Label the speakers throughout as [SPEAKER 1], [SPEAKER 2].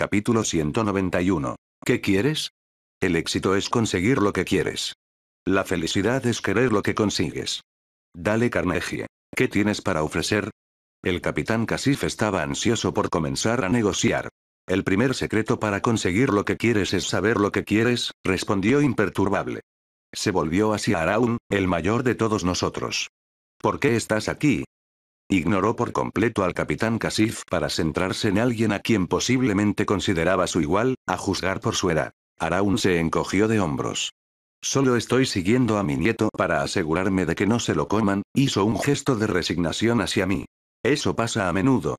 [SPEAKER 1] Capítulo 191. ¿Qué quieres? El éxito es conseguir lo que quieres. La felicidad es querer lo que consigues. Dale Carnegie. ¿Qué tienes para ofrecer? El capitán Casif estaba ansioso por comenzar a negociar. El primer secreto para conseguir lo que quieres es saber lo que quieres, respondió imperturbable. Se volvió hacia Araun, el mayor de todos nosotros. ¿Por qué estás aquí? Ignoró por completo al capitán Casif para centrarse en alguien a quien posiblemente consideraba su igual, a juzgar por su edad. Araún se encogió de hombros. Solo estoy siguiendo a mi nieto para asegurarme de que no se lo coman, hizo un gesto de resignación hacia mí. Eso pasa a menudo.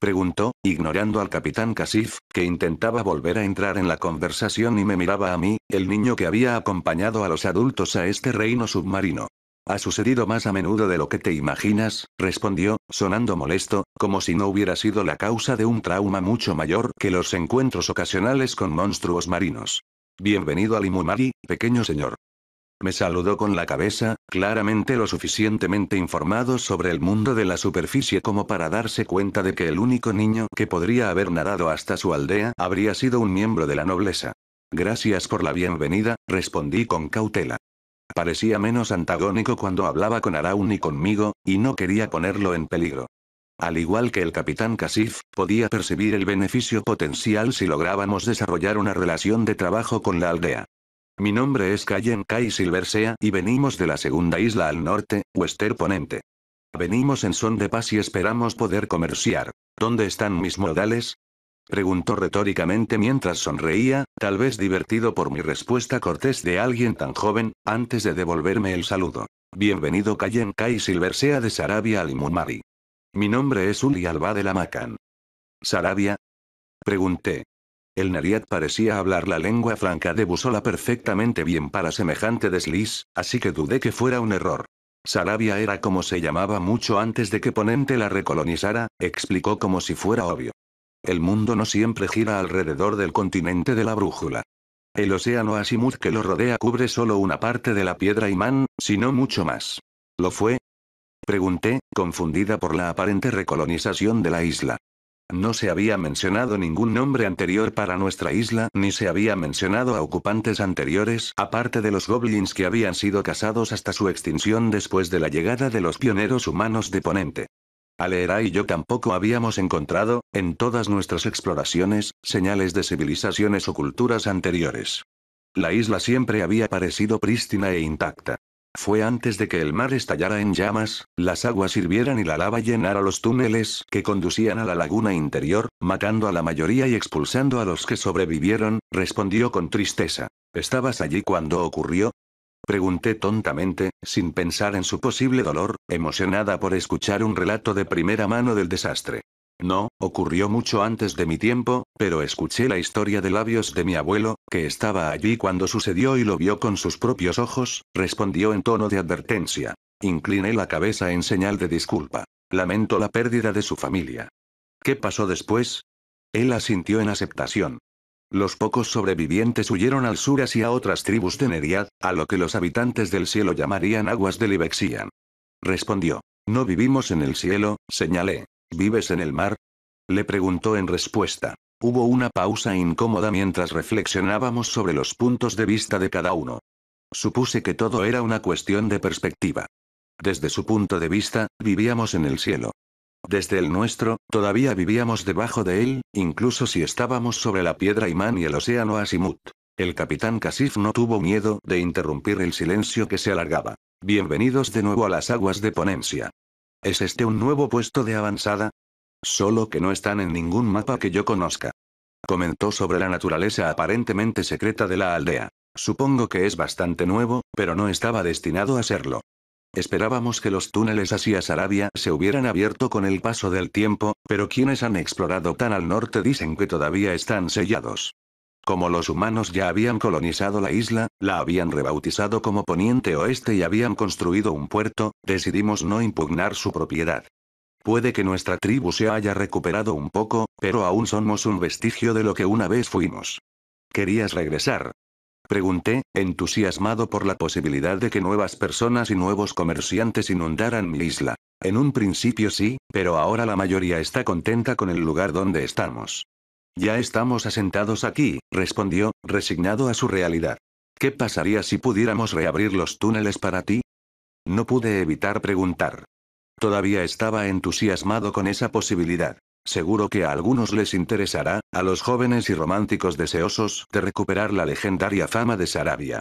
[SPEAKER 1] Preguntó, ignorando al capitán Casif, que intentaba volver a entrar en la conversación y me miraba a mí, el niño que había acompañado a los adultos a este reino submarino. Ha sucedido más a menudo de lo que te imaginas, respondió, sonando molesto, como si no hubiera sido la causa de un trauma mucho mayor que los encuentros ocasionales con monstruos marinos. Bienvenido al Imumari, pequeño señor. Me saludó con la cabeza, claramente lo suficientemente informado sobre el mundo de la superficie como para darse cuenta de que el único niño que podría haber nadado hasta su aldea habría sido un miembro de la nobleza. Gracias por la bienvenida, respondí con cautela. Parecía menos antagónico cuando hablaba con Araun y conmigo, y no quería ponerlo en peligro. Al igual que el capitán Casif, podía percibir el beneficio potencial si lográbamos desarrollar una relación de trabajo con la aldea. Mi nombre es Kayen Kai Silversea y venimos de la segunda isla al norte, Wester Ponente. Venimos en son de paz y esperamos poder comerciar. ¿Dónde están mis modales? Preguntó retóricamente mientras sonreía, tal vez divertido por mi respuesta cortés de alguien tan joven, antes de devolverme el saludo. Bienvenido Kayen y Silversea de Sarabia Alimumari. Mi nombre es Uli Alba de la Macan. ¿Sarabia? Pregunté. El Nariat parecía hablar la lengua franca de Busola perfectamente bien para semejante desliz, así que dudé que fuera un error. Sarabia era como se llamaba mucho antes de que Ponente la recolonizara, explicó como si fuera obvio. El mundo no siempre gira alrededor del continente de la brújula. El océano Asimut que lo rodea cubre solo una parte de la piedra imán, sino mucho más. ¿Lo fue? Pregunté, confundida por la aparente recolonización de la isla. No se había mencionado ningún nombre anterior para nuestra isla, ni se había mencionado a ocupantes anteriores, aparte de los goblins que habían sido cazados hasta su extinción después de la llegada de los pioneros humanos de Ponente. Aleera y yo tampoco habíamos encontrado, en todas nuestras exploraciones, señales de civilizaciones o culturas anteriores. La isla siempre había parecido prístina e intacta. Fue antes de que el mar estallara en llamas, las aguas hirvieran y la lava llenara los túneles que conducían a la laguna interior, matando a la mayoría y expulsando a los que sobrevivieron, respondió con tristeza. ¿Estabas allí cuando ocurrió? Pregunté tontamente, sin pensar en su posible dolor, emocionada por escuchar un relato de primera mano del desastre. No, ocurrió mucho antes de mi tiempo, pero escuché la historia de labios de mi abuelo, que estaba allí cuando sucedió y lo vio con sus propios ojos, respondió en tono de advertencia. Incliné la cabeza en señal de disculpa. Lamento la pérdida de su familia. ¿Qué pasó después? Él asintió en aceptación. Los pocos sobrevivientes huyeron al sur hacia otras tribus de Neriad, a lo que los habitantes del cielo llamarían aguas del Ibexian. Respondió. No vivimos en el cielo, señalé. ¿Vives en el mar? Le preguntó en respuesta. Hubo una pausa incómoda mientras reflexionábamos sobre los puntos de vista de cada uno. Supuse que todo era una cuestión de perspectiva. Desde su punto de vista, vivíamos en el cielo, desde el nuestro, todavía vivíamos debajo de él, incluso si estábamos sobre la piedra imán y el océano Asimut. El capitán Kasif no tuvo miedo de interrumpir el silencio que se alargaba. Bienvenidos de nuevo a las aguas de Ponencia. ¿Es este un nuevo puesto de avanzada? Solo que no están en ningún mapa que yo conozca. Comentó sobre la naturaleza aparentemente secreta de la aldea. Supongo que es bastante nuevo, pero no estaba destinado a serlo. Esperábamos que los túneles hacia Sarabia se hubieran abierto con el paso del tiempo, pero quienes han explorado tan al norte dicen que todavía están sellados. Como los humanos ya habían colonizado la isla, la habían rebautizado como Poniente Oeste y habían construido un puerto, decidimos no impugnar su propiedad. Puede que nuestra tribu se haya recuperado un poco, pero aún somos un vestigio de lo que una vez fuimos. ¿Querías regresar? Pregunté, entusiasmado por la posibilidad de que nuevas personas y nuevos comerciantes inundaran mi isla. En un principio sí, pero ahora la mayoría está contenta con el lugar donde estamos. Ya estamos asentados aquí, respondió, resignado a su realidad. ¿Qué pasaría si pudiéramos reabrir los túneles para ti? No pude evitar preguntar. Todavía estaba entusiasmado con esa posibilidad. Seguro que a algunos les interesará, a los jóvenes y románticos deseosos de recuperar la legendaria fama de Sarabia.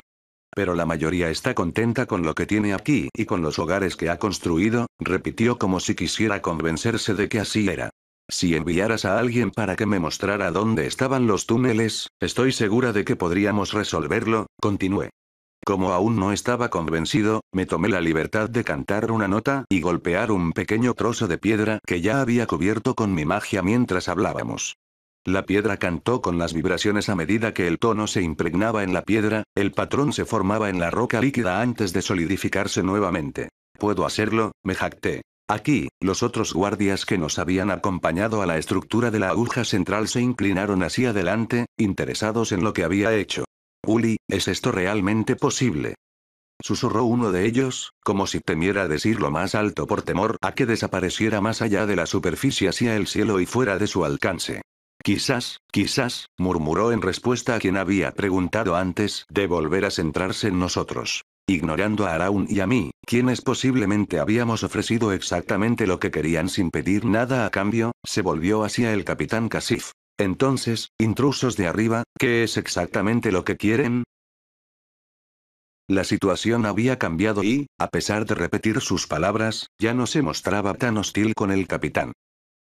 [SPEAKER 1] Pero la mayoría está contenta con lo que tiene aquí y con los hogares que ha construido, repitió como si quisiera convencerse de que así era. Si enviaras a alguien para que me mostrara dónde estaban los túneles, estoy segura de que podríamos resolverlo, continué. Como aún no estaba convencido, me tomé la libertad de cantar una nota y golpear un pequeño trozo de piedra que ya había cubierto con mi magia mientras hablábamos. La piedra cantó con las vibraciones a medida que el tono se impregnaba en la piedra, el patrón se formaba en la roca líquida antes de solidificarse nuevamente. Puedo hacerlo, me jacté. Aquí, los otros guardias que nos habían acompañado a la estructura de la aguja central se inclinaron hacia adelante, interesados en lo que había hecho. Uli, ¿es esto realmente posible? Susurró uno de ellos, como si temiera decirlo más alto por temor a que desapareciera más allá de la superficie hacia el cielo y fuera de su alcance. Quizás, quizás, murmuró en respuesta a quien había preguntado antes de volver a centrarse en nosotros. Ignorando a Araun y a mí, quienes posiblemente habíamos ofrecido exactamente lo que querían sin pedir nada a cambio, se volvió hacia el capitán Casif. Entonces, intrusos de arriba, ¿qué es exactamente lo que quieren? La situación había cambiado y, a pesar de repetir sus palabras, ya no se mostraba tan hostil con el capitán.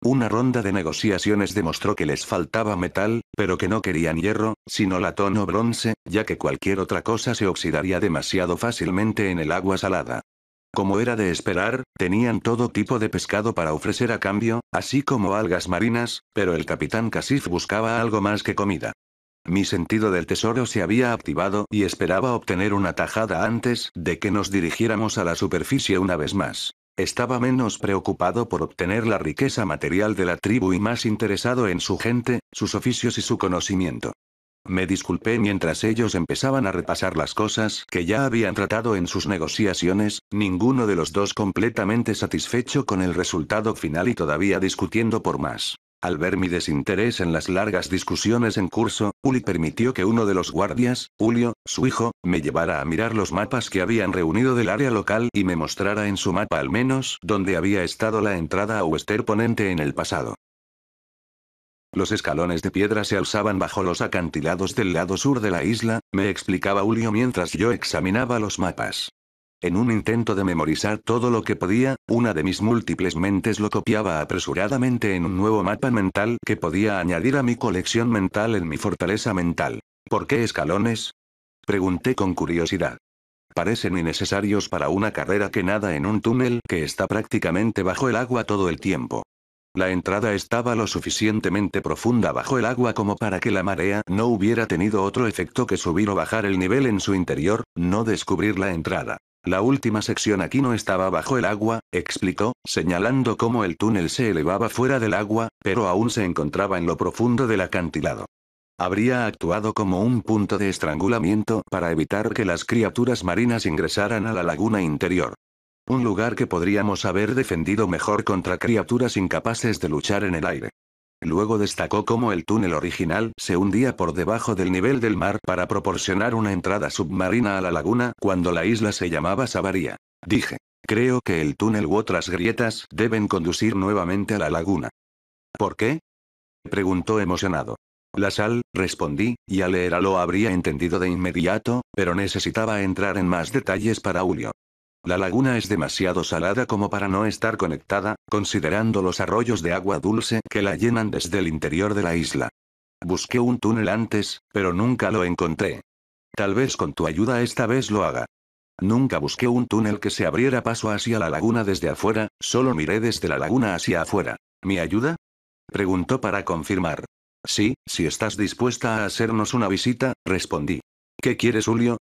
[SPEAKER 1] Una ronda de negociaciones demostró que les faltaba metal, pero que no querían hierro, sino latón o bronce, ya que cualquier otra cosa se oxidaría demasiado fácilmente en el agua salada. Como era de esperar, tenían todo tipo de pescado para ofrecer a cambio, así como algas marinas, pero el capitán Casif buscaba algo más que comida. Mi sentido del tesoro se había activado y esperaba obtener una tajada antes de que nos dirigiéramos a la superficie una vez más. Estaba menos preocupado por obtener la riqueza material de la tribu y más interesado en su gente, sus oficios y su conocimiento. Me disculpé mientras ellos empezaban a repasar las cosas que ya habían tratado en sus negociaciones, ninguno de los dos completamente satisfecho con el resultado final y todavía discutiendo por más. Al ver mi desinterés en las largas discusiones en curso, Uli permitió que uno de los guardias, Julio, su hijo, me llevara a mirar los mapas que habían reunido del área local y me mostrara en su mapa al menos donde había estado la entrada a Westerponente Ponente en el pasado. Los escalones de piedra se alzaban bajo los acantilados del lado sur de la isla, me explicaba Julio mientras yo examinaba los mapas. En un intento de memorizar todo lo que podía, una de mis múltiples mentes lo copiaba apresuradamente en un nuevo mapa mental que podía añadir a mi colección mental en mi fortaleza mental. ¿Por qué escalones? Pregunté con curiosidad. Parecen innecesarios para una carrera que nada en un túnel que está prácticamente bajo el agua todo el tiempo. La entrada estaba lo suficientemente profunda bajo el agua como para que la marea no hubiera tenido otro efecto que subir o bajar el nivel en su interior, no descubrir la entrada. La última sección aquí no estaba bajo el agua, explicó, señalando cómo el túnel se elevaba fuera del agua, pero aún se encontraba en lo profundo del acantilado. Habría actuado como un punto de estrangulamiento para evitar que las criaturas marinas ingresaran a la laguna interior. Un lugar que podríamos haber defendido mejor contra criaturas incapaces de luchar en el aire. Luego destacó cómo el túnel original se hundía por debajo del nivel del mar para proporcionar una entrada submarina a la laguna cuando la isla se llamaba Savaria. Dije, creo que el túnel u otras grietas deben conducir nuevamente a la laguna. ¿Por qué? preguntó emocionado. La sal, respondí, y al leer lo habría entendido de inmediato, pero necesitaba entrar en más detalles para Julio. La laguna es demasiado salada como para no estar conectada, considerando los arroyos de agua dulce que la llenan desde el interior de la isla. Busqué un túnel antes, pero nunca lo encontré. Tal vez con tu ayuda esta vez lo haga. Nunca busqué un túnel que se abriera paso hacia la laguna desde afuera, solo miré desde la laguna hacia afuera. ¿Mi ayuda? Preguntó para confirmar. Sí, si estás dispuesta a hacernos una visita, respondí. ¿Qué quieres, Julio?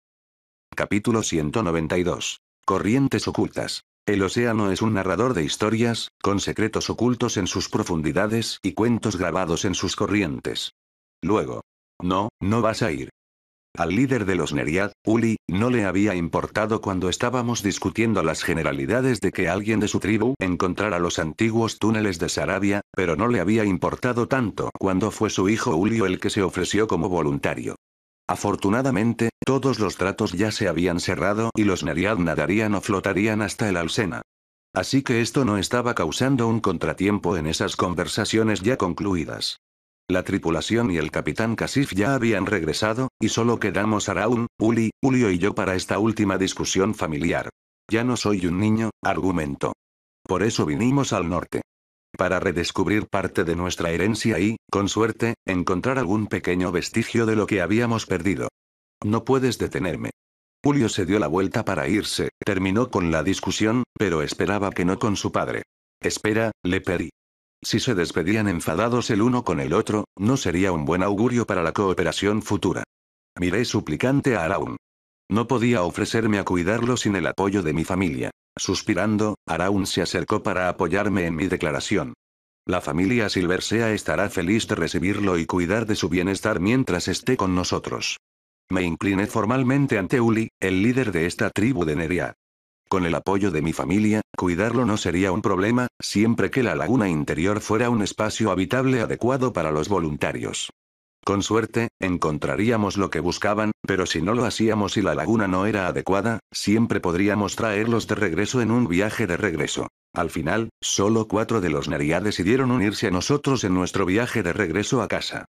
[SPEAKER 1] Capítulo 192. Corrientes ocultas. El océano es un narrador de historias, con secretos ocultos en sus profundidades y cuentos grabados en sus corrientes. Luego. No, no vas a ir. Al líder de los Neriad, Uli, no le había importado cuando estábamos discutiendo las generalidades de que alguien de su tribu encontrara los antiguos túneles de Sarabia, pero no le había importado tanto cuando fue su hijo Ulio el que se ofreció como voluntario. Afortunadamente, todos los tratos ya se habían cerrado y los Nariad nadarían o flotarían hasta el Alcena. Así que esto no estaba causando un contratiempo en esas conversaciones ya concluidas. La tripulación y el capitán Casif ya habían regresado, y solo quedamos Raúl, Uli, Ulio y yo para esta última discusión familiar. Ya no soy un niño, argumento. Por eso vinimos al norte para redescubrir parte de nuestra herencia y, con suerte, encontrar algún pequeño vestigio de lo que habíamos perdido. No puedes detenerme. Julio se dio la vuelta para irse, terminó con la discusión, pero esperaba que no con su padre. Espera, le pedí. Si se despedían enfadados el uno con el otro, no sería un buen augurio para la cooperación futura. Miré suplicante a Araun. No podía ofrecerme a cuidarlo sin el apoyo de mi familia. Suspirando, Araun se acercó para apoyarme en mi declaración. La familia Silversea estará feliz de recibirlo y cuidar de su bienestar mientras esté con nosotros. Me incliné formalmente ante Uli, el líder de esta tribu de Neria. Con el apoyo de mi familia, cuidarlo no sería un problema, siempre que la laguna interior fuera un espacio habitable adecuado para los voluntarios. Con suerte, encontraríamos lo que buscaban, pero si no lo hacíamos y la laguna no era adecuada, siempre podríamos traerlos de regreso en un viaje de regreso. Al final, solo cuatro de los Neria decidieron unirse a nosotros en nuestro viaje de regreso a casa.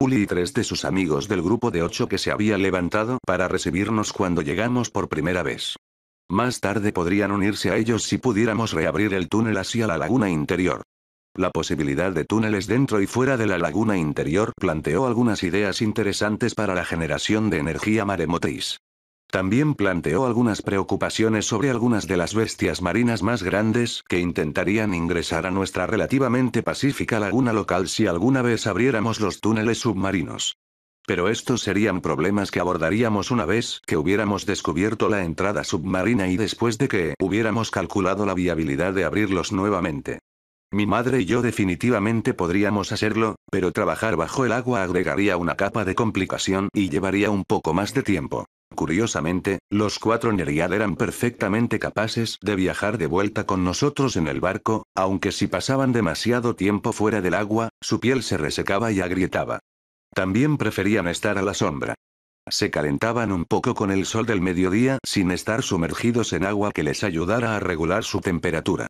[SPEAKER 1] Uli y tres de sus amigos del grupo de ocho que se había levantado para recibirnos cuando llegamos por primera vez. Más tarde podrían unirse a ellos si pudiéramos reabrir el túnel hacia la laguna interior. La posibilidad de túneles dentro y fuera de la laguna interior planteó algunas ideas interesantes para la generación de energía maremotriz. También planteó algunas preocupaciones sobre algunas de las bestias marinas más grandes que intentarían ingresar a nuestra relativamente pacífica laguna local si alguna vez abriéramos los túneles submarinos. Pero estos serían problemas que abordaríamos una vez que hubiéramos descubierto la entrada submarina y después de que hubiéramos calculado la viabilidad de abrirlos nuevamente. Mi madre y yo definitivamente podríamos hacerlo, pero trabajar bajo el agua agregaría una capa de complicación y llevaría un poco más de tiempo. Curiosamente, los cuatro Neriad eran perfectamente capaces de viajar de vuelta con nosotros en el barco, aunque si pasaban demasiado tiempo fuera del agua, su piel se resecaba y agrietaba. También preferían estar a la sombra. Se calentaban un poco con el sol del mediodía sin estar sumergidos en agua que les ayudara a regular su temperatura.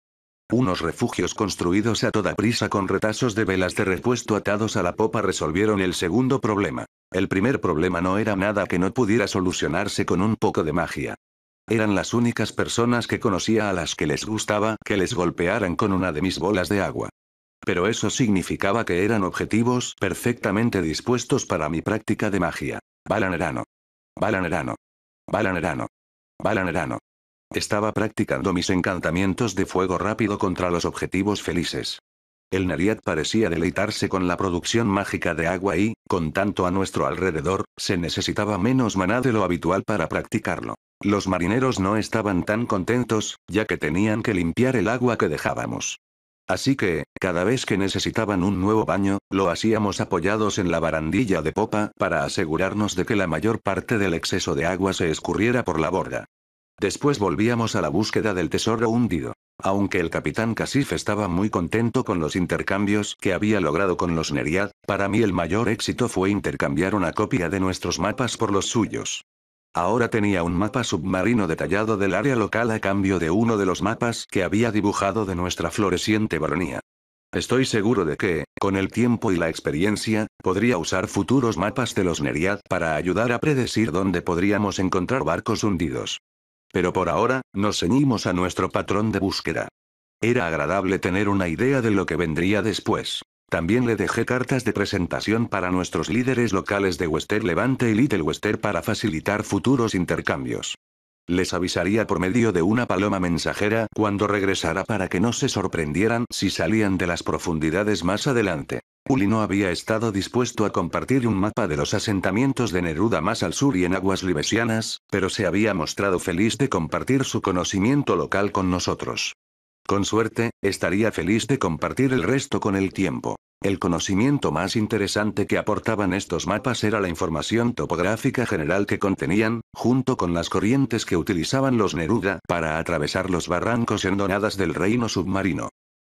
[SPEAKER 1] Unos refugios construidos a toda prisa con retazos de velas de repuesto atados a la popa resolvieron el segundo problema. El primer problema no era nada que no pudiera solucionarse con un poco de magia. Eran las únicas personas que conocía a las que les gustaba que les golpearan con una de mis bolas de agua. Pero eso significaba que eran objetivos perfectamente dispuestos para mi práctica de magia. Balanerano. Balanerano. Balanerano. Balanerano. Estaba practicando mis encantamientos de fuego rápido contra los objetivos felices. El Nariat parecía deleitarse con la producción mágica de agua y, con tanto a nuestro alrededor, se necesitaba menos maná de lo habitual para practicarlo. Los marineros no estaban tan contentos, ya que tenían que limpiar el agua que dejábamos. Así que, cada vez que necesitaban un nuevo baño, lo hacíamos apoyados en la barandilla de popa para asegurarnos de que la mayor parte del exceso de agua se escurriera por la borda. Después volvíamos a la búsqueda del tesoro hundido. Aunque el capitán Casif estaba muy contento con los intercambios que había logrado con los Neriad, para mí el mayor éxito fue intercambiar una copia de nuestros mapas por los suyos. Ahora tenía un mapa submarino detallado del área local a cambio de uno de los mapas que había dibujado de nuestra floreciente baronía. Estoy seguro de que, con el tiempo y la experiencia, podría usar futuros mapas de los Neriad para ayudar a predecir dónde podríamos encontrar barcos hundidos. Pero por ahora, nos ceñimos a nuestro patrón de búsqueda. Era agradable tener una idea de lo que vendría después. También le dejé cartas de presentación para nuestros líderes locales de Wester Levante y Little Wester para facilitar futuros intercambios. Les avisaría por medio de una paloma mensajera cuando regresara para que no se sorprendieran si salían de las profundidades más adelante. Uli no había estado dispuesto a compartir un mapa de los asentamientos de Neruda más al sur y en aguas libesianas, pero se había mostrado feliz de compartir su conocimiento local con nosotros. Con suerte, estaría feliz de compartir el resto con el tiempo. El conocimiento más interesante que aportaban estos mapas era la información topográfica general que contenían, junto con las corrientes que utilizaban los Neruda para atravesar los barrancos endonadas del reino submarino.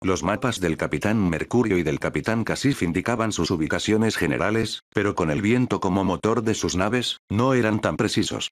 [SPEAKER 1] Los mapas del Capitán Mercurio y del Capitán Casif indicaban sus ubicaciones generales, pero con el viento como motor de sus naves, no eran tan precisos.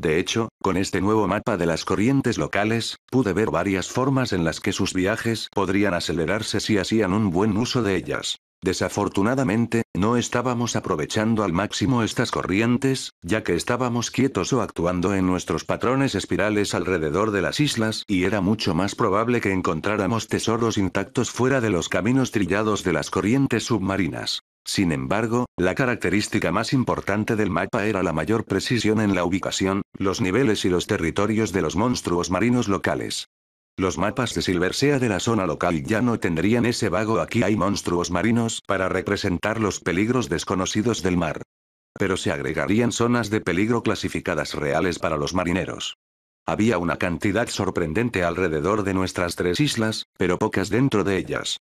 [SPEAKER 1] De hecho, con este nuevo mapa de las corrientes locales, pude ver varias formas en las que sus viajes podrían acelerarse si hacían un buen uso de ellas. Desafortunadamente, no estábamos aprovechando al máximo estas corrientes, ya que estábamos quietos o actuando en nuestros patrones espirales alrededor de las islas y era mucho más probable que encontráramos tesoros intactos fuera de los caminos trillados de las corrientes submarinas. Sin embargo, la característica más importante del mapa era la mayor precisión en la ubicación, los niveles y los territorios de los monstruos marinos locales. Los mapas de Silversea de la zona local ya no tendrían ese vago aquí hay monstruos marinos para representar los peligros desconocidos del mar. Pero se agregarían zonas de peligro clasificadas reales para los marineros. Había una cantidad sorprendente alrededor de nuestras tres islas, pero pocas dentro de ellas.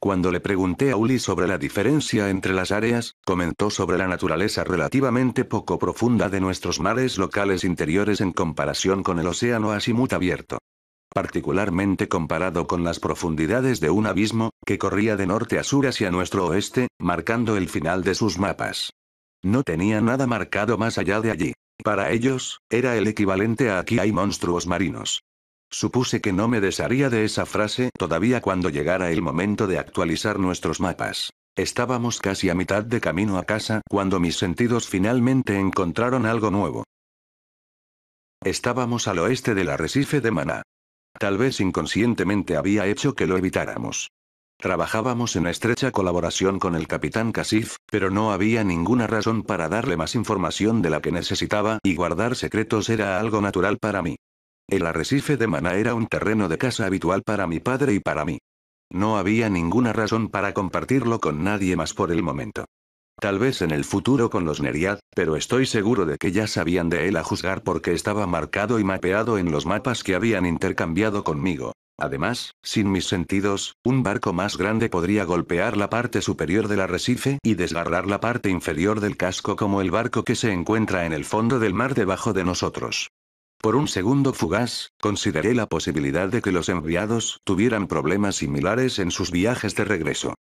[SPEAKER 1] Cuando le pregunté a Uli sobre la diferencia entre las áreas, comentó sobre la naturaleza relativamente poco profunda de nuestros mares locales interiores en comparación con el océano Asimut abierto particularmente comparado con las profundidades de un abismo, que corría de norte a sur hacia nuestro oeste, marcando el final de sus mapas. No tenía nada marcado más allá de allí. Para ellos, era el equivalente a aquí hay monstruos marinos. Supuse que no me desharía de esa frase todavía cuando llegara el momento de actualizar nuestros mapas. Estábamos casi a mitad de camino a casa cuando mis sentidos finalmente encontraron algo nuevo. Estábamos al oeste del arrecife de Maná. Tal vez inconscientemente había hecho que lo evitáramos. Trabajábamos en estrecha colaboración con el capitán Casif, pero no había ninguna razón para darle más información de la que necesitaba y guardar secretos era algo natural para mí. El arrecife de Mana era un terreno de casa habitual para mi padre y para mí. No había ninguna razón para compartirlo con nadie más por el momento. Tal vez en el futuro con los Neriad, pero estoy seguro de que ya sabían de él a juzgar porque estaba marcado y mapeado en los mapas que habían intercambiado conmigo. Además, sin mis sentidos, un barco más grande podría golpear la parte superior del arrecife y desgarrar la parte inferior del casco como el barco que se encuentra en el fondo del mar debajo de nosotros. Por un segundo fugaz, consideré la posibilidad de que los enviados tuvieran problemas similares en sus viajes de regreso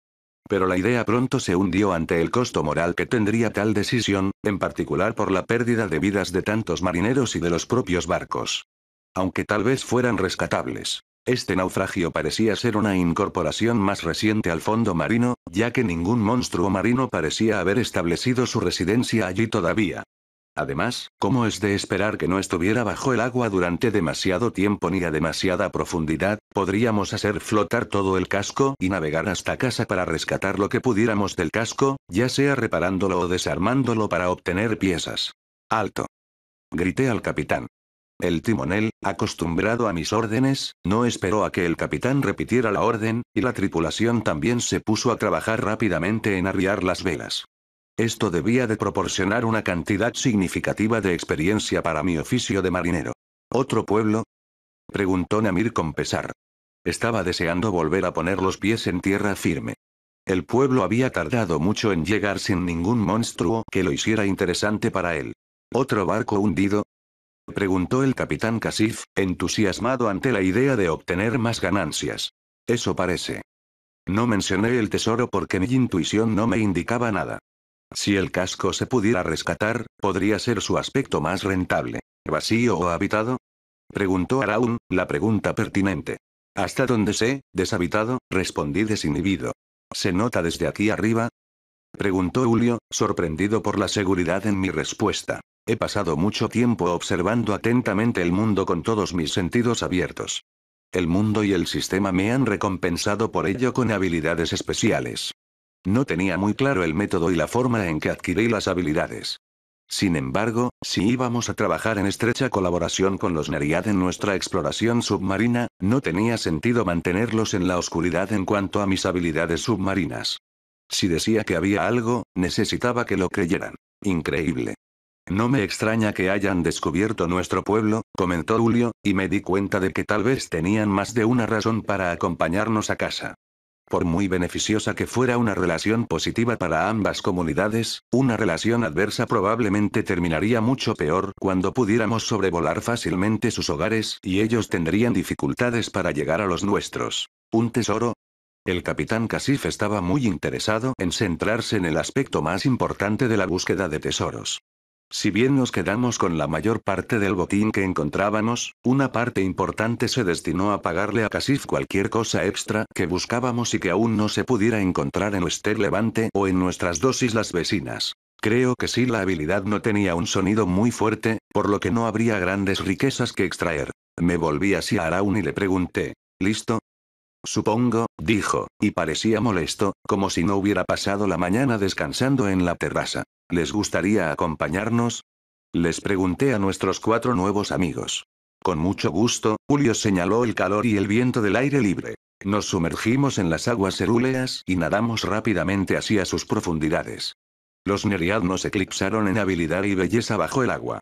[SPEAKER 1] pero la idea pronto se hundió ante el costo moral que tendría tal decisión, en particular por la pérdida de vidas de tantos marineros y de los propios barcos. Aunque tal vez fueran rescatables. Este naufragio parecía ser una incorporación más reciente al fondo marino, ya que ningún monstruo marino parecía haber establecido su residencia allí todavía. Además, ¿cómo es de esperar que no estuviera bajo el agua durante demasiado tiempo ni a demasiada profundidad? Podríamos hacer flotar todo el casco y navegar hasta casa para rescatar lo que pudiéramos del casco, ya sea reparándolo o desarmándolo para obtener piezas. Alto. Grité al capitán. El timonel, acostumbrado a mis órdenes, no esperó a que el capitán repitiera la orden, y la tripulación también se puso a trabajar rápidamente en arriar las velas. Esto debía de proporcionar una cantidad significativa de experiencia para mi oficio de marinero. ¿Otro pueblo? preguntó Namir con pesar. Estaba deseando volver a poner los pies en tierra firme. El pueblo había tardado mucho en llegar sin ningún monstruo que lo hiciera interesante para él. ¿Otro barco hundido? preguntó el capitán Casif, entusiasmado ante la idea de obtener más ganancias. Eso parece. No mencioné el tesoro porque mi intuición no me indicaba nada. Si el casco se pudiera rescatar, podría ser su aspecto más rentable. ¿Vacío o habitado? Preguntó Araun, la pregunta pertinente. Hasta donde sé, deshabitado, respondí desinhibido. ¿Se nota desde aquí arriba? Preguntó Julio, sorprendido por la seguridad en mi respuesta. He pasado mucho tiempo observando atentamente el mundo con todos mis sentidos abiertos. El mundo y el sistema me han recompensado por ello con habilidades especiales. No tenía muy claro el método y la forma en que adquirí las habilidades. Sin embargo, si íbamos a trabajar en estrecha colaboración con los Neriad en nuestra exploración submarina, no tenía sentido mantenerlos en la oscuridad en cuanto a mis habilidades submarinas. Si decía que había algo, necesitaba que lo creyeran. Increíble. No me extraña que hayan descubierto nuestro pueblo, comentó Julio, y me di cuenta de que tal vez tenían más de una razón para acompañarnos a casa. Por muy beneficiosa que fuera una relación positiva para ambas comunidades, una relación adversa probablemente terminaría mucho peor cuando pudiéramos sobrevolar fácilmente sus hogares y ellos tendrían dificultades para llegar a los nuestros. ¿Un tesoro? El capitán Casif estaba muy interesado en centrarse en el aspecto más importante de la búsqueda de tesoros. Si bien nos quedamos con la mayor parte del botín que encontrábamos, una parte importante se destinó a pagarle a Casif cualquier cosa extra que buscábamos y que aún no se pudiera encontrar en Wester Levante o en nuestras dos islas vecinas. Creo que sí la habilidad no tenía un sonido muy fuerte, por lo que no habría grandes riquezas que extraer. Me volví hacia Araun y le pregunté. ¿Listo? Supongo, dijo, y parecía molesto, como si no hubiera pasado la mañana descansando en la terraza. ¿Les gustaría acompañarnos? Les pregunté a nuestros cuatro nuevos amigos. Con mucho gusto, Julio señaló el calor y el viento del aire libre. Nos sumergimos en las aguas cerúleas y nadamos rápidamente hacia sus profundidades. Los Neriad nos eclipsaron en habilidad y belleza bajo el agua.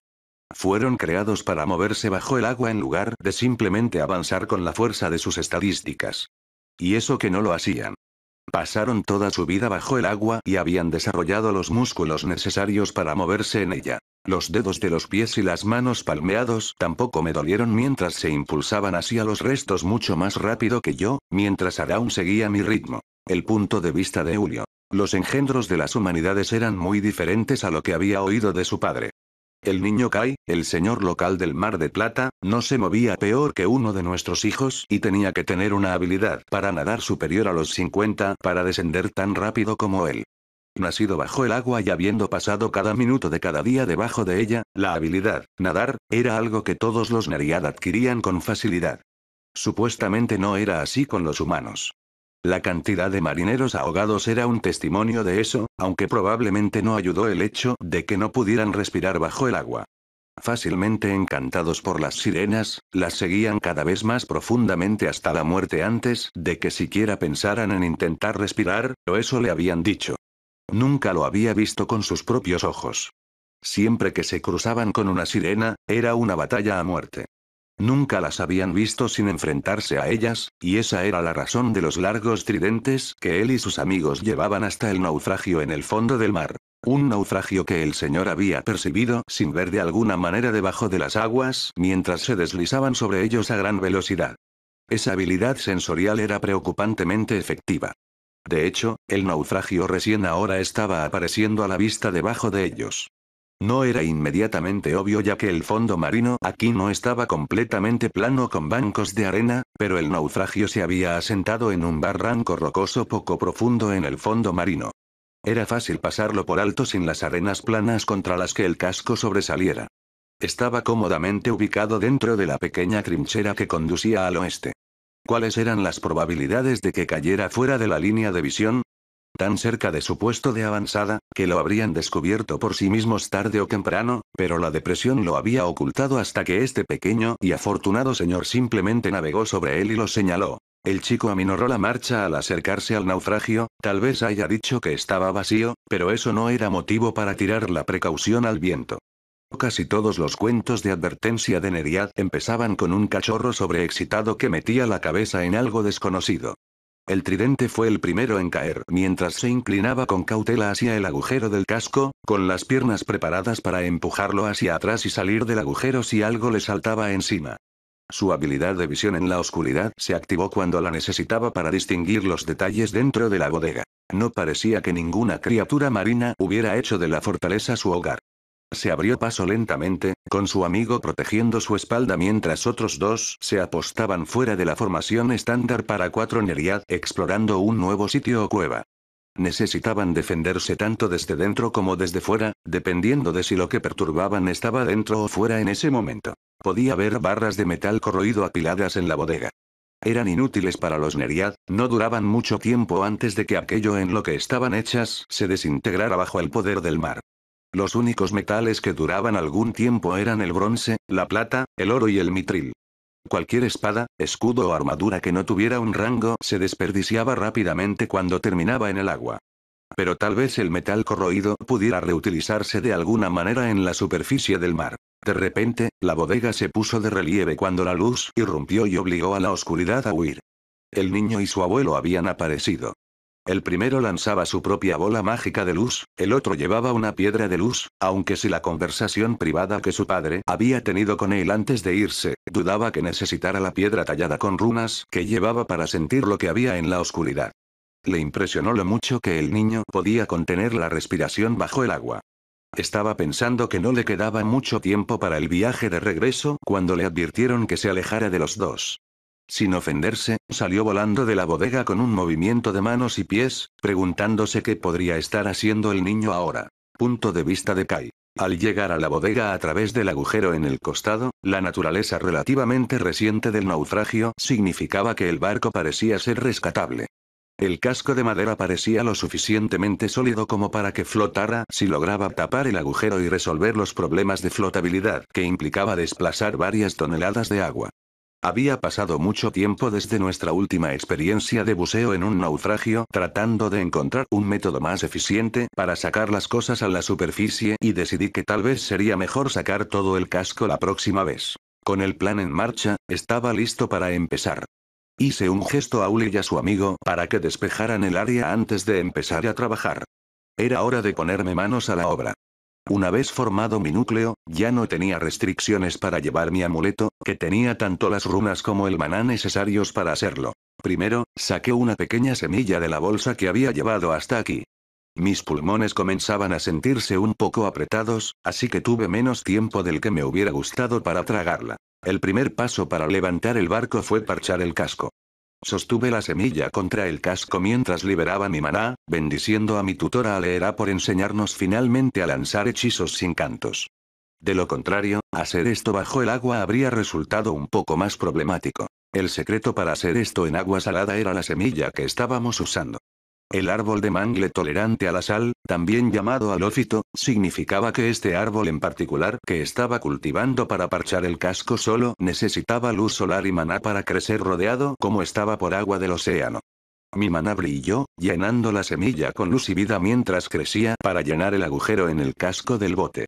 [SPEAKER 1] Fueron creados para moverse bajo el agua en lugar de simplemente avanzar con la fuerza de sus estadísticas. Y eso que no lo hacían. Pasaron toda su vida bajo el agua y habían desarrollado los músculos necesarios para moverse en ella. Los dedos de los pies y las manos palmeados tampoco me dolieron mientras se impulsaban hacia los restos mucho más rápido que yo, mientras Araun seguía mi ritmo. El punto de vista de Julio. Los engendros de las humanidades eran muy diferentes a lo que había oído de su padre. El niño Kai, el señor local del Mar de Plata, no se movía peor que uno de nuestros hijos y tenía que tener una habilidad para nadar superior a los 50 para descender tan rápido como él. Nacido bajo el agua y habiendo pasado cada minuto de cada día debajo de ella, la habilidad, nadar, era algo que todos los Nariad adquirían con facilidad. Supuestamente no era así con los humanos. La cantidad de marineros ahogados era un testimonio de eso, aunque probablemente no ayudó el hecho de que no pudieran respirar bajo el agua. Fácilmente encantados por las sirenas, las seguían cada vez más profundamente hasta la muerte antes de que siquiera pensaran en intentar respirar, o eso le habían dicho. Nunca lo había visto con sus propios ojos. Siempre que se cruzaban con una sirena, era una batalla a muerte. Nunca las habían visto sin enfrentarse a ellas, y esa era la razón de los largos tridentes que él y sus amigos llevaban hasta el naufragio en el fondo del mar. Un naufragio que el señor había percibido sin ver de alguna manera debajo de las aguas mientras se deslizaban sobre ellos a gran velocidad. Esa habilidad sensorial era preocupantemente efectiva. De hecho, el naufragio recién ahora estaba apareciendo a la vista debajo de ellos. No era inmediatamente obvio ya que el fondo marino aquí no estaba completamente plano con bancos de arena, pero el naufragio se había asentado en un barranco rocoso poco profundo en el fondo marino. Era fácil pasarlo por alto sin las arenas planas contra las que el casco sobresaliera. Estaba cómodamente ubicado dentro de la pequeña trinchera que conducía al oeste. ¿Cuáles eran las probabilidades de que cayera fuera de la línea de visión? tan cerca de su puesto de avanzada, que lo habrían descubierto por sí mismos tarde o temprano, pero la depresión lo había ocultado hasta que este pequeño y afortunado señor simplemente navegó sobre él y lo señaló. El chico aminoró la marcha al acercarse al naufragio, tal vez haya dicho que estaba vacío, pero eso no era motivo para tirar la precaución al viento. Casi todos los cuentos de advertencia de Neriad empezaban con un cachorro sobreexcitado que metía la cabeza en algo desconocido. El tridente fue el primero en caer mientras se inclinaba con cautela hacia el agujero del casco, con las piernas preparadas para empujarlo hacia atrás y salir del agujero si algo le saltaba encima. Su habilidad de visión en la oscuridad se activó cuando la necesitaba para distinguir los detalles dentro de la bodega. No parecía que ninguna criatura marina hubiera hecho de la fortaleza su hogar. Se abrió paso lentamente, con su amigo protegiendo su espalda mientras otros dos se apostaban fuera de la formación estándar para cuatro Neriad explorando un nuevo sitio o cueva. Necesitaban defenderse tanto desde dentro como desde fuera, dependiendo de si lo que perturbaban estaba dentro o fuera en ese momento. Podía ver barras de metal corroído apiladas en la bodega. Eran inútiles para los Neriad, no duraban mucho tiempo antes de que aquello en lo que estaban hechas se desintegrara bajo el poder del mar. Los únicos metales que duraban algún tiempo eran el bronce, la plata, el oro y el mitril. Cualquier espada, escudo o armadura que no tuviera un rango se desperdiciaba rápidamente cuando terminaba en el agua. Pero tal vez el metal corroído pudiera reutilizarse de alguna manera en la superficie del mar. De repente, la bodega se puso de relieve cuando la luz irrumpió y obligó a la oscuridad a huir. El niño y su abuelo habían aparecido. El primero lanzaba su propia bola mágica de luz, el otro llevaba una piedra de luz, aunque si la conversación privada que su padre había tenido con él antes de irse, dudaba que necesitara la piedra tallada con runas que llevaba para sentir lo que había en la oscuridad. Le impresionó lo mucho que el niño podía contener la respiración bajo el agua. Estaba pensando que no le quedaba mucho tiempo para el viaje de regreso cuando le advirtieron que se alejara de los dos. Sin ofenderse, salió volando de la bodega con un movimiento de manos y pies, preguntándose qué podría estar haciendo el niño ahora. Punto de vista de Kai. Al llegar a la bodega a través del agujero en el costado, la naturaleza relativamente reciente del naufragio significaba que el barco parecía ser rescatable. El casco de madera parecía lo suficientemente sólido como para que flotara si lograba tapar el agujero y resolver los problemas de flotabilidad que implicaba desplazar varias toneladas de agua. Había pasado mucho tiempo desde nuestra última experiencia de buceo en un naufragio tratando de encontrar un método más eficiente para sacar las cosas a la superficie y decidí que tal vez sería mejor sacar todo el casco la próxima vez. Con el plan en marcha, estaba listo para empezar. Hice un gesto a Uli y a su amigo para que despejaran el área antes de empezar a trabajar. Era hora de ponerme manos a la obra. Una vez formado mi núcleo, ya no tenía restricciones para llevar mi amuleto, que tenía tanto las runas como el maná necesarios para hacerlo. Primero, saqué una pequeña semilla de la bolsa que había llevado hasta aquí. Mis pulmones comenzaban a sentirse un poco apretados, así que tuve menos tiempo del que me hubiera gustado para tragarla. El primer paso para levantar el barco fue parchar el casco. Sostuve la semilla contra el casco mientras liberaba mi maná, bendiciendo a mi tutora Aleera por enseñarnos finalmente a lanzar hechizos sin cantos. De lo contrario, hacer esto bajo el agua habría resultado un poco más problemático. El secreto para hacer esto en agua salada era la semilla que estábamos usando. El árbol de mangle tolerante a la sal, también llamado alófito, significaba que este árbol en particular que estaba cultivando para parchar el casco solo necesitaba luz solar y maná para crecer rodeado como estaba por agua del océano. Mi maná brilló, llenando la semilla con luz y vida mientras crecía para llenar el agujero en el casco del bote.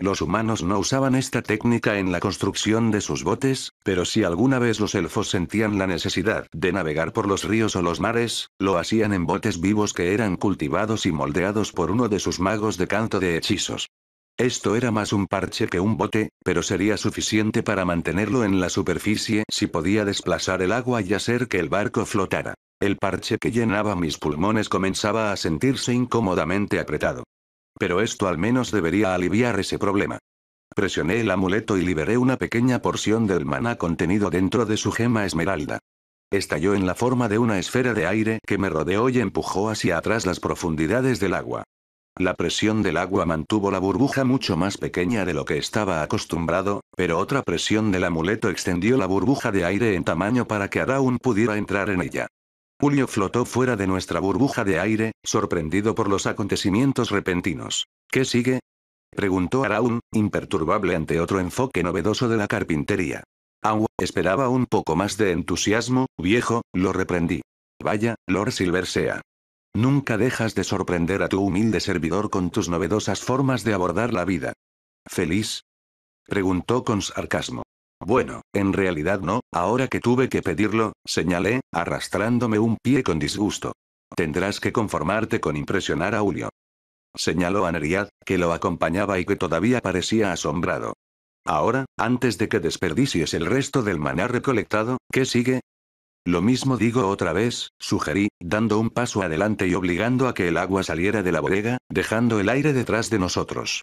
[SPEAKER 1] Los humanos no usaban esta técnica en la construcción de sus botes, pero si alguna vez los elfos sentían la necesidad de navegar por los ríos o los mares, lo hacían en botes vivos que eran cultivados y moldeados por uno de sus magos de canto de hechizos. Esto era más un parche que un bote, pero sería suficiente para mantenerlo en la superficie si podía desplazar el agua y hacer que el barco flotara. El parche que llenaba mis pulmones comenzaba a sentirse incómodamente apretado. Pero esto al menos debería aliviar ese problema. Presioné el amuleto y liberé una pequeña porción del maná contenido dentro de su gema esmeralda. Estalló en la forma de una esfera de aire que me rodeó y empujó hacia atrás las profundidades del agua. La presión del agua mantuvo la burbuja mucho más pequeña de lo que estaba acostumbrado, pero otra presión del amuleto extendió la burbuja de aire en tamaño para que Araun pudiera entrar en ella. Julio flotó fuera de nuestra burbuja de aire, sorprendido por los acontecimientos repentinos. ¿Qué sigue? preguntó Araun, imperturbable ante otro enfoque novedoso de la carpintería. Agua, esperaba un poco más de entusiasmo, viejo, lo reprendí. Vaya, Lord Silversea. Nunca dejas de sorprender a tu humilde servidor con tus novedosas formas de abordar la vida. ¿Feliz? Preguntó con sarcasmo. Bueno, en realidad no, ahora que tuve que pedirlo, señalé, arrastrándome un pie con disgusto. Tendrás que conformarte con impresionar a Julio. Señaló a Neriad, que lo acompañaba y que todavía parecía asombrado. Ahora, antes de que desperdicies el resto del maná recolectado, ¿qué sigue? Lo mismo digo otra vez, sugerí, dando un paso adelante y obligando a que el agua saliera de la bodega, dejando el aire detrás de nosotros.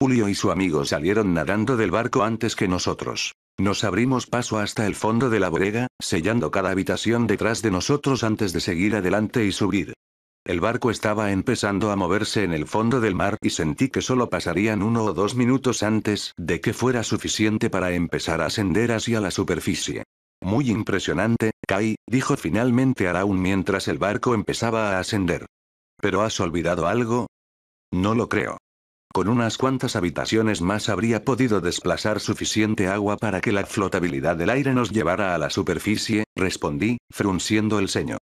[SPEAKER 1] Julio y su amigo salieron nadando del barco antes que nosotros. Nos abrimos paso hasta el fondo de la bodega, sellando cada habitación detrás de nosotros antes de seguir adelante y subir. El barco estaba empezando a moverse en el fondo del mar y sentí que solo pasarían uno o dos minutos antes de que fuera suficiente para empezar a ascender hacia la superficie. Muy impresionante, Kai, dijo finalmente Araun mientras el barco empezaba a ascender. ¿Pero has olvidado algo? No lo creo. Con unas cuantas habitaciones más habría podido desplazar suficiente agua para que la flotabilidad del aire nos llevara a la superficie, respondí, frunciendo el ceño.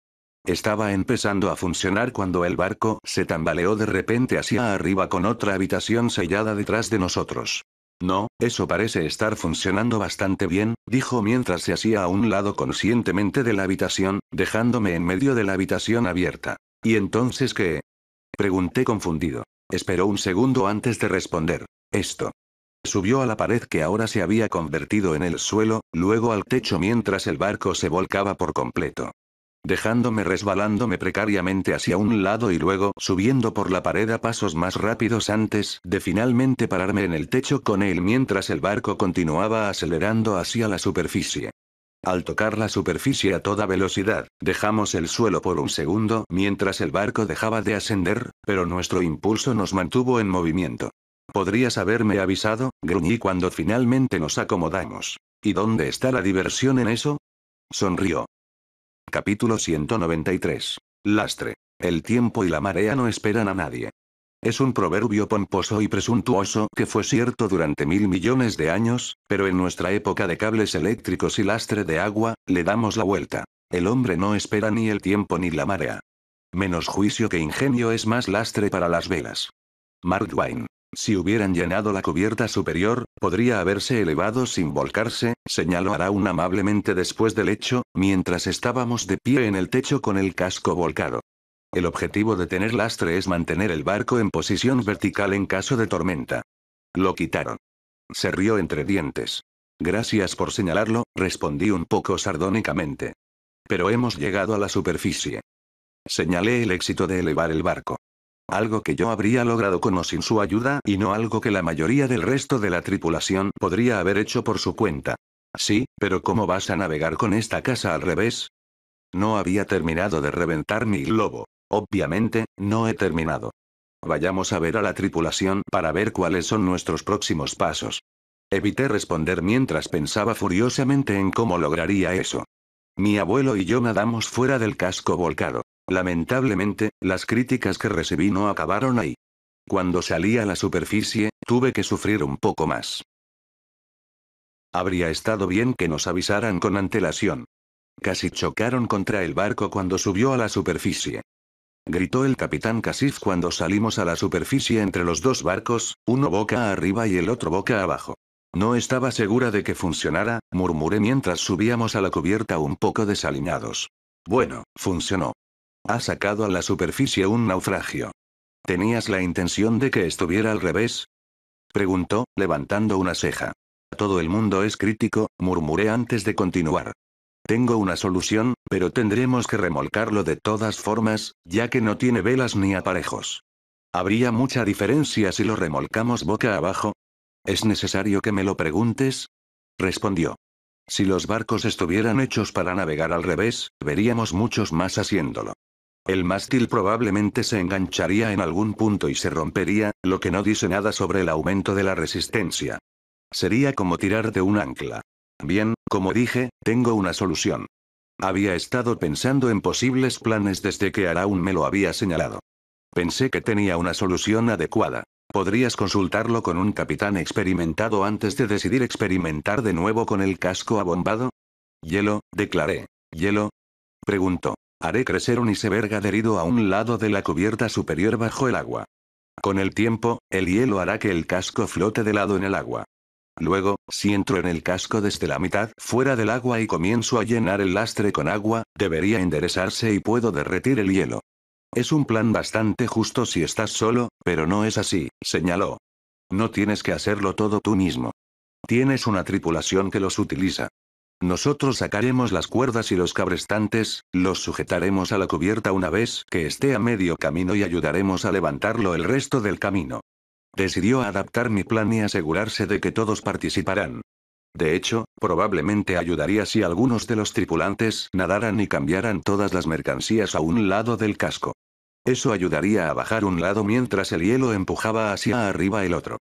[SPEAKER 1] Estaba empezando a funcionar cuando el barco se tambaleó de repente hacia arriba con otra habitación sellada detrás de nosotros. No, eso parece estar funcionando bastante bien, dijo mientras se hacía a un lado conscientemente de la habitación, dejándome en medio de la habitación abierta. ¿Y entonces qué? Pregunté confundido. Esperó un segundo antes de responder. Esto. Subió a la pared que ahora se había convertido en el suelo, luego al techo mientras el barco se volcaba por completo. Dejándome resbalándome precariamente hacia un lado y luego subiendo por la pared a pasos más rápidos antes de finalmente pararme en el techo con él mientras el barco continuaba acelerando hacia la superficie. Al tocar la superficie a toda velocidad, dejamos el suelo por un segundo mientras el barco dejaba de ascender, pero nuestro impulso nos mantuvo en movimiento. Podrías haberme avisado, gruñí cuando finalmente nos acomodamos. ¿Y dónde está la diversión en eso? Sonrió. Capítulo 193. Lastre. El tiempo y la marea no esperan a nadie. Es un proverbio pomposo y presuntuoso que fue cierto durante mil millones de años, pero en nuestra época de cables eléctricos y lastre de agua, le damos la vuelta. El hombre no espera ni el tiempo ni la marea. Menos juicio que ingenio es más lastre para las velas. Mark Si hubieran llenado la cubierta superior, podría haberse elevado sin volcarse, señaló Araun amablemente después del hecho, mientras estábamos de pie en el techo con el casco volcado. El objetivo de tener lastre es mantener el barco en posición vertical en caso de tormenta. Lo quitaron. Se rió entre dientes. Gracias por señalarlo, respondí un poco sardónicamente. Pero hemos llegado a la superficie. Señalé el éxito de elevar el barco. Algo que yo habría logrado con o sin su ayuda y no algo que la mayoría del resto de la tripulación podría haber hecho por su cuenta. Sí, pero ¿cómo vas a navegar con esta casa al revés? No había terminado de reventar mi globo. Obviamente, no he terminado. Vayamos a ver a la tripulación para ver cuáles son nuestros próximos pasos. Evité responder mientras pensaba furiosamente en cómo lograría eso. Mi abuelo y yo nadamos fuera del casco volcado. Lamentablemente, las críticas que recibí no acabaron ahí. Cuando salí a la superficie, tuve que sufrir un poco más. Habría estado bien que nos avisaran con antelación. Casi chocaron contra el barco cuando subió a la superficie gritó el capitán Casif cuando salimos a la superficie entre los dos barcos, uno boca arriba y el otro boca abajo. No estaba segura de que funcionara, murmuré mientras subíamos a la cubierta un poco desaliñados. Bueno, funcionó. Ha sacado a la superficie un naufragio. ¿Tenías la intención de que estuviera al revés? Preguntó, levantando una ceja. Todo el mundo es crítico, murmuré antes de continuar. Tengo una solución, pero tendremos que remolcarlo de todas formas, ya que no tiene velas ni aparejos. ¿Habría mucha diferencia si lo remolcamos boca abajo? ¿Es necesario que me lo preguntes? Respondió. Si los barcos estuvieran hechos para navegar al revés, veríamos muchos más haciéndolo. El mástil probablemente se engancharía en algún punto y se rompería, lo que no dice nada sobre el aumento de la resistencia. Sería como tirar de un ancla. Bien, como dije, tengo una solución. Había estado pensando en posibles planes desde que Araun me lo había señalado. Pensé que tenía una solución adecuada. Podrías consultarlo con un capitán experimentado antes de decidir experimentar de nuevo con el casco abombado. Hielo, declaré. ¿Hielo? Preguntó. Haré crecer un iceberg adherido a un lado de la cubierta superior bajo el agua. Con el tiempo, el hielo hará que el casco flote de lado en el agua. Luego, si entro en el casco desde la mitad fuera del agua y comienzo a llenar el lastre con agua, debería enderezarse y puedo derretir el hielo. Es un plan bastante justo si estás solo, pero no es así, señaló. No tienes que hacerlo todo tú mismo. Tienes una tripulación que los utiliza. Nosotros sacaremos las cuerdas y los cabrestantes, los sujetaremos a la cubierta una vez que esté a medio camino y ayudaremos a levantarlo el resto del camino. Decidió adaptar mi plan y asegurarse de que todos participarán. De hecho, probablemente ayudaría si algunos de los tripulantes nadaran y cambiaran todas las mercancías a un lado del casco. Eso ayudaría a bajar un lado mientras el hielo empujaba hacia arriba el otro.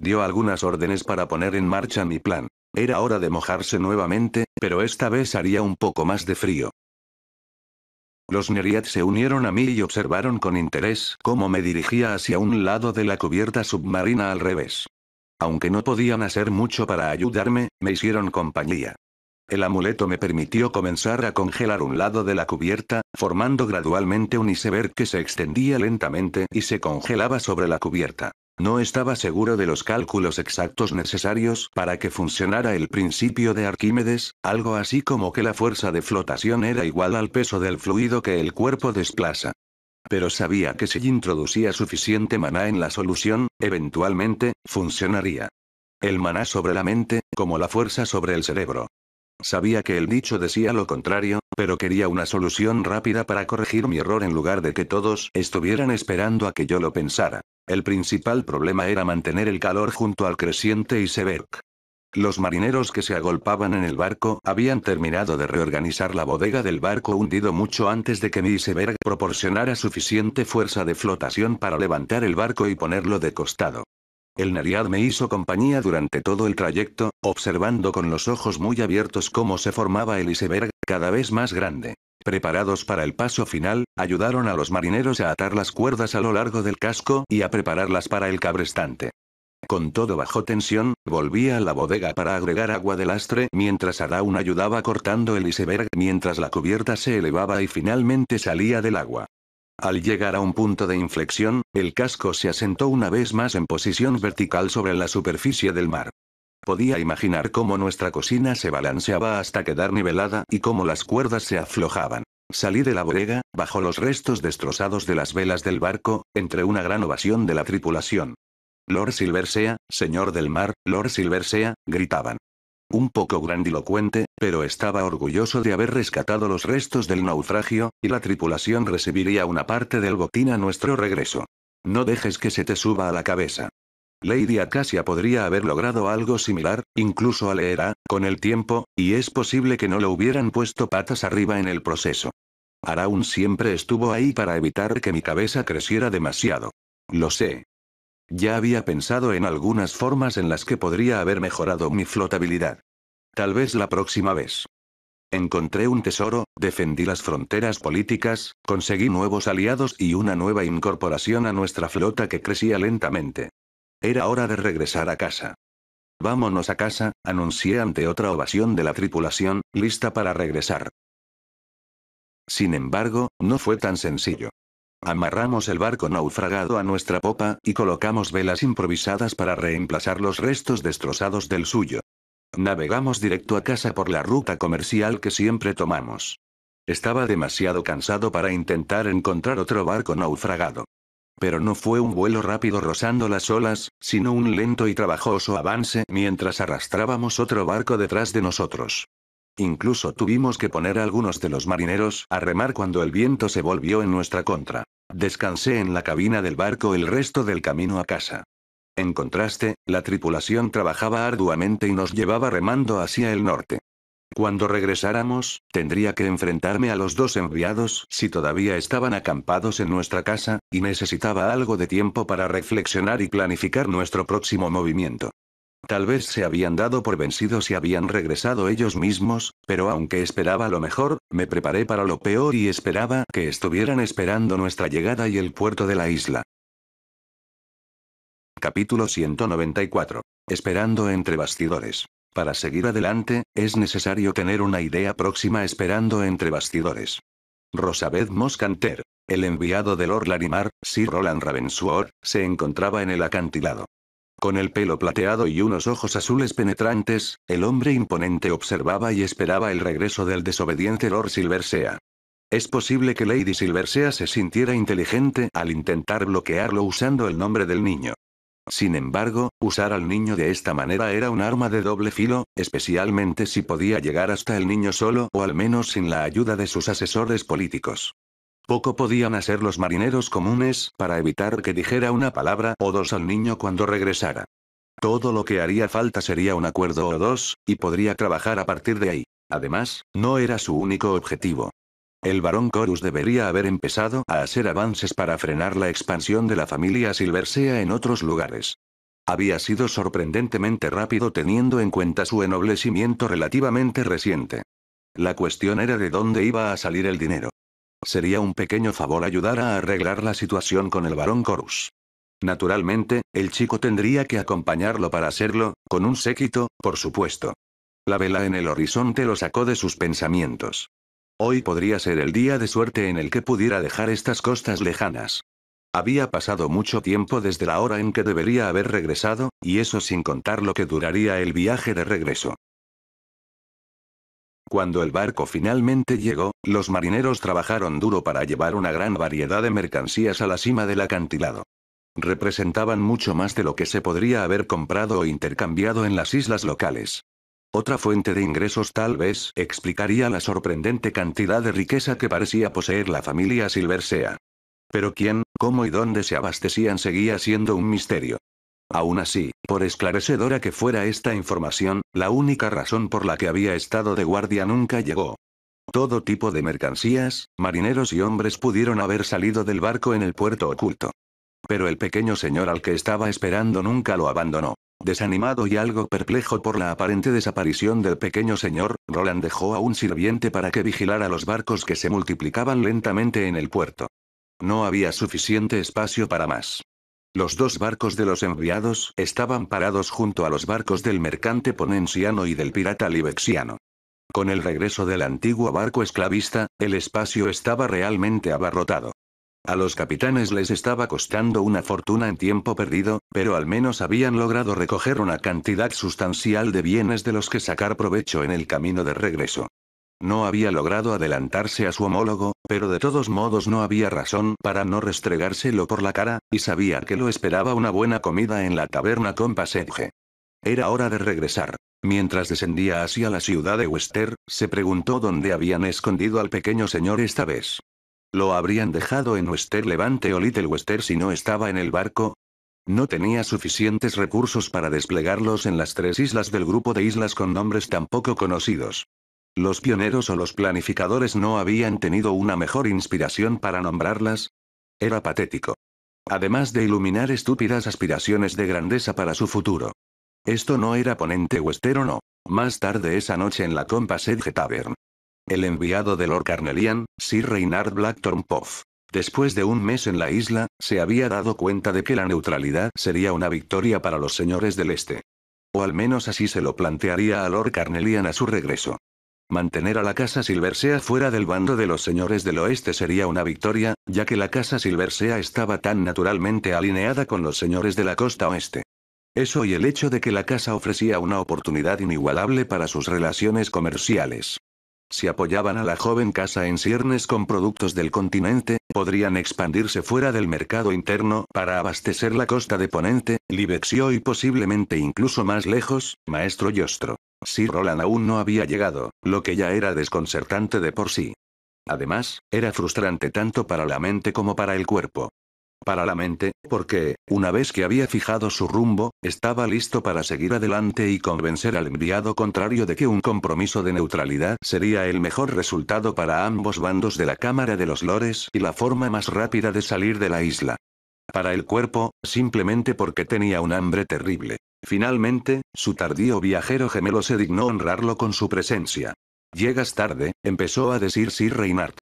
[SPEAKER 1] Dio algunas órdenes para poner en marcha mi plan. Era hora de mojarse nuevamente, pero esta vez haría un poco más de frío. Los Neriad se unieron a mí y observaron con interés cómo me dirigía hacia un lado de la cubierta submarina al revés. Aunque no podían hacer mucho para ayudarme, me hicieron compañía. El amuleto me permitió comenzar a congelar un lado de la cubierta, formando gradualmente un iceberg que se extendía lentamente y se congelaba sobre la cubierta. No estaba seguro de los cálculos exactos necesarios para que funcionara el principio de Arquímedes, algo así como que la fuerza de flotación era igual al peso del fluido que el cuerpo desplaza. Pero sabía que si introducía suficiente maná en la solución, eventualmente, funcionaría. El maná sobre la mente, como la fuerza sobre el cerebro. Sabía que el dicho decía lo contrario, pero quería una solución rápida para corregir mi error en lugar de que todos estuvieran esperando a que yo lo pensara. El principal problema era mantener el calor junto al creciente iceberg. Los marineros que se agolpaban en el barco habían terminado de reorganizar la bodega del barco hundido mucho antes de que mi iceberg proporcionara suficiente fuerza de flotación para levantar el barco y ponerlo de costado. El Nariad me hizo compañía durante todo el trayecto, observando con los ojos muy abiertos cómo se formaba el iceberg, cada vez más grande preparados para el paso final, ayudaron a los marineros a atar las cuerdas a lo largo del casco y a prepararlas para el cabrestante. Con todo bajo tensión, volvía a la bodega para agregar agua de lastre mientras Adaun ayudaba cortando el iceberg mientras la cubierta se elevaba y finalmente salía del agua. Al llegar a un punto de inflexión, el casco se asentó una vez más en posición vertical sobre la superficie del mar. Podía imaginar cómo nuestra cocina se balanceaba hasta quedar nivelada y cómo las cuerdas se aflojaban. Salí de la bodega, bajo los restos destrozados de las velas del barco, entre una gran ovación de la tripulación. Lord Silversea, señor del mar, Lord Silversea, gritaban. Un poco grandilocuente, pero estaba orgulloso de haber rescatado los restos del naufragio, y la tripulación recibiría una parte del botín a nuestro regreso. No dejes que se te suba a la cabeza. Lady Acacia podría haber logrado algo similar, incluso a era, con el tiempo, y es posible que no lo hubieran puesto patas arriba en el proceso. Araun siempre estuvo ahí para evitar que mi cabeza creciera demasiado. Lo sé. Ya había pensado en algunas formas en las que podría haber mejorado mi flotabilidad. Tal vez la próxima vez. Encontré un tesoro, defendí las fronteras políticas, conseguí nuevos aliados y una nueva incorporación a nuestra flota que crecía lentamente. Era hora de regresar a casa. Vámonos a casa, anuncié ante otra ovación de la tripulación, lista para regresar. Sin embargo, no fue tan sencillo. Amarramos el barco naufragado a nuestra popa, y colocamos velas improvisadas para reemplazar los restos destrozados del suyo. Navegamos directo a casa por la ruta comercial que siempre tomamos. Estaba demasiado cansado para intentar encontrar otro barco naufragado. Pero no fue un vuelo rápido rozando las olas, sino un lento y trabajoso avance mientras arrastrábamos otro barco detrás de nosotros. Incluso tuvimos que poner a algunos de los marineros a remar cuando el viento se volvió en nuestra contra. Descansé en la cabina del barco el resto del camino a casa. En contraste, la tripulación trabajaba arduamente y nos llevaba remando hacia el norte. Cuando regresáramos, tendría que enfrentarme a los dos enviados si todavía estaban acampados en nuestra casa, y necesitaba algo de tiempo para reflexionar y planificar nuestro próximo movimiento. Tal vez se habían dado por vencidos y habían regresado ellos mismos, pero aunque esperaba lo mejor, me preparé para lo peor y esperaba que estuvieran esperando nuestra llegada y el puerto de la isla. Capítulo 194. Esperando entre bastidores. Para seguir adelante, es necesario tener una idea próxima esperando entre bastidores. Rosabeth Moscanter, el enviado de Lord Larimar, Sir Roland Ravensworth, se encontraba en el acantilado. Con el pelo plateado y unos ojos azules penetrantes, el hombre imponente observaba y esperaba el regreso del desobediente Lord Silversea. Es posible que Lady Silversea se sintiera inteligente al intentar bloquearlo usando el nombre del niño. Sin embargo, usar al niño de esta manera era un arma de doble filo, especialmente si podía llegar hasta el niño solo o al menos sin la ayuda de sus asesores políticos. Poco podían hacer los marineros comunes para evitar que dijera una palabra o dos al niño cuando regresara. Todo lo que haría falta sería un acuerdo o dos, y podría trabajar a partir de ahí. Además, no era su único objetivo. El barón Corus debería haber empezado a hacer avances para frenar la expansión de la familia Silversea en otros lugares. Había sido sorprendentemente rápido teniendo en cuenta su ennoblecimiento relativamente reciente. La cuestión era de dónde iba a salir el dinero. Sería un pequeño favor ayudar a arreglar la situación con el barón Corus. Naturalmente, el chico tendría que acompañarlo para hacerlo, con un séquito, por supuesto. La vela en el horizonte lo sacó de sus pensamientos. Hoy podría ser el día de suerte en el que pudiera dejar estas costas lejanas. Había pasado mucho tiempo desde la hora en que debería haber regresado, y eso sin contar lo que duraría el viaje de regreso. Cuando el barco finalmente llegó, los marineros trabajaron duro para llevar una gran variedad de mercancías a la cima del acantilado. Representaban mucho más de lo que se podría haber comprado o intercambiado en las islas locales. Otra fuente de ingresos tal vez explicaría la sorprendente cantidad de riqueza que parecía poseer la familia Silversea. Pero quién, cómo y dónde se abastecían seguía siendo un misterio. Aún así, por esclarecedora que fuera esta información, la única razón por la que había estado de guardia nunca llegó. Todo tipo de mercancías, marineros y hombres pudieron haber salido del barco en el puerto oculto. Pero el pequeño señor al que estaba esperando nunca lo abandonó. Desanimado y algo perplejo por la aparente desaparición del pequeño señor, Roland dejó a un sirviente para que vigilara los barcos que se multiplicaban lentamente en el puerto. No había suficiente espacio para más. Los dos barcos de los enviados estaban parados junto a los barcos del mercante ponenciano y del pirata libexiano. Con el regreso del antiguo barco esclavista, el espacio estaba realmente abarrotado. A los capitanes les estaba costando una fortuna en tiempo perdido, pero al menos habían logrado recoger una cantidad sustancial de bienes de los que sacar provecho en el camino de regreso. No había logrado adelantarse a su homólogo, pero de todos modos no había razón para no restregárselo por la cara, y sabía que lo esperaba una buena comida en la taberna con Pasedge. Era hora de regresar. Mientras descendía hacia la ciudad de Wester, se preguntó dónde habían escondido al pequeño señor esta vez. ¿Lo habrían dejado en Wester Levante o Little Wester si no estaba en el barco? No tenía suficientes recursos para desplegarlos en las tres islas del grupo de islas con nombres tan poco conocidos. Los pioneros o los planificadores no habían tenido una mejor inspiración para nombrarlas. Era patético. Además de iluminar estúpidas aspiraciones de grandeza para su futuro. Esto no era ponente Wester o no. Más tarde esa noche en la Edge Tavern, el enviado de Lord Carnelian, Sir Reynard Blackthorn Poff. Después de un mes en la isla, se había dado cuenta de que la neutralidad sería una victoria para los señores del Este. O al menos así se lo plantearía a Lord Carnelian a su regreso. Mantener a la Casa Silversea fuera del bando de los señores del oeste sería una victoria, ya que la Casa Silversea estaba tan naturalmente alineada con los señores de la costa oeste. Eso y el hecho de que la Casa ofrecía una oportunidad inigualable para sus relaciones comerciales. Si apoyaban a la joven casa en ciernes con productos del continente, podrían expandirse fuera del mercado interno para abastecer la costa de Ponente, Libexio y posiblemente incluso más lejos, Maestro Yostro. Si Roland aún no había llegado, lo que ya era desconcertante de por sí. Además, era frustrante tanto para la mente como para el cuerpo para la mente, porque, una vez que había fijado su rumbo, estaba listo para seguir adelante y convencer al enviado contrario de que un compromiso de neutralidad sería el mejor resultado para ambos bandos de la Cámara de los Lores y la forma más rápida de salir de la isla. Para el cuerpo, simplemente porque tenía un hambre terrible. Finalmente, su tardío viajero gemelo se dignó honrarlo con su presencia. Llegas tarde, empezó a decir Sir Reinhardt.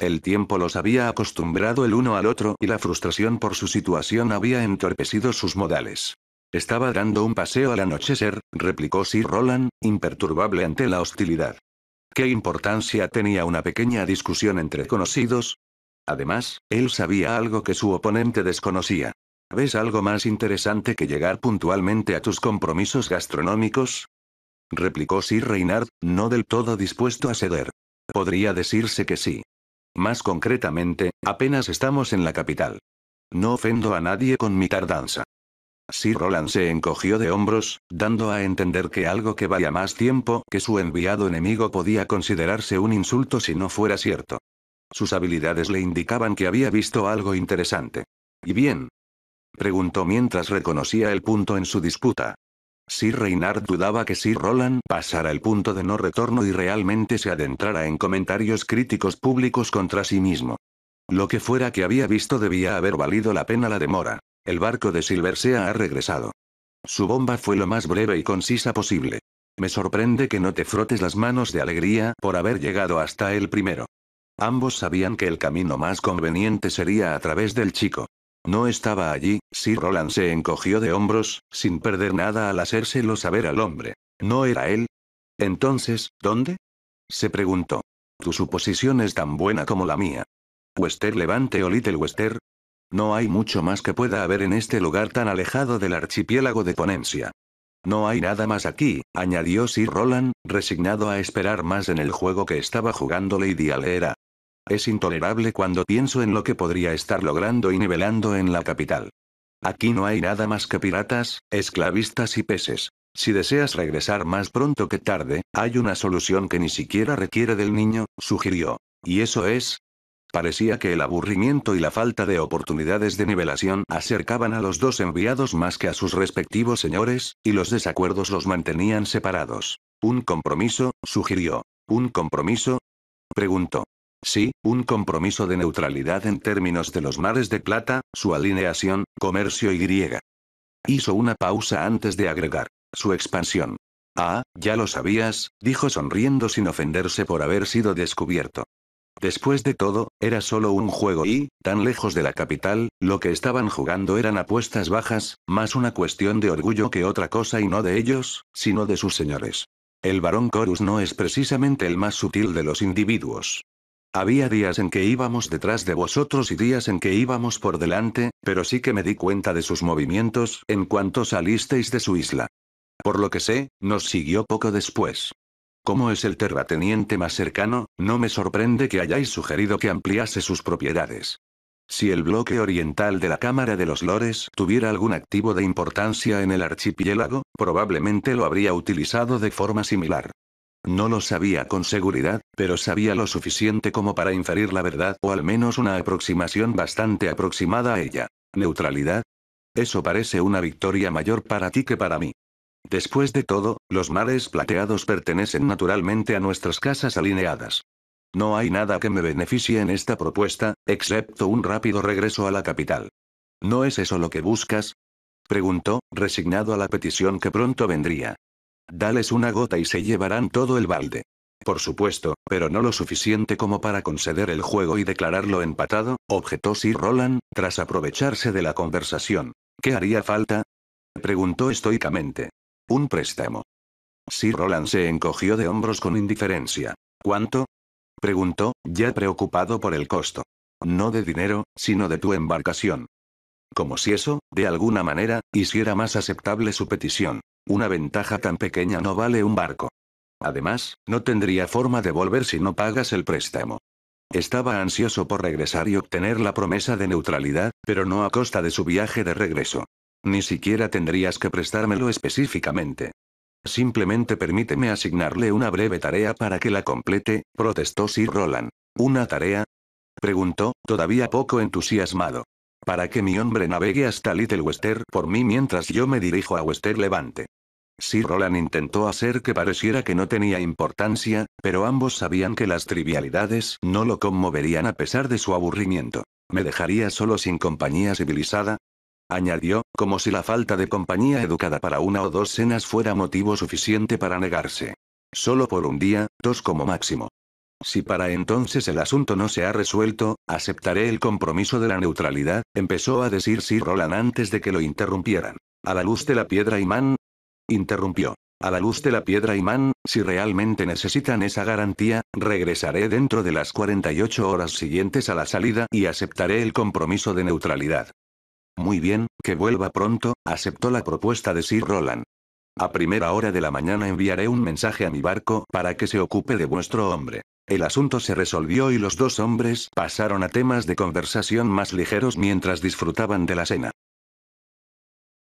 [SPEAKER 1] El tiempo los había acostumbrado el uno al otro y la frustración por su situación había entorpecido sus modales. Estaba dando un paseo al anochecer, replicó Sir Roland, imperturbable ante la hostilidad. ¿Qué importancia tenía una pequeña discusión entre conocidos? Además, él sabía algo que su oponente desconocía. ¿Ves algo más interesante que llegar puntualmente a tus compromisos gastronómicos? replicó Sir Reynard, no del todo dispuesto a ceder. Podría decirse que sí. Más concretamente, apenas estamos en la capital. No ofendo a nadie con mi tardanza. Sir Roland se encogió de hombros, dando a entender que algo que vaya más tiempo que su enviado enemigo podía considerarse un insulto si no fuera cierto. Sus habilidades le indicaban que había visto algo interesante. ¿Y bien? Preguntó mientras reconocía el punto en su disputa. Sir Reynard dudaba que Sir Roland pasara el punto de no retorno y realmente se adentrara en comentarios críticos públicos contra sí mismo. Lo que fuera que había visto debía haber valido la pena la demora. El barco de Silversea ha regresado. Su bomba fue lo más breve y concisa posible. Me sorprende que no te frotes las manos de alegría por haber llegado hasta el primero. Ambos sabían que el camino más conveniente sería a través del chico. No estaba allí, Sir Roland se encogió de hombros, sin perder nada al hacérselo saber al hombre. ¿No era él? Entonces, ¿dónde? Se preguntó. Tu suposición es tan buena como la mía. Wester Levante o Little Wester. No hay mucho más que pueda haber en este lugar tan alejado del archipiélago de Ponencia. No hay nada más aquí, añadió Sir Roland, resignado a esperar más en el juego que estaba jugando Lady Alera. Es intolerable cuando pienso en lo que podría estar logrando y nivelando en la capital. Aquí no hay nada más que piratas, esclavistas y peces. Si deseas regresar más pronto que tarde, hay una solución que ni siquiera requiere del niño, sugirió. Y eso es, Parecía que el aburrimiento y la falta de oportunidades de nivelación acercaban a los dos enviados más que a sus respectivos señores, y los desacuerdos los mantenían separados. ¿Un compromiso? sugirió. ¿Un compromiso? preguntó. Sí, un compromiso de neutralidad en términos de los mares de plata, su alineación, comercio y griega. Hizo una pausa antes de agregar. Su expansión. Ah, ya lo sabías, dijo sonriendo sin ofenderse por haber sido descubierto. Después de todo, era solo un juego y, tan lejos de la capital, lo que estaban jugando eran apuestas bajas, más una cuestión de orgullo que otra cosa y no de ellos, sino de sus señores. El barón Corus no es precisamente el más sutil de los individuos. Había días en que íbamos detrás de vosotros y días en que íbamos por delante, pero sí que me di cuenta de sus movimientos en cuanto salisteis de su isla. Por lo que sé, nos siguió poco después. Como es el terrateniente más cercano, no me sorprende que hayáis sugerido que ampliase sus propiedades. Si el bloque oriental de la Cámara de los Lores tuviera algún activo de importancia en el archipiélago, probablemente lo habría utilizado de forma similar. No lo sabía con seguridad, pero sabía lo suficiente como para inferir la verdad o al menos una aproximación bastante aproximada a ella. ¿Neutralidad? Eso parece una victoria mayor para ti que para mí. Después de todo, los mares plateados pertenecen naturalmente a nuestras casas alineadas. No hay nada que me beneficie en esta propuesta, excepto un rápido regreso a la capital. ¿No es eso lo que buscas? Preguntó, resignado a la petición que pronto vendría. Dales una gota y se llevarán todo el balde. Por supuesto, pero no lo suficiente como para conceder el juego y declararlo empatado, objetó Sir Roland, tras aprovecharse de la conversación. ¿Qué haría falta? preguntó estoicamente. Un préstamo. Sir Roland se encogió de hombros con indiferencia. ¿Cuánto? preguntó, ya preocupado por el costo. No de dinero, sino de tu embarcación. Como si eso, de alguna manera, hiciera más aceptable su petición. Una ventaja tan pequeña no vale un barco. Además, no tendría forma de volver si no pagas el préstamo. Estaba ansioso por regresar y obtener la promesa de neutralidad, pero no a costa de su viaje de regreso. Ni siquiera tendrías que prestármelo específicamente. Simplemente permíteme asignarle una breve tarea para que la complete, protestó Sir Roland. ¿Una tarea? preguntó, todavía poco entusiasmado. Para que mi hombre navegue hasta Little Wester por mí mientras yo me dirijo a Wester Levante. Sir Roland intentó hacer que pareciera que no tenía importancia, pero ambos sabían que las trivialidades no lo conmoverían a pesar de su aburrimiento. ¿Me dejaría solo sin compañía civilizada? añadió, como si la falta de compañía educada para una o dos cenas fuera motivo suficiente para negarse. Solo por un día, dos como máximo. Si para entonces el asunto no se ha resuelto, aceptaré el compromiso de la neutralidad, empezó a decir Sir Roland antes de que lo interrumpieran. A la luz de la piedra imán, interrumpió. A la luz de la piedra imán, si realmente necesitan esa garantía, regresaré dentro de las 48 horas siguientes a la salida y aceptaré el compromiso de neutralidad. Muy bien, que vuelva pronto, aceptó la propuesta de Sir Roland. A primera hora de la mañana enviaré un mensaje a mi barco para que se ocupe de vuestro hombre. El asunto se resolvió y los dos hombres pasaron a temas de conversación más ligeros mientras disfrutaban de la cena.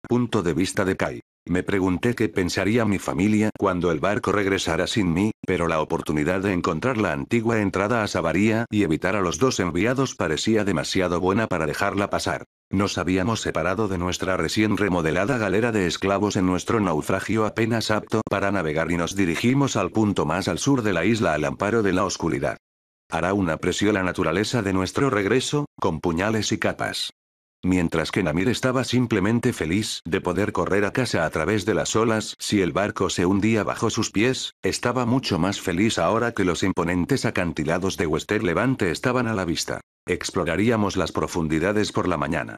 [SPEAKER 1] Punto de vista de Kai. Me pregunté qué pensaría mi familia cuando el barco regresara sin mí, pero la oportunidad de encontrar la antigua entrada a Sabaría y evitar a los dos enviados parecía demasiado buena para dejarla pasar. Nos habíamos separado de nuestra recién remodelada galera de esclavos en nuestro naufragio apenas apto para navegar y nos dirigimos al punto más al sur de la isla al amparo de la oscuridad. Hará una presión la naturaleza de nuestro regreso, con puñales y capas. Mientras que Namir estaba simplemente feliz de poder correr a casa a través de las olas si el barco se hundía bajo sus pies, estaba mucho más feliz ahora que los imponentes acantilados de Wester Levante estaban a la vista. Exploraríamos las profundidades por la mañana.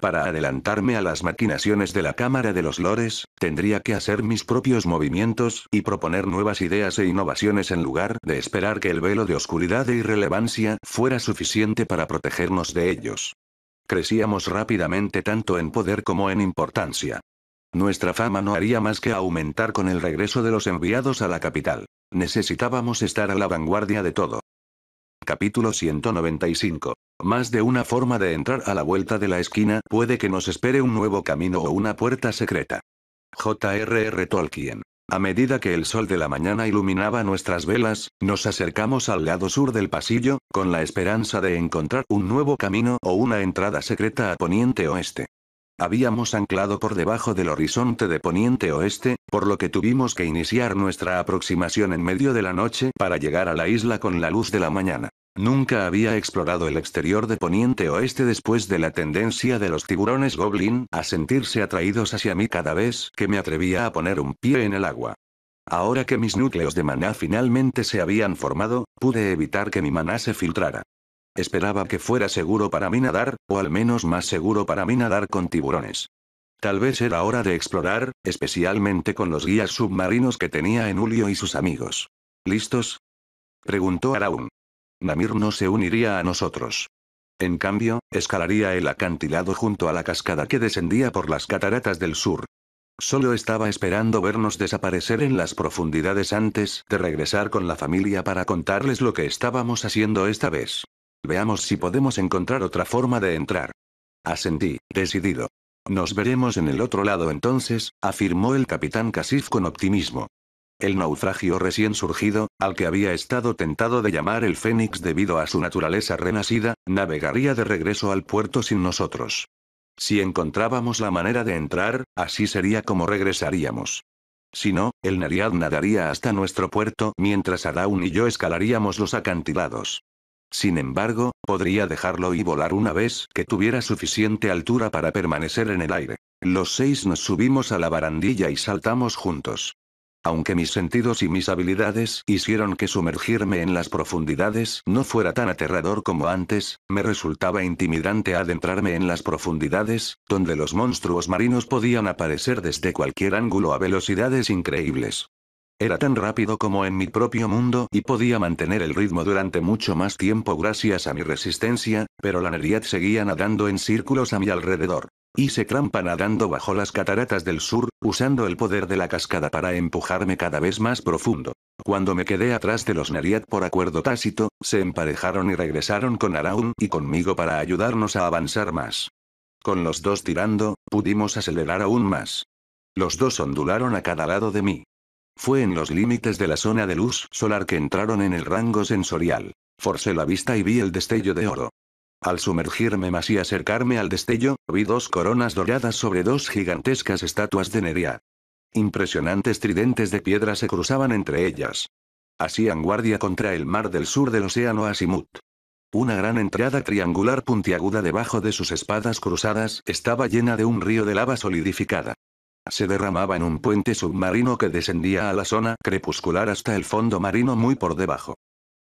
[SPEAKER 1] Para adelantarme a las maquinaciones de la Cámara de los Lores, tendría que hacer mis propios movimientos y proponer nuevas ideas e innovaciones en lugar de esperar que el velo de oscuridad e irrelevancia fuera suficiente para protegernos de ellos. Crecíamos rápidamente tanto en poder como en importancia. Nuestra fama no haría más que aumentar con el regreso de los enviados a la capital. Necesitábamos estar a la vanguardia de todo. Capítulo 195. Más de una forma de entrar a la vuelta de la esquina puede que nos espere un nuevo camino o una puerta secreta. J.R.R. Tolkien. A medida que el sol de la mañana iluminaba nuestras velas, nos acercamos al lado sur del pasillo, con la esperanza de encontrar un nuevo camino o una entrada secreta a poniente oeste. Habíamos anclado por debajo del horizonte de poniente oeste, por lo que tuvimos que iniciar nuestra aproximación en medio de la noche para llegar a la isla con la luz de la mañana. Nunca había explorado el exterior de Poniente Oeste después de la tendencia de los tiburones goblin a sentirse atraídos hacia mí cada vez que me atrevía a poner un pie en el agua. Ahora que mis núcleos de maná finalmente se habían formado, pude evitar que mi maná se filtrara. Esperaba que fuera seguro para mí nadar, o al menos más seguro para mí nadar con tiburones. Tal vez era hora de explorar, especialmente con los guías submarinos que tenía en Enulio y sus amigos. ¿Listos? Preguntó Araun. Namir no se uniría a nosotros. En cambio, escalaría el acantilado junto a la cascada que descendía por las cataratas del sur. Solo estaba esperando vernos desaparecer en las profundidades antes de regresar con la familia para contarles lo que estábamos haciendo esta vez. Veamos si podemos encontrar otra forma de entrar. Asentí, decidido. Nos veremos en el otro lado entonces, afirmó el capitán Casif con optimismo el naufragio recién surgido, al que había estado tentado de llamar el Fénix debido a su naturaleza renacida, navegaría de regreso al puerto sin nosotros. Si encontrábamos la manera de entrar, así sería como regresaríamos. Si no, el Nariad nadaría hasta nuestro puerto mientras Adaun y yo escalaríamos los acantilados. Sin embargo, podría dejarlo y volar una vez que tuviera suficiente altura para permanecer en el aire. Los seis nos subimos a la barandilla y saltamos juntos. Aunque mis sentidos y mis habilidades hicieron que sumergirme en las profundidades no fuera tan aterrador como antes, me resultaba intimidante adentrarme en las profundidades, donde los monstruos marinos podían aparecer desde cualquier ángulo a velocidades increíbles. Era tan rápido como en mi propio mundo y podía mantener el ritmo durante mucho más tiempo gracias a mi resistencia, pero la Neriad seguía nadando en círculos a mi alrededor. Y se crampa nadando bajo las cataratas del sur, usando el poder de la cascada para empujarme cada vez más profundo. Cuando me quedé atrás de los Nariat por acuerdo tácito, se emparejaron y regresaron con Araun y conmigo para ayudarnos a avanzar más. Con los dos tirando, pudimos acelerar aún más. Los dos ondularon a cada lado de mí. Fue en los límites de la zona de luz solar que entraron en el rango sensorial. Forcé la vista y vi el destello de oro. Al sumergirme más y acercarme al destello, vi dos coronas doradas sobre dos gigantescas estatuas de Neria. Impresionantes tridentes de piedra se cruzaban entre ellas. Hacían guardia contra el mar del sur del océano Asimut. Una gran entrada triangular puntiaguda debajo de sus espadas cruzadas estaba llena de un río de lava solidificada. Se derramaba en un puente submarino que descendía a la zona crepuscular hasta el fondo marino muy por debajo.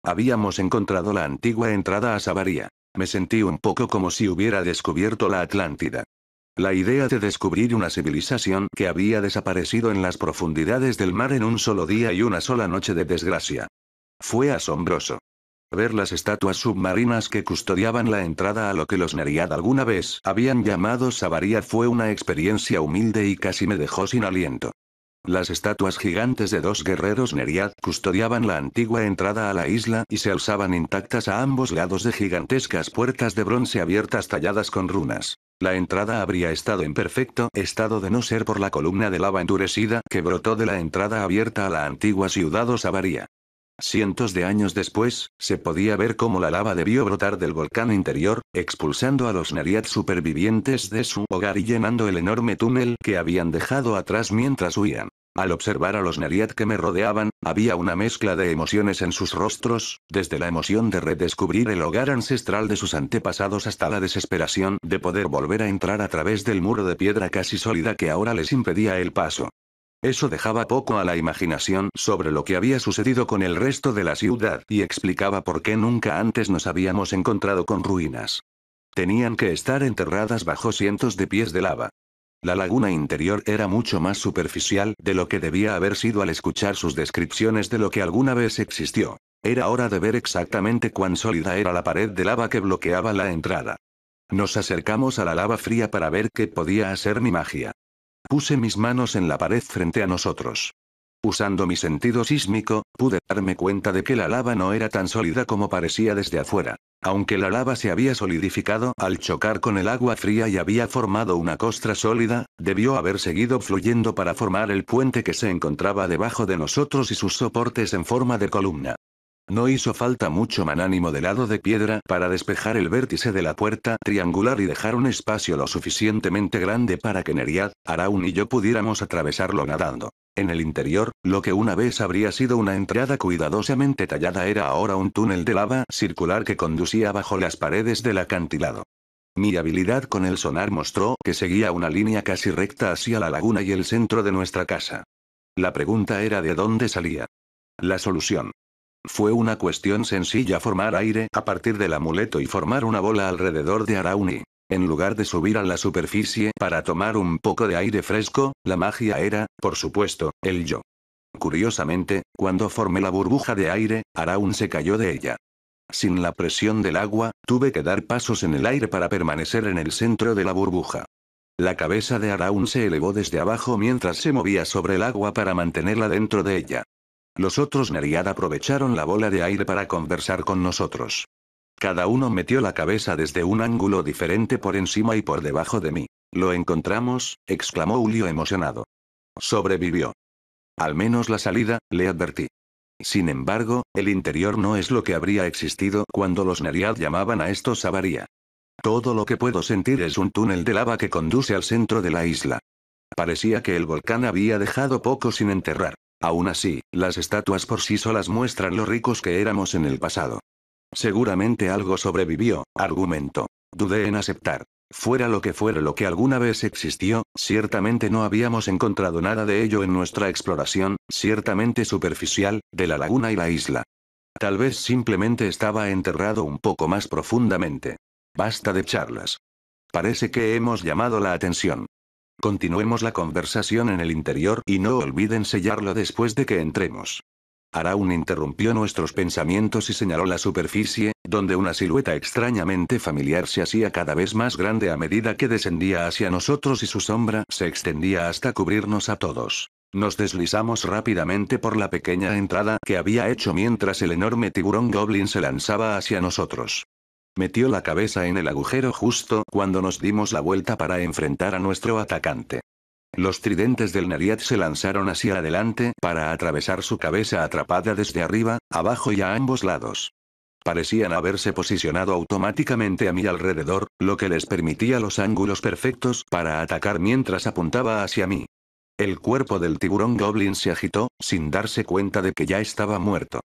[SPEAKER 1] Habíamos encontrado la antigua entrada a Savaria. Me sentí un poco como si hubiera descubierto la Atlántida. La idea de descubrir una civilización que había desaparecido en las profundidades del mar en un solo día y una sola noche de desgracia. Fue asombroso. Ver las estatuas submarinas que custodiaban la entrada a lo que los Neriad alguna vez habían llamado Sabaría fue una experiencia humilde y casi me dejó sin aliento. Las estatuas gigantes de dos guerreros Neriad custodiaban la antigua entrada a la isla y se alzaban intactas a ambos lados de gigantescas puertas de bronce abiertas talladas con runas. La entrada habría estado en perfecto estado de no ser por la columna de lava endurecida que brotó de la entrada abierta a la antigua ciudad Osavaría. Cientos de años después, se podía ver cómo la lava debió brotar del volcán interior, expulsando a los Nariat supervivientes de su hogar y llenando el enorme túnel que habían dejado atrás mientras huían. Al observar a los Nariat que me rodeaban, había una mezcla de emociones en sus rostros, desde la emoción de redescubrir el hogar ancestral de sus antepasados hasta la desesperación de poder volver a entrar a través del muro de piedra casi sólida que ahora les impedía el paso. Eso dejaba poco a la imaginación sobre lo que había sucedido con el resto de la ciudad y explicaba por qué nunca antes nos habíamos encontrado con ruinas. Tenían que estar enterradas bajo cientos de pies de lava. La laguna interior era mucho más superficial de lo que debía haber sido al escuchar sus descripciones de lo que alguna vez existió. Era hora de ver exactamente cuán sólida era la pared de lava que bloqueaba la entrada. Nos acercamos a la lava fría para ver qué podía hacer mi magia. Puse mis manos en la pared frente a nosotros. Usando mi sentido sísmico, pude darme cuenta de que la lava no era tan sólida como parecía desde afuera. Aunque la lava se había solidificado al chocar con el agua fría y había formado una costra sólida, debió haber seguido fluyendo para formar el puente que se encontraba debajo de nosotros y sus soportes en forma de columna. No hizo falta mucho manánimo de lado de piedra para despejar el vértice de la puerta triangular y dejar un espacio lo suficientemente grande para que Neriad, Araun y yo pudiéramos atravesarlo nadando. En el interior, lo que una vez habría sido una entrada cuidadosamente tallada era ahora un túnel de lava circular que conducía bajo las paredes del acantilado. Mi habilidad con el sonar mostró que seguía una línea casi recta hacia la laguna y el centro de nuestra casa. La pregunta era de dónde salía. La solución fue una cuestión sencilla formar aire a partir del amuleto y formar una bola alrededor de Arauni. En lugar de subir a la superficie para tomar un poco de aire fresco, la magia era, por supuesto, el yo. Curiosamente, cuando formé la burbuja de aire, Araun se cayó de ella. Sin la presión del agua, tuve que dar pasos en el aire para permanecer en el centro de la burbuja. La cabeza de Araun se elevó desde abajo mientras se movía sobre el agua para mantenerla dentro de ella. Los otros Neriad aprovecharon la bola de aire para conversar con nosotros. Cada uno metió la cabeza desde un ángulo diferente por encima y por debajo de mí. Lo encontramos, exclamó Julio emocionado. Sobrevivió. Al menos la salida, le advertí. Sin embargo, el interior no es lo que habría existido cuando los Neriad llamaban a esto Sabaría. Todo lo que puedo sentir es un túnel de lava que conduce al centro de la isla. Parecía que el volcán había dejado poco sin enterrar. Aún así, las estatuas por sí solas muestran lo ricos que éramos en el pasado. Seguramente algo sobrevivió, argumento. Dudé en aceptar. Fuera lo que fuera lo que alguna vez existió, ciertamente no habíamos encontrado nada de ello en nuestra exploración, ciertamente superficial, de la laguna y la isla. Tal vez simplemente estaba enterrado un poco más profundamente. Basta de charlas. Parece que hemos llamado la atención. Continuemos la conversación en el interior y no olviden sellarlo después de que entremos. Araun interrumpió nuestros pensamientos y señaló la superficie, donde una silueta extrañamente familiar se hacía cada vez más grande a medida que descendía hacia nosotros y su sombra se extendía hasta cubrirnos a todos. Nos deslizamos rápidamente por la pequeña entrada que había hecho mientras el enorme tiburón goblin se lanzaba hacia nosotros. Metió la cabeza en el agujero justo cuando nos dimos la vuelta para enfrentar a nuestro atacante. Los tridentes del Nariat se lanzaron hacia adelante para atravesar su cabeza atrapada desde arriba, abajo y a ambos lados. Parecían haberse posicionado automáticamente a mi alrededor, lo que les permitía los ángulos perfectos para atacar mientras apuntaba hacia mí. El cuerpo del tiburón goblin se agitó, sin darse cuenta de que ya estaba muerto.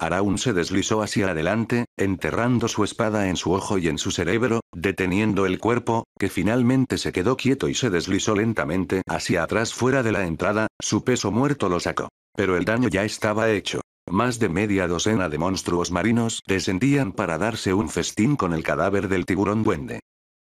[SPEAKER 1] Araun se deslizó hacia adelante, enterrando su espada en su ojo y en su cerebro, deteniendo el cuerpo, que finalmente se quedó quieto y se deslizó lentamente hacia atrás fuera de la entrada, su peso muerto lo sacó. Pero el daño ya estaba hecho. Más de media docena de monstruos marinos descendían para darse un festín con el cadáver del tiburón duende.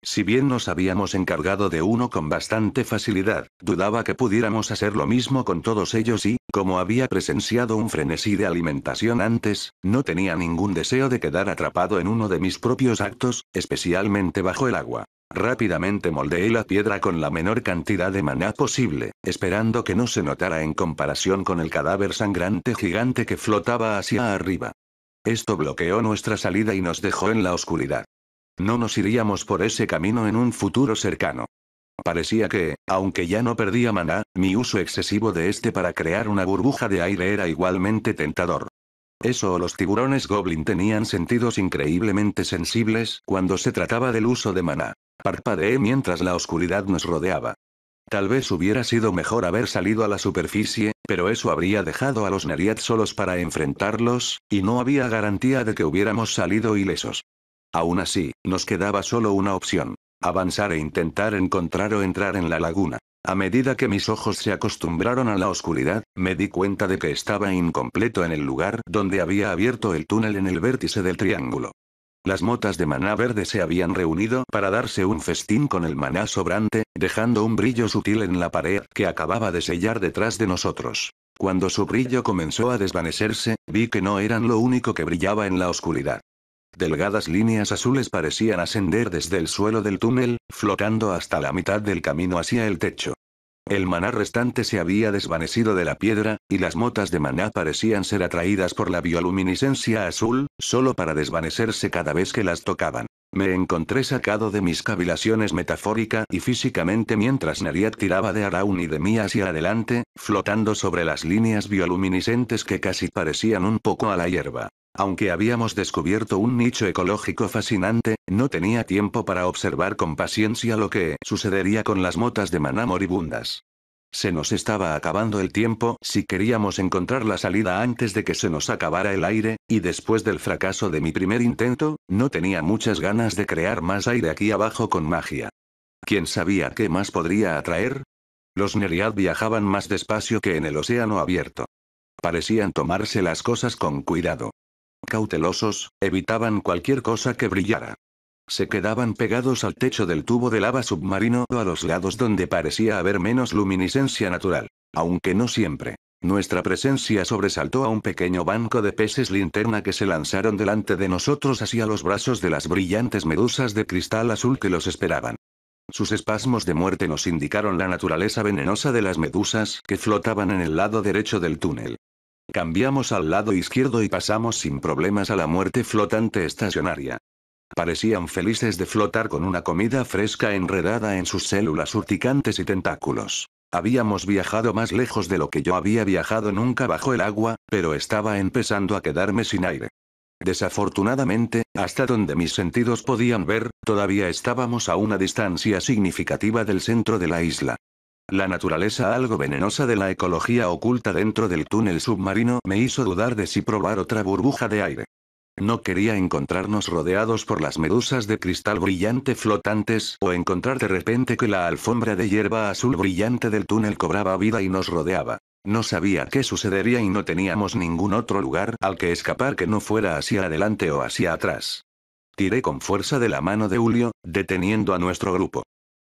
[SPEAKER 1] Si bien nos habíamos encargado de uno con bastante facilidad, dudaba que pudiéramos hacer lo mismo con todos ellos y, como había presenciado un frenesí de alimentación antes, no tenía ningún deseo de quedar atrapado en uno de mis propios actos, especialmente bajo el agua. Rápidamente moldeé la piedra con la menor cantidad de maná posible, esperando que no se notara en comparación con el cadáver sangrante gigante que flotaba hacia arriba. Esto bloqueó nuestra salida y nos dejó en la oscuridad. No nos iríamos por ese camino en un futuro cercano. Parecía que, aunque ya no perdía maná, mi uso excesivo de este para crear una burbuja de aire era igualmente tentador. Eso o los tiburones goblin tenían sentidos increíblemente sensibles cuando se trataba del uso de maná. Parpadeé mientras la oscuridad nos rodeaba. Tal vez hubiera sido mejor haber salido a la superficie, pero eso habría dejado a los Nariat solos para enfrentarlos, y no había garantía de que hubiéramos salido ilesos. Aún así, nos quedaba solo una opción. Avanzar e intentar encontrar o entrar en la laguna. A medida que mis ojos se acostumbraron a la oscuridad, me di cuenta de que estaba incompleto en el lugar donde había abierto el túnel en el vértice del triángulo. Las motas de maná verde se habían reunido para darse un festín con el maná sobrante, dejando un brillo sutil en la pared que acababa de sellar detrás de nosotros. Cuando su brillo comenzó a desvanecerse, vi que no eran lo único que brillaba en la oscuridad delgadas líneas azules parecían ascender desde el suelo del túnel, flotando hasta la mitad del camino hacia el techo. El maná restante se había desvanecido de la piedra, y las motas de maná parecían ser atraídas por la bioluminiscencia azul, solo para desvanecerse cada vez que las tocaban. Me encontré sacado de mis cavilaciones metafórica y físicamente mientras Nariat tiraba de Araun y de mí hacia adelante, flotando sobre las líneas bioluminiscentes que casi parecían un poco a la hierba. Aunque habíamos descubierto un nicho ecológico fascinante, no tenía tiempo para observar con paciencia lo que sucedería con las motas de maná moribundas. Se nos estaba acabando el tiempo si queríamos encontrar la salida antes de que se nos acabara el aire, y después del fracaso de mi primer intento, no tenía muchas ganas de crear más aire aquí abajo con magia. ¿Quién sabía qué más podría atraer? Los Neriad viajaban más despacio que en el océano abierto. Parecían tomarse las cosas con cuidado cautelosos, evitaban cualquier cosa que brillara. Se quedaban pegados al techo del tubo de lava submarino o a los lados donde parecía haber menos luminiscencia natural. Aunque no siempre. Nuestra presencia sobresaltó a un pequeño banco de peces linterna que se lanzaron delante de nosotros hacia los brazos de las brillantes medusas de cristal azul que los esperaban. Sus espasmos de muerte nos indicaron la naturaleza venenosa de las medusas que flotaban en el lado derecho del túnel. Cambiamos al lado izquierdo y pasamos sin problemas a la muerte flotante estacionaria. Parecían felices de flotar con una comida fresca enredada en sus células urticantes y tentáculos. Habíamos viajado más lejos de lo que yo había viajado nunca bajo el agua, pero estaba empezando a quedarme sin aire. Desafortunadamente, hasta donde mis sentidos podían ver, todavía estábamos a una distancia significativa del centro de la isla. La naturaleza algo venenosa de la ecología oculta dentro del túnel submarino me hizo dudar de si probar otra burbuja de aire. No quería encontrarnos rodeados por las medusas de cristal brillante flotantes o encontrar de repente que la alfombra de hierba azul brillante del túnel cobraba vida y nos rodeaba. No sabía qué sucedería y no teníamos ningún otro lugar al que escapar que no fuera hacia adelante o hacia atrás. Tiré con fuerza de la mano de Julio, deteniendo a nuestro grupo.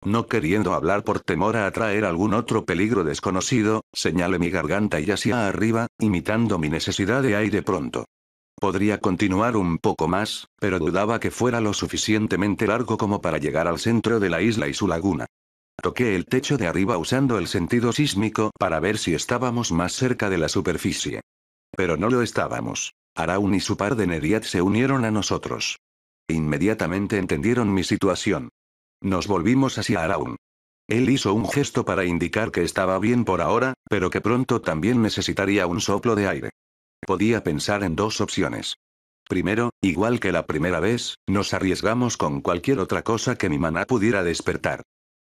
[SPEAKER 1] No queriendo hablar por temor a atraer algún otro peligro desconocido, señalé mi garganta y hacia arriba, imitando mi necesidad de aire pronto. Podría continuar un poco más, pero dudaba que fuera lo suficientemente largo como para llegar al centro de la isla y su laguna. Toqué el techo de arriba usando el sentido sísmico para ver si estábamos más cerca de la superficie. Pero no lo estábamos. Araun y su par de Neriat se unieron a nosotros. Inmediatamente entendieron mi situación. Nos volvimos hacia Araun. Él hizo un gesto para indicar que estaba bien por ahora, pero que pronto también necesitaría un soplo de aire. Podía pensar en dos opciones. Primero, igual que la primera vez, nos arriesgamos con cualquier otra cosa que mi maná pudiera despertar.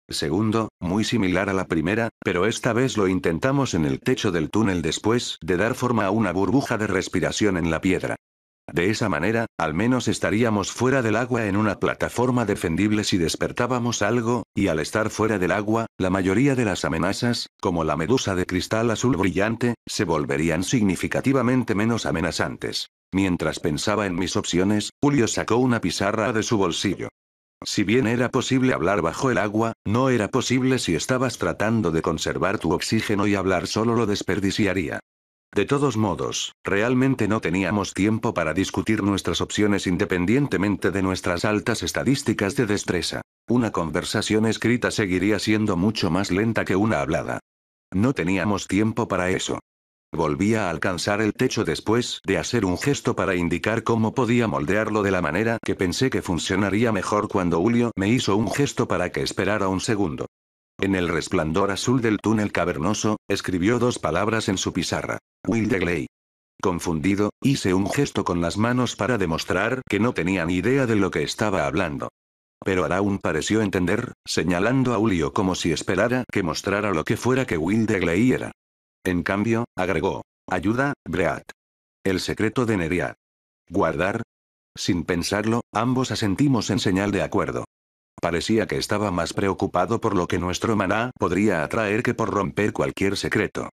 [SPEAKER 1] Segundo, muy similar a la primera, pero esta vez lo intentamos en el techo del túnel después de dar forma a una burbuja de respiración en la piedra. De esa manera, al menos estaríamos fuera del agua en una plataforma defendible si despertábamos algo, y al estar fuera del agua, la mayoría de las amenazas, como la medusa de cristal azul brillante, se volverían significativamente menos amenazantes. Mientras pensaba en mis opciones, Julio sacó una pizarra de su bolsillo. Si bien era posible hablar bajo el agua, no era posible si estabas tratando de conservar tu oxígeno y hablar solo lo desperdiciaría. De todos modos, realmente no teníamos tiempo para discutir nuestras opciones independientemente de nuestras altas estadísticas de destreza. Una conversación escrita seguiría siendo mucho más lenta que una hablada. No teníamos tiempo para eso. Volví a alcanzar el techo después de hacer un gesto para indicar cómo podía moldearlo de la manera que pensé que funcionaría mejor cuando Julio me hizo un gesto para que esperara un segundo. En el resplandor azul del túnel cavernoso, escribió dos palabras en su pizarra. Wildegley. Confundido, hice un gesto con las manos para demostrar que no tenía ni idea de lo que estaba hablando. Pero Araun pareció entender, señalando a Ulio como si esperara que mostrara lo que fuera que Wildegley era. En cambio, agregó. Ayuda, Breat. El secreto de Neria. Guardar. Sin pensarlo, ambos asentimos en señal de acuerdo. Parecía que estaba más preocupado por lo que nuestro maná podría atraer que por romper cualquier secreto.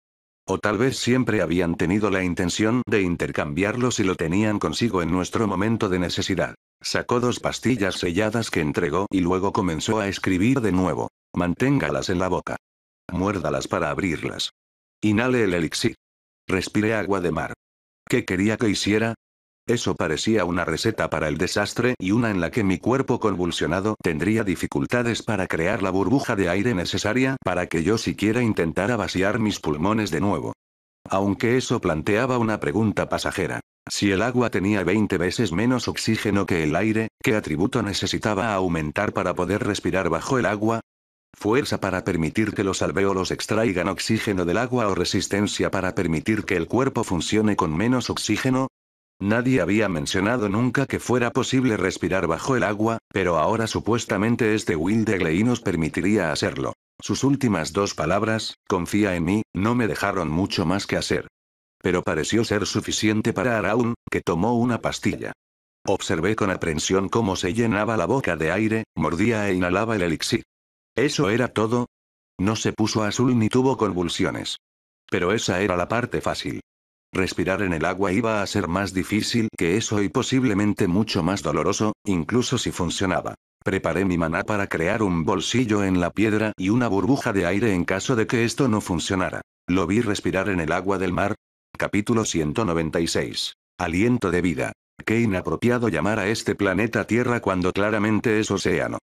[SPEAKER 1] O tal vez siempre habían tenido la intención de intercambiarlo si lo tenían consigo en nuestro momento de necesidad. Sacó dos pastillas selladas que entregó y luego comenzó a escribir de nuevo. Manténgalas en la boca. Muérdalas para abrirlas. Inhale el elixir. Respire agua de mar. ¿Qué quería que hiciera? Eso parecía una receta para el desastre y una en la que mi cuerpo convulsionado tendría dificultades para crear la burbuja de aire necesaria para que yo siquiera intentara vaciar mis pulmones de nuevo. Aunque eso planteaba una pregunta pasajera. Si el agua tenía 20 veces menos oxígeno que el aire, ¿qué atributo necesitaba aumentar para poder respirar bajo el agua? fuerza para permitir que los alvéolos extraigan oxígeno del agua o resistencia para permitir que el cuerpo funcione con menos oxígeno, Nadie había mencionado nunca que fuera posible respirar bajo el agua, pero ahora supuestamente este Glei nos permitiría hacerlo. Sus últimas dos palabras, confía en mí, no me dejaron mucho más que hacer. Pero pareció ser suficiente para Araun, que tomó una pastilla. Observé con aprensión cómo se llenaba la boca de aire, mordía e inhalaba el elixir. ¿Eso era todo? No se puso azul ni tuvo convulsiones. Pero esa era la parte fácil. Respirar en el agua iba a ser más difícil que eso y posiblemente mucho más doloroso, incluso si funcionaba. Preparé mi maná para crear un bolsillo en la piedra y una burbuja de aire en caso de que esto no funcionara. Lo vi respirar en el agua del mar. Capítulo 196. Aliento de vida. Qué inapropiado llamar a este planeta Tierra cuando claramente es océano.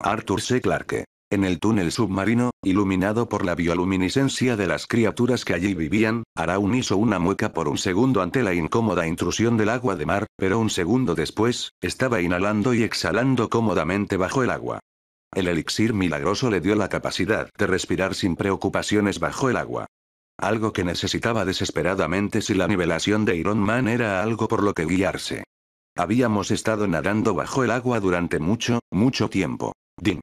[SPEAKER 1] Arthur C. Clarke en el túnel submarino, iluminado por la bioluminiscencia de las criaturas que allí vivían, Araun hizo una mueca por un segundo ante la incómoda intrusión del agua de mar, pero un segundo después, estaba inhalando y exhalando cómodamente bajo el agua. El elixir milagroso le dio la capacidad de respirar sin preocupaciones bajo el agua. Algo que necesitaba desesperadamente si la nivelación de Iron Man era algo por lo que guiarse. Habíamos estado nadando bajo el agua durante mucho, mucho tiempo. Din.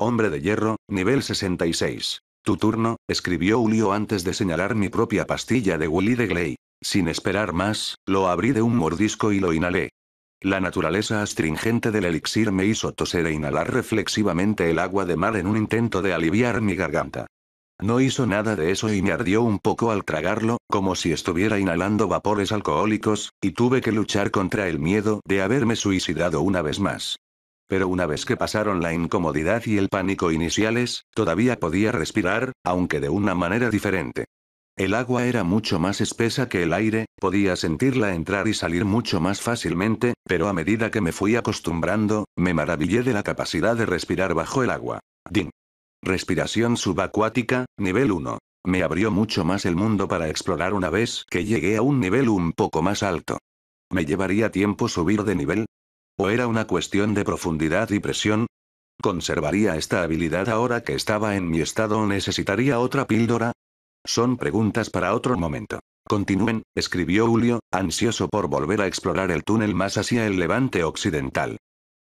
[SPEAKER 1] Hombre de hierro, nivel 66. Tu turno, escribió Julio antes de señalar mi propia pastilla de Willy de Gley. Sin esperar más, lo abrí de un mordisco y lo inhalé. La naturaleza astringente del elixir me hizo toser e inhalar reflexivamente el agua de mar en un intento de aliviar mi garganta. No hizo nada de eso y me ardió un poco al tragarlo, como si estuviera inhalando vapores alcohólicos, y tuve que luchar contra el miedo de haberme suicidado una vez más. Pero una vez que pasaron la incomodidad y el pánico iniciales, todavía podía respirar, aunque de una manera diferente. El agua era mucho más espesa que el aire, podía sentirla entrar y salir mucho más fácilmente, pero a medida que me fui acostumbrando, me maravillé de la capacidad de respirar bajo el agua. Din. Respiración subacuática, nivel 1. Me abrió mucho más el mundo para explorar una vez que llegué a un nivel un poco más alto. Me llevaría tiempo subir de nivel, ¿O era una cuestión de profundidad y presión? ¿Conservaría esta habilidad ahora que estaba en mi estado o necesitaría otra píldora? Son preguntas para otro momento. Continúen, escribió Julio, ansioso por volver a explorar el túnel más hacia el levante occidental.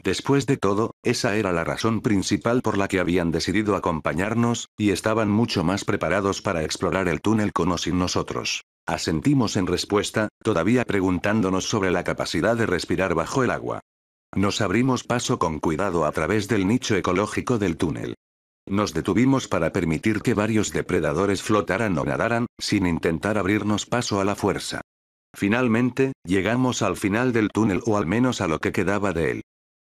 [SPEAKER 1] Después de todo, esa era la razón principal por la que habían decidido acompañarnos, y estaban mucho más preparados para explorar el túnel con o sin nosotros. Asentimos en respuesta, todavía preguntándonos sobre la capacidad de respirar bajo el agua. Nos abrimos paso con cuidado a través del nicho ecológico del túnel. Nos detuvimos para permitir que varios depredadores flotaran o nadaran, sin intentar abrirnos paso a la fuerza. Finalmente, llegamos al final del túnel o al menos a lo que quedaba de él.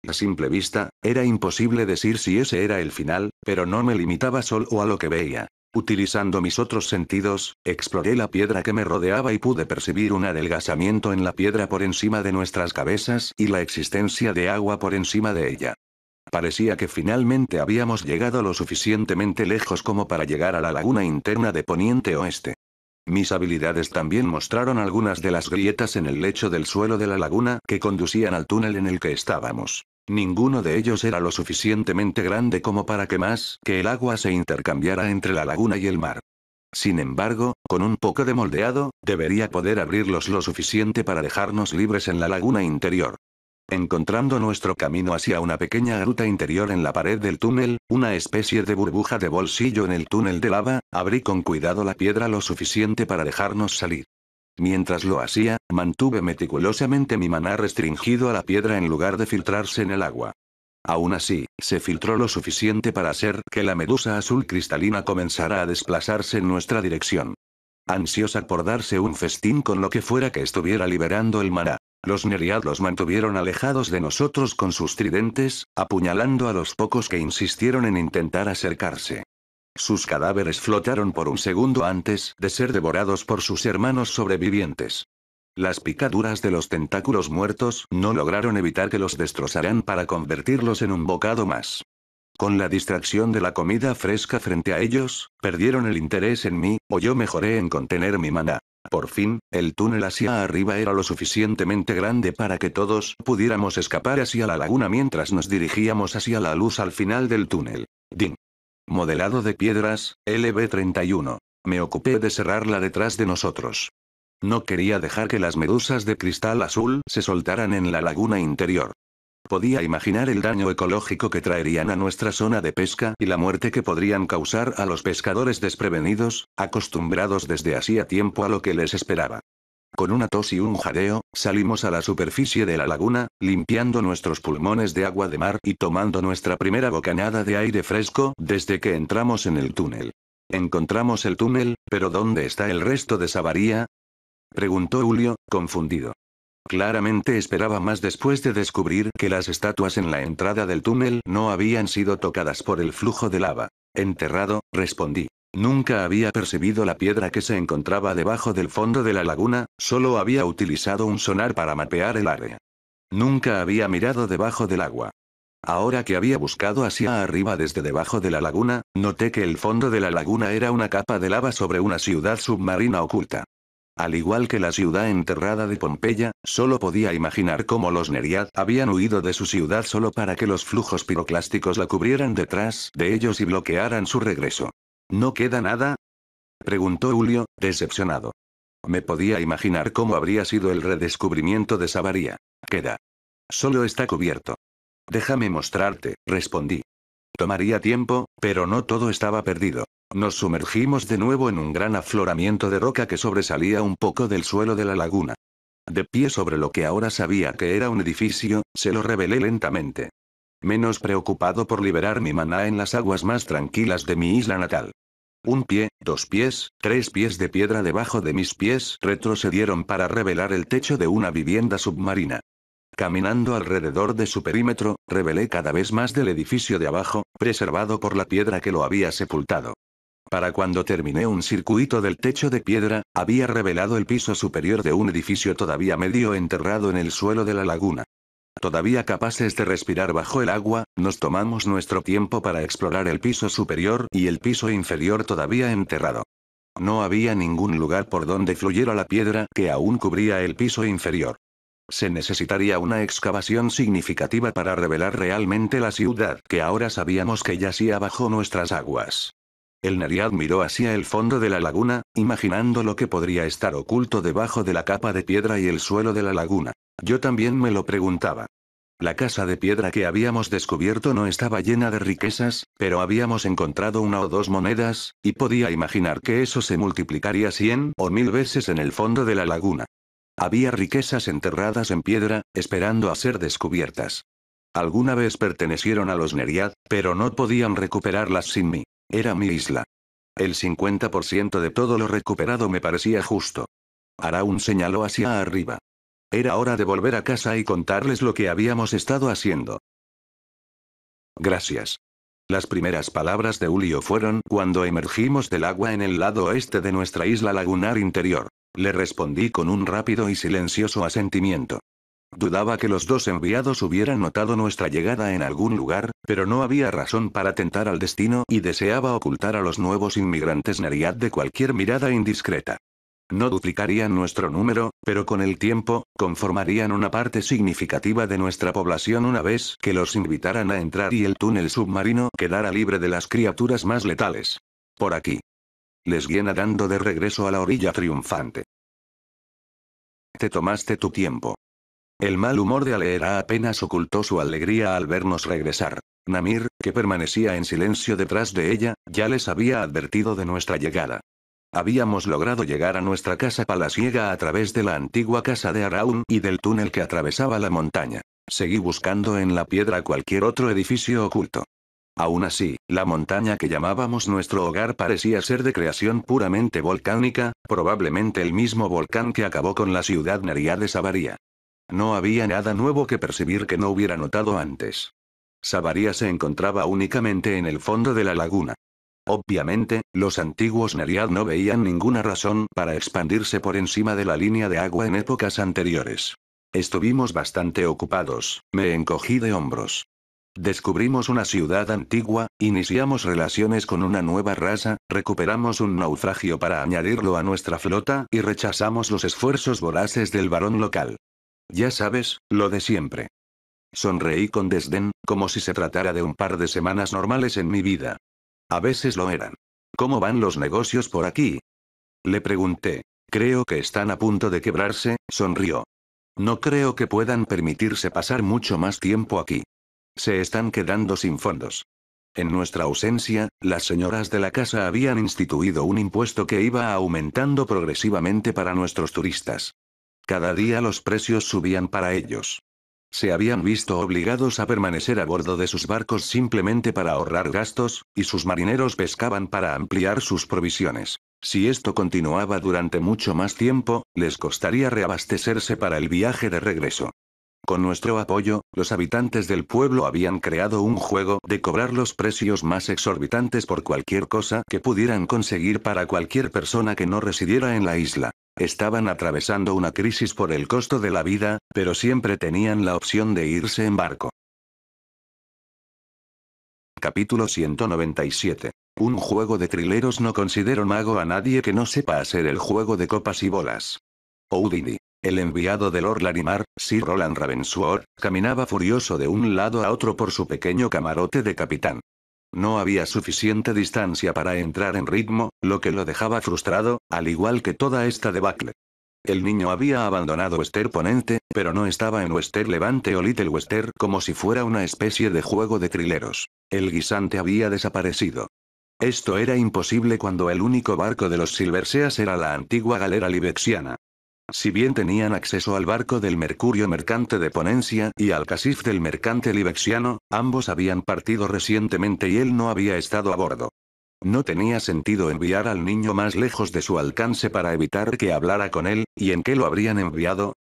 [SPEAKER 1] A simple vista, era imposible decir si ese era el final, pero no me limitaba solo a lo que veía. Utilizando mis otros sentidos, exploré la piedra que me rodeaba y pude percibir un adelgazamiento en la piedra por encima de nuestras cabezas y la existencia de agua por encima de ella. Parecía que finalmente habíamos llegado lo suficientemente lejos como para llegar a la laguna interna de Poniente Oeste. Mis habilidades también mostraron algunas de las grietas en el lecho del suelo de la laguna que conducían al túnel en el que estábamos. Ninguno de ellos era lo suficientemente grande como para que más que el agua se intercambiara entre la laguna y el mar. Sin embargo, con un poco de moldeado, debería poder abrirlos lo suficiente para dejarnos libres en la laguna interior. Encontrando nuestro camino hacia una pequeña gruta interior en la pared del túnel, una especie de burbuja de bolsillo en el túnel de lava, abrí con cuidado la piedra lo suficiente para dejarnos salir. Mientras lo hacía, mantuve meticulosamente mi maná restringido a la piedra en lugar de filtrarse en el agua. Aún así, se filtró lo suficiente para hacer que la medusa azul cristalina comenzara a desplazarse en nuestra dirección. Ansiosa por darse un festín con lo que fuera que estuviera liberando el maná, los Neriad los mantuvieron alejados de nosotros con sus tridentes, apuñalando a los pocos que insistieron en intentar acercarse. Sus cadáveres flotaron por un segundo antes de ser devorados por sus hermanos sobrevivientes. Las picaduras de los tentáculos muertos no lograron evitar que los destrozaran para convertirlos en un bocado más. Con la distracción de la comida fresca frente a ellos, perdieron el interés en mí, o yo mejoré en contener mi maná. Por fin, el túnel hacia arriba era lo suficientemente grande para que todos pudiéramos escapar hacia la laguna mientras nos dirigíamos hacia la luz al final del túnel. Din. Modelado de piedras, LB31. Me ocupé de cerrarla detrás de nosotros. No quería dejar que las medusas de cristal azul se soltaran en la laguna interior. Podía imaginar el daño ecológico que traerían a nuestra zona de pesca y la muerte que podrían causar a los pescadores desprevenidos, acostumbrados desde hacía tiempo a lo que les esperaba. Con una tos y un jadeo, salimos a la superficie de la laguna, limpiando nuestros pulmones de agua de mar y tomando nuestra primera bocanada de aire fresco desde que entramos en el túnel. Encontramos el túnel, pero ¿dónde está el resto de Sabaría? preguntó Julio, confundido. Claramente esperaba más después de descubrir que las estatuas en la entrada del túnel no habían sido tocadas por el flujo de lava. Enterrado, respondí. Nunca había percibido la piedra que se encontraba debajo del fondo de la laguna, solo había utilizado un sonar para mapear el área. Nunca había mirado debajo del agua. Ahora que había buscado hacia arriba desde debajo de la laguna, noté que el fondo de la laguna era una capa de lava sobre una ciudad submarina oculta. Al igual que la ciudad enterrada de Pompeya, solo podía imaginar cómo los Neriad habían huido de su ciudad solo para que los flujos piroclásticos la cubrieran detrás de ellos y bloquearan su regreso. ¿No queda nada? preguntó Julio, decepcionado. Me podía imaginar cómo habría sido el redescubrimiento de Sabaría. Queda. Solo está cubierto. Déjame mostrarte, respondí. Tomaría tiempo, pero no todo estaba perdido. Nos sumergimos de nuevo en un gran afloramiento de roca que sobresalía un poco del suelo de la laguna. De pie sobre lo que ahora sabía que era un edificio, se lo revelé lentamente menos preocupado por liberar mi maná en las aguas más tranquilas de mi isla natal. Un pie, dos pies, tres pies de piedra debajo de mis pies retrocedieron para revelar el techo de una vivienda submarina. Caminando alrededor de su perímetro, revelé cada vez más del edificio de abajo, preservado por la piedra que lo había sepultado. Para cuando terminé un circuito del techo de piedra, había revelado el piso superior de un edificio todavía medio enterrado en el suelo de la laguna. Todavía capaces de respirar bajo el agua, nos tomamos nuestro tiempo para explorar el piso superior y el piso inferior todavía enterrado. No había ningún lugar por donde fluyera la piedra que aún cubría el piso inferior. Se necesitaría una excavación significativa para revelar realmente la ciudad que ahora sabíamos que yacía bajo nuestras aguas. El Nariad miró hacia el fondo de la laguna, imaginando lo que podría estar oculto debajo de la capa de piedra y el suelo de la laguna. Yo también me lo preguntaba. La casa de piedra que habíamos descubierto no estaba llena de riquezas, pero habíamos encontrado una o dos monedas, y podía imaginar que eso se multiplicaría cien o mil veces en el fondo de la laguna. Había riquezas enterradas en piedra, esperando a ser descubiertas. Alguna vez pertenecieron a los Neriad, pero no podían recuperarlas sin mí. Era mi isla. El 50% de todo lo recuperado me parecía justo. Araun señaló hacia arriba. Era hora de volver a casa y contarles lo que habíamos estado haciendo. Gracias. Las primeras palabras de Julio fueron cuando emergimos del agua en el lado oeste de nuestra isla lagunar interior. Le respondí con un rápido y silencioso asentimiento. Dudaba que los dos enviados hubieran notado nuestra llegada en algún lugar, pero no había razón para tentar al destino y deseaba ocultar a los nuevos inmigrantes Nariad de cualquier mirada indiscreta. No duplicarían nuestro número, pero con el tiempo, conformarían una parte significativa de nuestra población una vez que los invitaran a entrar y el túnel submarino quedara libre de las criaturas más letales. Por aquí. Les guía nadando de regreso a la orilla triunfante. Te tomaste tu tiempo. El mal humor de Aleera apenas ocultó su alegría al vernos regresar. Namir, que permanecía en silencio detrás de ella, ya les había advertido de nuestra llegada. Habíamos logrado llegar a nuestra casa palaciega a través de la antigua casa de Araun y del túnel que atravesaba la montaña. Seguí buscando en la piedra cualquier otro edificio oculto. Aún así, la montaña que llamábamos nuestro hogar parecía ser de creación puramente volcánica, probablemente el mismo volcán que acabó con la ciudad de Savaria. No había nada nuevo que percibir que no hubiera notado antes. Sabaria se encontraba únicamente en el fondo de la laguna. Obviamente, los antiguos Neriad no veían ninguna razón para expandirse por encima de la línea de agua en épocas anteriores. Estuvimos bastante ocupados, me encogí de hombros. Descubrimos una ciudad antigua, iniciamos relaciones con una nueva raza, recuperamos un naufragio para añadirlo a nuestra flota y rechazamos los esfuerzos voraces del varón local. Ya sabes, lo de siempre. Sonreí con desdén, como si se tratara de un par de semanas normales en mi vida. A veces lo eran. ¿Cómo van los negocios por aquí? Le pregunté. Creo que están a punto de quebrarse, sonrió. No creo que puedan permitirse pasar mucho más tiempo aquí. Se están quedando sin fondos. En nuestra ausencia, las señoras de la casa habían instituido un impuesto que iba aumentando progresivamente para nuestros turistas. Cada día los precios subían para ellos se habían visto obligados a permanecer a bordo de sus barcos simplemente para ahorrar gastos, y sus marineros pescaban para ampliar sus provisiones. Si esto continuaba durante mucho más tiempo, les costaría reabastecerse para el viaje de regreso. Con nuestro apoyo, los habitantes del pueblo habían creado un juego de cobrar los precios más exorbitantes por cualquier cosa que pudieran conseguir para cualquier persona que no residiera en la isla. Estaban atravesando una crisis por el costo de la vida, pero siempre tenían la opción de irse en barco. Capítulo 197. Un juego de trileros no considero mago a nadie que no sepa hacer el juego de copas y bolas. Houdini. El enviado de Lord Larimar, Sir Roland Ravensworth, caminaba furioso de un lado a otro por su pequeño camarote de capitán. No había suficiente distancia para entrar en ritmo, lo que lo dejaba frustrado, al igual que toda esta debacle. El niño había abandonado Wester Ponente, pero no estaba en Wester Levante o Little Wester como si fuera una especie de juego de trileros. El guisante había desaparecido. Esto era imposible cuando el único barco de los Silverseas era la antigua galera libexiana. Si bien tenían acceso al barco del Mercurio Mercante de Ponencia y al casif del Mercante Libexiano, ambos habían partido recientemente y él no había estado a bordo. No tenía sentido enviar al niño más lejos de su alcance para evitar que hablara con él, ¿y en qué lo habrían enviado?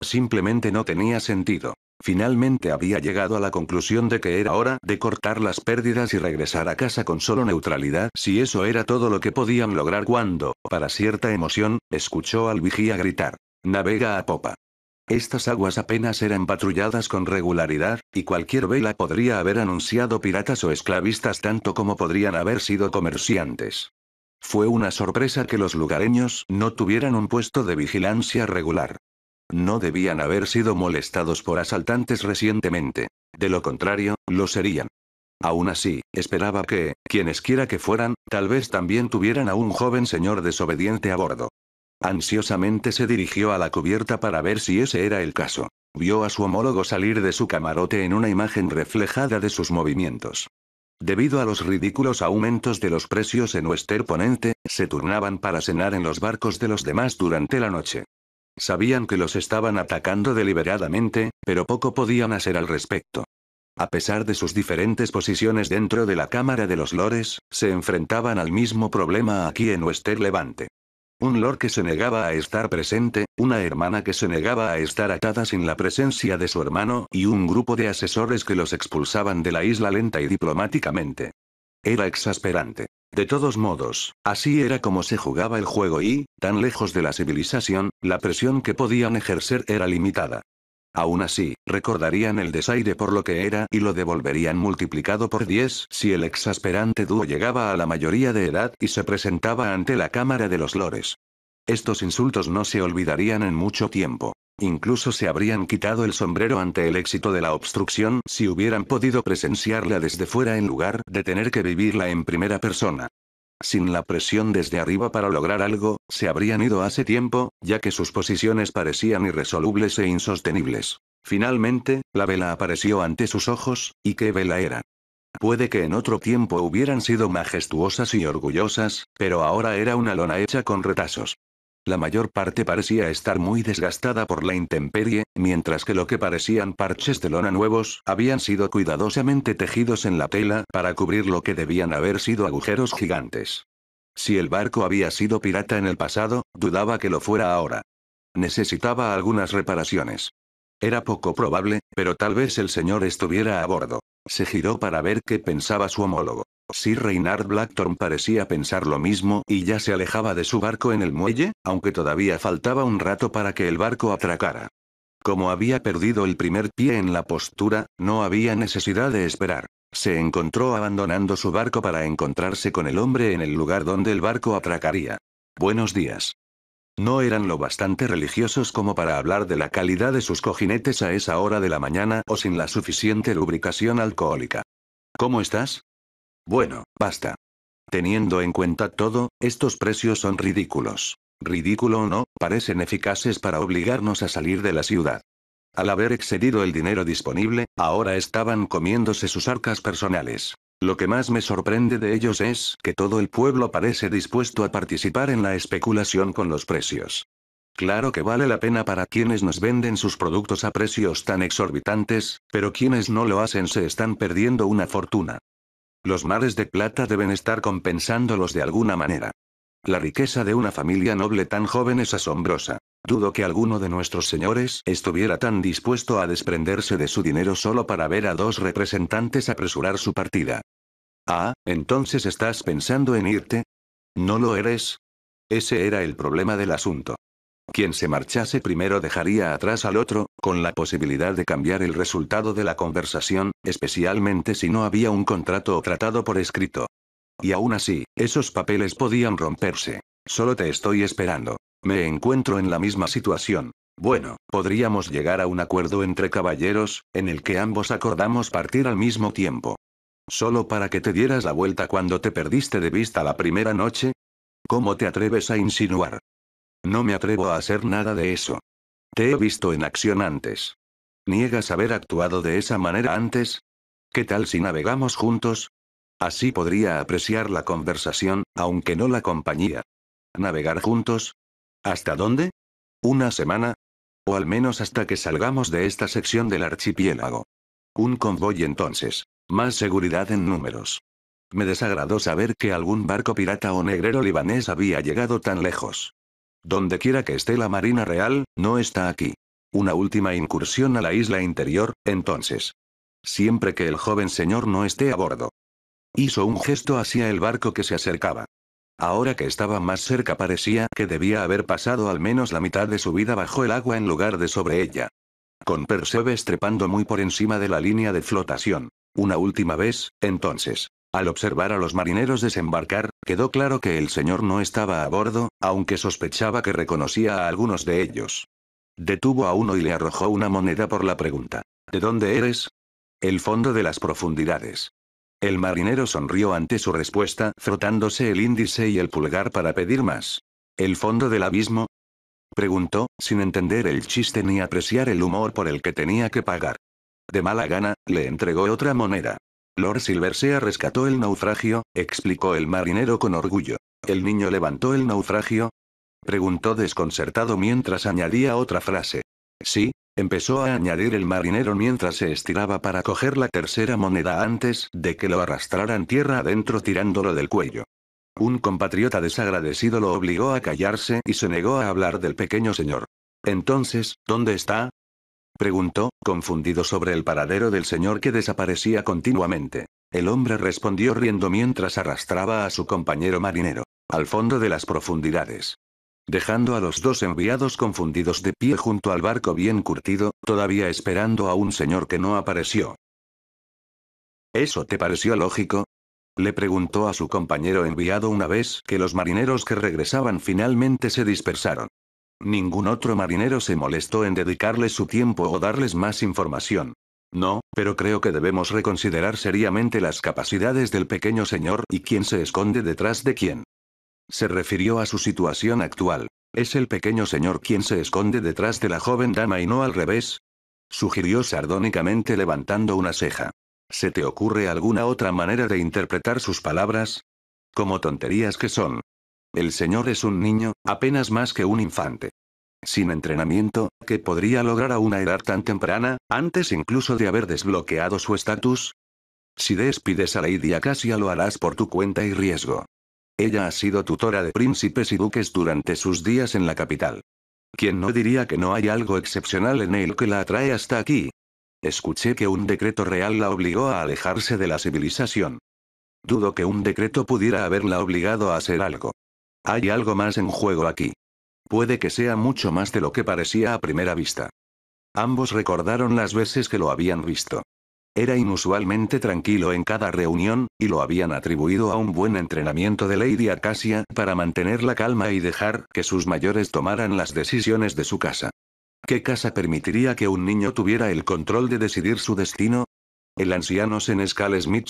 [SPEAKER 1] Simplemente no tenía sentido. Finalmente había llegado a la conclusión de que era hora de cortar las pérdidas y regresar a casa con solo neutralidad si eso era todo lo que podían lograr cuando, para cierta emoción, escuchó al vigía gritar. Navega a popa. Estas aguas apenas eran patrulladas con regularidad, y cualquier vela podría haber anunciado piratas o esclavistas tanto como podrían haber sido comerciantes. Fue una sorpresa que los lugareños no tuvieran un puesto de vigilancia regular. No debían haber sido molestados por asaltantes recientemente. De lo contrario, lo serían. Aún así, esperaba que, quienesquiera que fueran, tal vez también tuvieran a un joven señor desobediente a bordo. Ansiosamente se dirigió a la cubierta para ver si ese era el caso. Vio a su homólogo salir de su camarote en una imagen reflejada de sus movimientos. Debido a los ridículos aumentos de los precios en Westerponente, Ponente, se turnaban para cenar en los barcos de los demás durante la noche. Sabían que los estaban atacando deliberadamente, pero poco podían hacer al respecto. A pesar de sus diferentes posiciones dentro de la Cámara de los Lores, se enfrentaban al mismo problema aquí en Wester Levante. Un lord que se negaba a estar presente, una hermana que se negaba a estar atada sin la presencia de su hermano y un grupo de asesores que los expulsaban de la isla lenta y diplomáticamente. Era exasperante. De todos modos, así era como se jugaba el juego y, tan lejos de la civilización, la presión que podían ejercer era limitada. Aún así, recordarían el desaire por lo que era y lo devolverían multiplicado por 10 si el exasperante dúo llegaba a la mayoría de edad y se presentaba ante la Cámara de los Lores. Estos insultos no se olvidarían en mucho tiempo. Incluso se habrían quitado el sombrero ante el éxito de la obstrucción si hubieran podido presenciarla desde fuera en lugar de tener que vivirla en primera persona. Sin la presión desde arriba para lograr algo, se habrían ido hace tiempo, ya que sus posiciones parecían irresolubles e insostenibles. Finalmente, la vela apareció ante sus ojos, y qué vela era. Puede que en otro tiempo hubieran sido majestuosas y orgullosas, pero ahora era una lona hecha con retazos. La mayor parte parecía estar muy desgastada por la intemperie, mientras que lo que parecían parches de lona nuevos habían sido cuidadosamente tejidos en la tela para cubrir lo que debían haber sido agujeros gigantes. Si el barco había sido pirata en el pasado, dudaba que lo fuera ahora. Necesitaba algunas reparaciones. Era poco probable, pero tal vez el señor estuviera a bordo. Se giró para ver qué pensaba su homólogo. Si Reynard Blackthorn parecía pensar lo mismo y ya se alejaba de su barco en el muelle, aunque todavía faltaba un rato para que el barco atracara. Como había perdido el primer pie en la postura, no había necesidad de esperar. Se encontró abandonando su barco para encontrarse con el hombre en el lugar donde el barco atracaría. Buenos días. No eran lo bastante religiosos como para hablar de la calidad de sus cojinetes a esa hora de la mañana o sin la suficiente lubricación alcohólica. ¿Cómo estás? Bueno, basta. Teniendo en cuenta todo, estos precios son ridículos. Ridículo o no, parecen eficaces para obligarnos a salir de la ciudad. Al haber excedido el dinero disponible, ahora estaban comiéndose sus arcas personales. Lo que más me sorprende de ellos es que todo el pueblo parece dispuesto a participar en la especulación con los precios. Claro que vale la pena para quienes nos venden sus productos a precios tan exorbitantes, pero quienes no lo hacen se están perdiendo una fortuna. Los mares de plata deben estar compensándolos de alguna manera. La riqueza de una familia noble tan joven es asombrosa. Dudo que alguno de nuestros señores estuviera tan dispuesto a desprenderse de su dinero solo para ver a dos representantes apresurar su partida. Ah, entonces estás pensando en irte. No lo eres. Ese era el problema del asunto. Quien se marchase primero dejaría atrás al otro, con la posibilidad de cambiar el resultado de la conversación, especialmente si no había un contrato o tratado por escrito. Y aún así, esos papeles podían romperse. Solo te estoy esperando. Me encuentro en la misma situación. Bueno, podríamos llegar a un acuerdo entre caballeros, en el que ambos acordamos partir al mismo tiempo. Solo para que te dieras la vuelta cuando te perdiste de vista la primera noche. ¿Cómo te atreves a insinuar? No me atrevo a hacer nada de eso. Te he visto en acción antes. ¿Niegas haber actuado de esa manera antes? ¿Qué tal si navegamos juntos? Así podría apreciar la conversación, aunque no la compañía. ¿Navegar juntos? ¿Hasta dónde? ¿Una semana? O al menos hasta que salgamos de esta sección del archipiélago. Un convoy entonces. Más seguridad en números. Me desagradó saber que algún barco pirata o negrero libanés había llegado tan lejos. Donde quiera que esté la Marina Real, no está aquí. Una última incursión a la isla interior, entonces. Siempre que el joven señor no esté a bordo. Hizo un gesto hacia el barco que se acercaba. Ahora que estaba más cerca parecía que debía haber pasado al menos la mitad de su vida bajo el agua en lugar de sobre ella. Con Perseve estrepando muy por encima de la línea de flotación. Una última vez, entonces. Al observar a los marineros desembarcar, quedó claro que el señor no estaba a bordo, aunque sospechaba que reconocía a algunos de ellos. Detuvo a uno y le arrojó una moneda por la pregunta. ¿De dónde eres? El fondo de las profundidades. El marinero sonrió ante su respuesta, frotándose el índice y el pulgar para pedir más. ¿El fondo del abismo? Preguntó, sin entender el chiste ni apreciar el humor por el que tenía que pagar. De mala gana, le entregó otra moneda. Lord Silversea rescató el naufragio, explicó el marinero con orgullo. ¿El niño levantó el naufragio? Preguntó desconcertado mientras añadía otra frase. Sí, empezó a añadir el marinero mientras se estiraba para coger la tercera moneda antes de que lo arrastraran tierra adentro tirándolo del cuello. Un compatriota desagradecido lo obligó a callarse y se negó a hablar del pequeño señor. Entonces, ¿dónde está? preguntó, confundido sobre el paradero del señor que desaparecía continuamente. El hombre respondió riendo mientras arrastraba a su compañero marinero, al fondo de las profundidades. Dejando a los dos enviados confundidos de pie junto al barco bien curtido, todavía esperando a un señor que no apareció. ¿Eso te pareció lógico? Le preguntó a su compañero enviado una vez que los marineros que regresaban finalmente se dispersaron. Ningún otro marinero se molestó en dedicarle su tiempo o darles más información. No, pero creo que debemos reconsiderar seriamente las capacidades del pequeño señor y quién se esconde detrás de quién. Se refirió a su situación actual. ¿Es el pequeño señor quien se esconde detrás de la joven dama y no al revés? Sugirió sardónicamente levantando una ceja. ¿Se te ocurre alguna otra manera de interpretar sus palabras? Como tonterías que son. El señor es un niño, apenas más que un infante sin entrenamiento, que podría lograr a una edad tan temprana, antes incluso de haber desbloqueado su estatus? Si despides a Lady Acacia lo harás por tu cuenta y riesgo. Ella ha sido tutora de príncipes y duques durante sus días en la capital. ¿Quién no diría que no hay algo excepcional en él que la atrae hasta aquí? Escuché que un decreto real la obligó a alejarse de la civilización. Dudo que un decreto pudiera haberla obligado a hacer algo. Hay algo más en juego aquí. Puede que sea mucho más de lo que parecía a primera vista. Ambos recordaron las veces que lo habían visto. Era inusualmente tranquilo en cada reunión, y lo habían atribuido a un buen entrenamiento de Lady Acacia para mantener la calma y dejar que sus mayores tomaran las decisiones de su casa. ¿Qué casa permitiría que un niño tuviera el control de decidir su destino? El anciano senescal Smith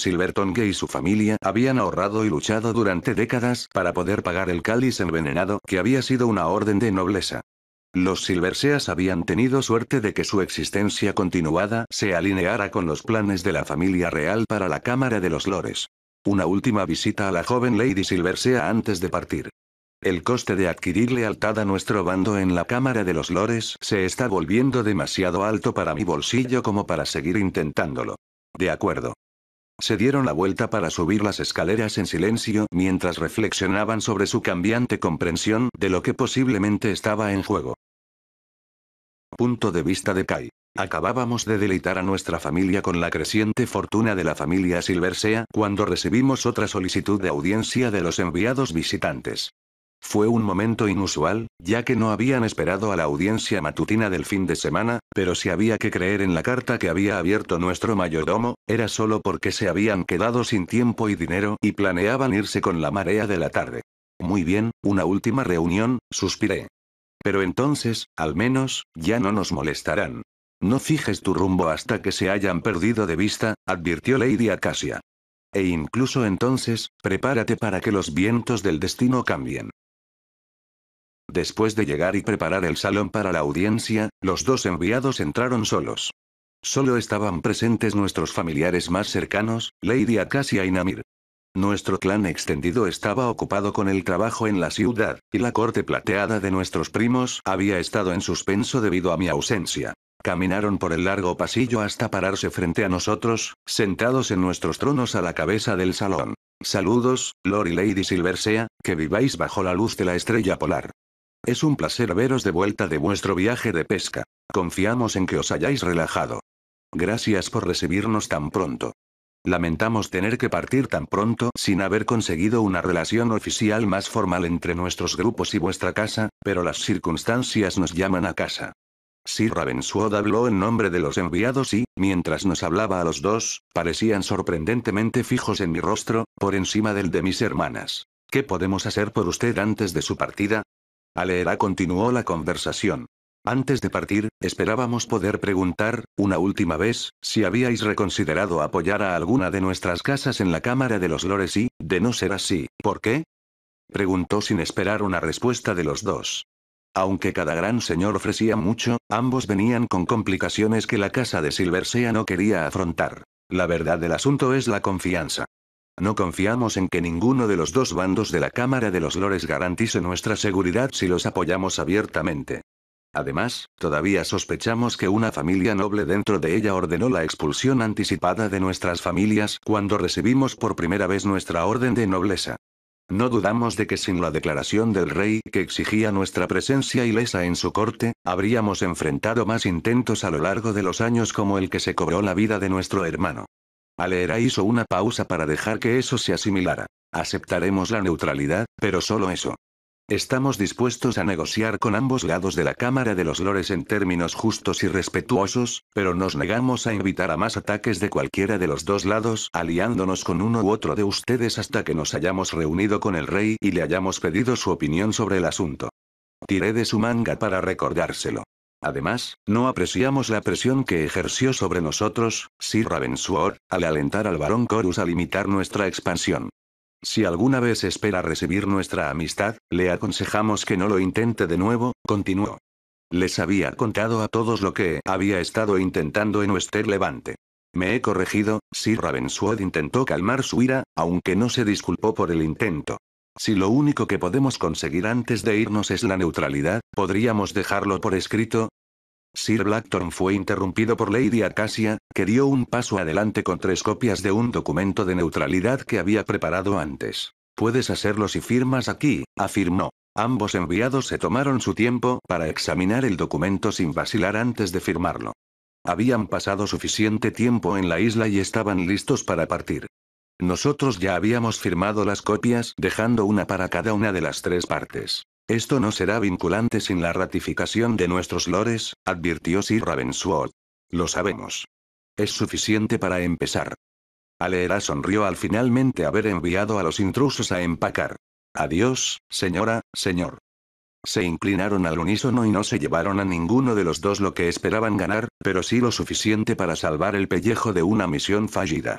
[SPEAKER 1] gay y su familia habían ahorrado y luchado durante décadas para poder pagar el cáliz envenenado que había sido una orden de nobleza. Los Silverseas habían tenido suerte de que su existencia continuada se alineara con los planes de la familia real para la Cámara de los Lores. Una última visita a la joven Lady Silversea antes de partir. El coste de adquirir lealtad a nuestro bando en la Cámara de los Lores se está volviendo demasiado alto para mi bolsillo como para seguir intentándolo. De acuerdo. Se dieron la vuelta para subir las escaleras en silencio mientras reflexionaban sobre su cambiante comprensión de lo que posiblemente estaba en juego. Punto de vista de Kai. Acabábamos de deleitar a nuestra familia con la creciente fortuna de la familia Silversea cuando recibimos otra solicitud de audiencia de los enviados visitantes. Fue un momento inusual, ya que no habían esperado a la audiencia matutina del fin de semana, pero si había que creer en la carta que había abierto nuestro mayordomo, era solo porque se habían quedado sin tiempo y dinero y planeaban irse con la marea de la tarde. Muy bien, una última reunión, suspiré. Pero entonces, al menos, ya no nos molestarán. No fijes tu rumbo hasta que se hayan perdido de vista, advirtió Lady Acacia. E incluso entonces, prepárate para que los vientos del destino cambien. Después de llegar y preparar el salón para la audiencia, los dos enviados entraron solos. Solo estaban presentes nuestros familiares más cercanos, Lady Acacia y Namir. Nuestro clan extendido estaba ocupado con el trabajo en la ciudad, y la corte plateada de nuestros primos había estado en suspenso debido a mi ausencia. Caminaron por el largo pasillo hasta pararse frente a nosotros, sentados en nuestros tronos a la cabeza del salón. Saludos, Lord y Lady Silversea, que viváis bajo la luz de la estrella polar. Es un placer veros de vuelta de vuestro viaje de pesca. Confiamos en que os hayáis relajado. Gracias por recibirnos tan pronto. Lamentamos tener que partir tan pronto sin haber conseguido una relación oficial más formal entre nuestros grupos y vuestra casa, pero las circunstancias nos llaman a casa. Sir Ravenswood habló en nombre de los enviados y, mientras nos hablaba a los dos, parecían sorprendentemente fijos en mi rostro, por encima del de mis hermanas. ¿Qué podemos hacer por usted antes de su partida? Aleera continuó la conversación. Antes de partir, esperábamos poder preguntar, una última vez, si habíais reconsiderado apoyar a alguna de nuestras casas en la Cámara de los Lores y, de no ser así, ¿por qué? Preguntó sin esperar una respuesta de los dos. Aunque cada gran señor ofrecía mucho, ambos venían con complicaciones que la casa de Silversea no quería afrontar. La verdad del asunto es la confianza. No confiamos en que ninguno de los dos bandos de la Cámara de los Lores garantice nuestra seguridad si los apoyamos abiertamente. Además, todavía sospechamos que una familia noble dentro de ella ordenó la expulsión anticipada de nuestras familias cuando recibimos por primera vez nuestra orden de nobleza. No dudamos de que sin la declaración del rey que exigía nuestra presencia ilesa en su corte, habríamos enfrentado más intentos a lo largo de los años como el que se cobró la vida de nuestro hermano. Aleera hizo una pausa para dejar que eso se asimilara. Aceptaremos la neutralidad, pero solo eso. Estamos dispuestos a negociar con ambos lados de la Cámara de los Lores en términos justos y respetuosos, pero nos negamos a invitar a más ataques de cualquiera de los dos lados, aliándonos con uno u otro de ustedes hasta que nos hayamos reunido con el rey y le hayamos pedido su opinión sobre el asunto. Tiré de su manga para recordárselo. Además, no apreciamos la presión que ejerció sobre nosotros, Sir Ravensworth, al alentar al barón Corus a limitar nuestra expansión. Si alguna vez espera recibir nuestra amistad, le aconsejamos que no lo intente de nuevo, continuó. Les había contado a todos lo que había estado intentando en Wester Levante. Me he corregido, Sir Ravenswood intentó calmar su ira, aunque no se disculpó por el intento. Si lo único que podemos conseguir antes de irnos es la neutralidad, ¿podríamos dejarlo por escrito? Sir Blackthorn fue interrumpido por Lady Acacia, que dio un paso adelante con tres copias de un documento de neutralidad que había preparado antes. Puedes hacerlo si firmas aquí, afirmó. Ambos enviados se tomaron su tiempo para examinar el documento sin vacilar antes de firmarlo. Habían pasado suficiente tiempo en la isla y estaban listos para partir. Nosotros ya habíamos firmado las copias, dejando una para cada una de las tres partes. Esto no será vinculante sin la ratificación de nuestros lores, advirtió Sir Ravenswood. Lo sabemos. Es suficiente para empezar. Aleera sonrió al finalmente haber enviado a los intrusos a empacar. Adiós, señora, señor. Se inclinaron al unísono y no se llevaron a ninguno de los dos lo que esperaban ganar, pero sí lo suficiente para salvar el pellejo de una misión fallida.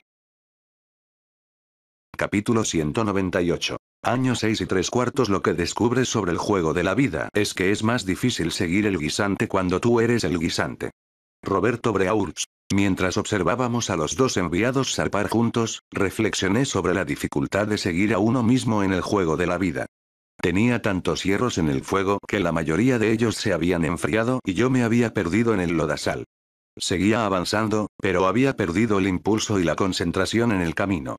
[SPEAKER 1] Capítulo 198. Año 6 y 3 cuartos Lo que descubres sobre el juego de la vida es que es más difícil seguir el guisante cuando tú eres el guisante. Roberto Breaux. Mientras observábamos a los dos enviados zarpar juntos, reflexioné sobre la dificultad de seguir a uno mismo en el juego de la vida. Tenía tantos hierros en el fuego que la mayoría de ellos se habían enfriado y yo me había perdido en el lodasal. Seguía avanzando, pero había perdido el impulso y la concentración en el camino.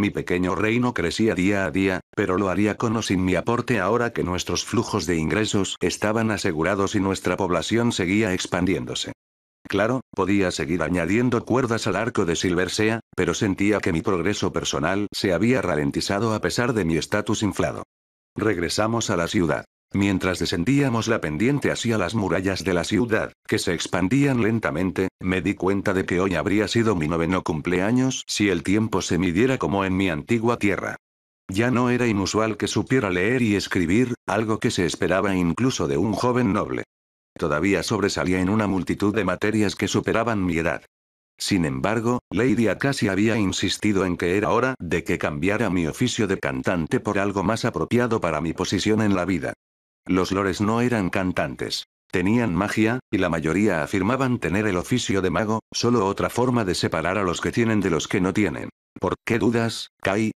[SPEAKER 1] Mi pequeño reino crecía día a día, pero lo haría con o sin mi aporte ahora que nuestros flujos de ingresos estaban asegurados y nuestra población seguía expandiéndose. Claro, podía seguir añadiendo cuerdas al arco de Silversea, pero sentía que mi progreso personal se había ralentizado a pesar de mi estatus inflado. Regresamos a la ciudad. Mientras descendíamos la pendiente hacia las murallas de la ciudad, que se expandían lentamente, me di cuenta de que hoy habría sido mi noveno cumpleaños si el tiempo se midiera como en mi antigua tierra. Ya no era inusual que supiera leer y escribir, algo que se esperaba incluso de un joven noble. Todavía sobresalía en una multitud de materias que superaban mi edad. Sin embargo, Lady casi había insistido en que era hora de que cambiara mi oficio de cantante por algo más apropiado para mi posición en la vida. Los lores no eran cantantes. Tenían magia, y la mayoría afirmaban tener el oficio de mago, solo otra forma de separar a los que tienen de los que no tienen. ¿Por qué dudas, Kai?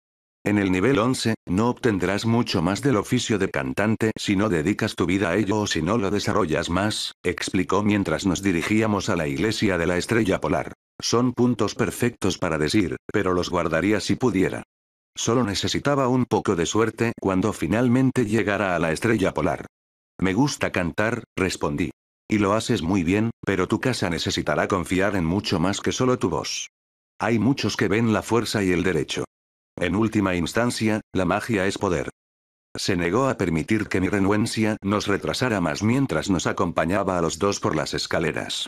[SPEAKER 1] En el nivel 11, no obtendrás mucho más del oficio de cantante si no dedicas tu vida a ello o si no lo desarrollas más, explicó mientras nos dirigíamos a la iglesia de la estrella polar. Son puntos perfectos para decir, pero los guardaría si pudiera. Solo necesitaba un poco de suerte cuando finalmente llegara a la estrella polar. Me gusta cantar, respondí. Y lo haces muy bien, pero tu casa necesitará confiar en mucho más que solo tu voz. Hay muchos que ven la fuerza y el derecho. En última instancia, la magia es poder. Se negó a permitir que mi renuencia nos retrasara más mientras nos acompañaba a los dos por las escaleras.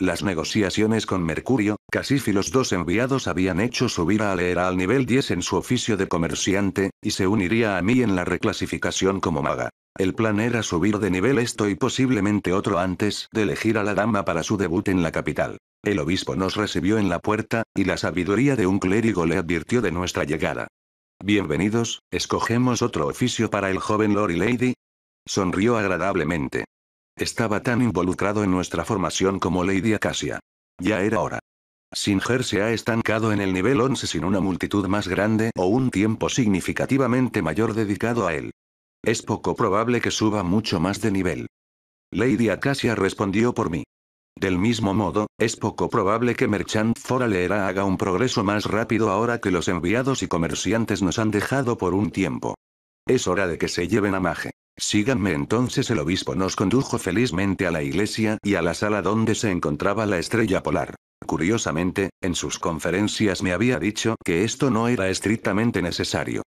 [SPEAKER 1] Las negociaciones con Mercurio, casi y los dos enviados habían hecho subir a Alera al nivel 10 en su oficio de comerciante, y se uniría a mí en la reclasificación como maga. El plan era subir de nivel esto y posiblemente otro antes de elegir a la dama para su debut en la capital. El obispo nos recibió en la puerta, y la sabiduría de un clérigo le advirtió de nuestra llegada. Bienvenidos, escogemos otro oficio para el joven Lord Lady. Sonrió agradablemente. Estaba tan involucrado en nuestra formación como Lady Acacia. Ya era hora. Singer se ha estancado en el nivel 11 sin una multitud más grande o un tiempo significativamente mayor dedicado a él. Es poco probable que suba mucho más de nivel. Lady Acacia respondió por mí. Del mismo modo, es poco probable que Merchant Foraleera haga un progreso más rápido ahora que los enviados y comerciantes nos han dejado por un tiempo. Es hora de que se lleven a Maje. Síganme entonces el obispo nos condujo felizmente a la iglesia y a la sala donde se encontraba la estrella polar. Curiosamente, en sus conferencias me había dicho que esto no era estrictamente necesario.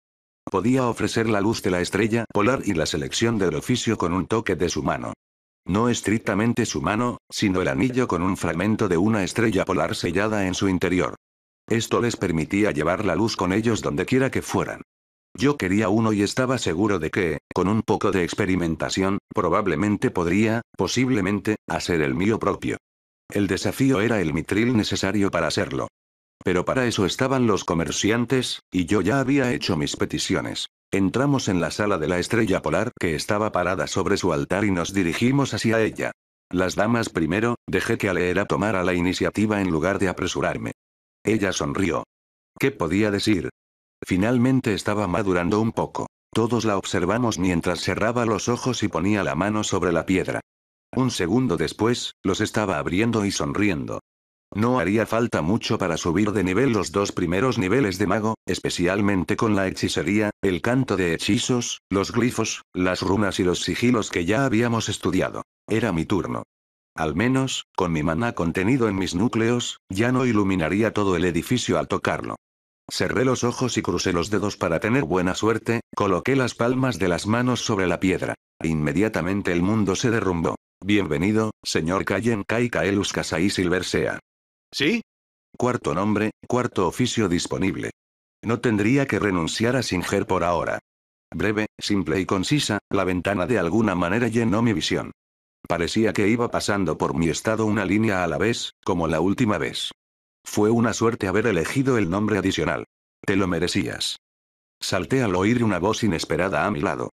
[SPEAKER 1] Podía ofrecer la luz de la estrella polar y la selección del oficio con un toque de su mano. No estrictamente su mano, sino el anillo con un fragmento de una estrella polar sellada en su interior. Esto les permitía llevar la luz con ellos donde quiera que fueran. Yo quería uno y estaba seguro de que, con un poco de experimentación, probablemente podría, posiblemente, hacer el mío propio. El desafío era el mitril necesario para hacerlo. Pero para eso estaban los comerciantes, y yo ya había hecho mis peticiones. Entramos en la sala de la estrella polar que estaba parada sobre su altar y nos dirigimos hacia ella. Las damas primero, dejé que Aleera tomara la iniciativa en lugar de apresurarme. Ella sonrió. ¿Qué podía decir? Finalmente estaba madurando un poco. Todos la observamos mientras cerraba los ojos y ponía la mano sobre la piedra. Un segundo después, los estaba abriendo y sonriendo. No haría falta mucho para subir de nivel los dos primeros niveles de mago, especialmente con la hechicería, el canto de hechizos, los glifos, las runas y los sigilos que ya habíamos estudiado. Era mi turno. Al menos, con mi maná contenido en mis núcleos, ya no iluminaría todo el edificio al tocarlo. Cerré los ojos y crucé los dedos para tener buena suerte, coloqué las palmas de las manos sobre la piedra. Inmediatamente el mundo se derrumbó. Bienvenido, señor Kayen Kai Kasai Silversea. ¿Sí? Cuarto nombre, cuarto oficio disponible. No tendría que renunciar a Singer por ahora. Breve, simple y concisa, la ventana de alguna manera llenó mi visión. Parecía que iba pasando por mi estado una línea a la vez, como la última vez. Fue una suerte haber elegido el nombre adicional. Te lo merecías. Salté al oír una voz inesperada a mi lado.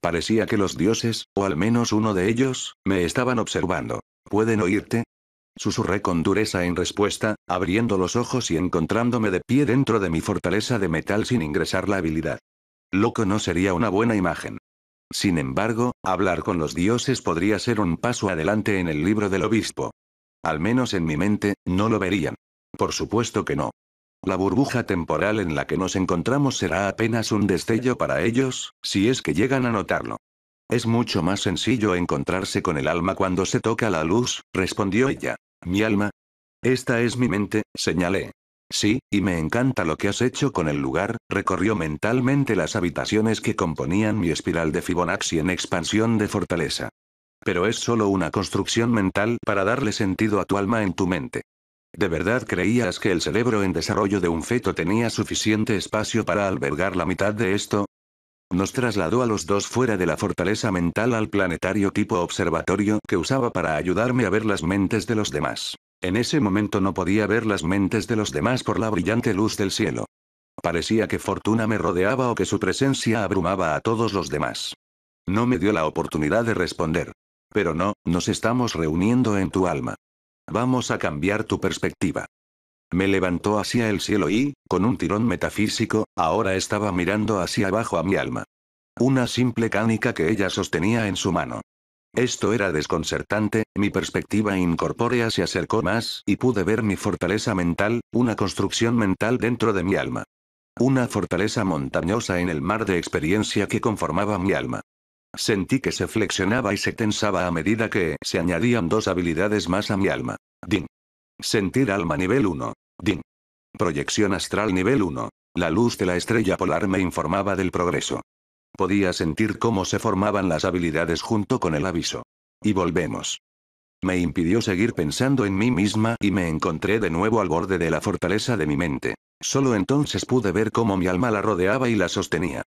[SPEAKER 1] Parecía que los dioses, o al menos uno de ellos, me estaban observando. ¿Pueden oírte? Susurré con dureza en respuesta, abriendo los ojos y encontrándome de pie dentro de mi fortaleza de metal sin ingresar la habilidad. Loco no sería una buena imagen. Sin embargo, hablar con los dioses podría ser un paso adelante en el libro del obispo. Al menos en mi mente, no lo verían. Por supuesto que no. La burbuja temporal en la que nos encontramos será apenas un destello para ellos, si es que llegan a notarlo. Es mucho más sencillo encontrarse con el alma cuando se toca la luz, respondió ella. ¿Mi alma? Esta es mi mente, señalé. Sí, y me encanta lo que has hecho con el lugar, recorrió mentalmente las habitaciones que componían mi espiral de Fibonacci en expansión de fortaleza. Pero es solo una construcción mental para darle sentido a tu alma en tu mente. ¿De verdad creías que el cerebro en desarrollo de un feto tenía suficiente espacio para albergar la mitad de esto? Nos trasladó a los dos fuera de la fortaleza mental al planetario tipo observatorio que usaba para ayudarme a ver las mentes de los demás. En ese momento no podía ver las mentes de los demás por la brillante luz del cielo. Parecía que Fortuna me rodeaba o que su presencia abrumaba a todos los demás. No me dio la oportunidad de responder. Pero no, nos estamos reuniendo en tu alma. Vamos a cambiar tu perspectiva. Me levantó hacia el cielo y, con un tirón metafísico, ahora estaba mirando hacia abajo a mi alma. Una simple cánica que ella sostenía en su mano. Esto era desconcertante, mi perspectiva incorpórea se acercó más y pude ver mi fortaleza mental, una construcción mental dentro de mi alma. Una fortaleza montañosa en el mar de experiencia que conformaba mi alma. Sentí que se flexionaba y se tensaba a medida que se añadían dos habilidades más a mi alma. Din. Sentir alma nivel 1. Din. Proyección astral nivel 1. La luz de la estrella polar me informaba del progreso. Podía sentir cómo se formaban las habilidades junto con el aviso. Y volvemos. Me impidió seguir pensando en mí misma y me encontré de nuevo al borde de la fortaleza de mi mente. Solo entonces pude ver cómo mi alma la rodeaba y la sostenía.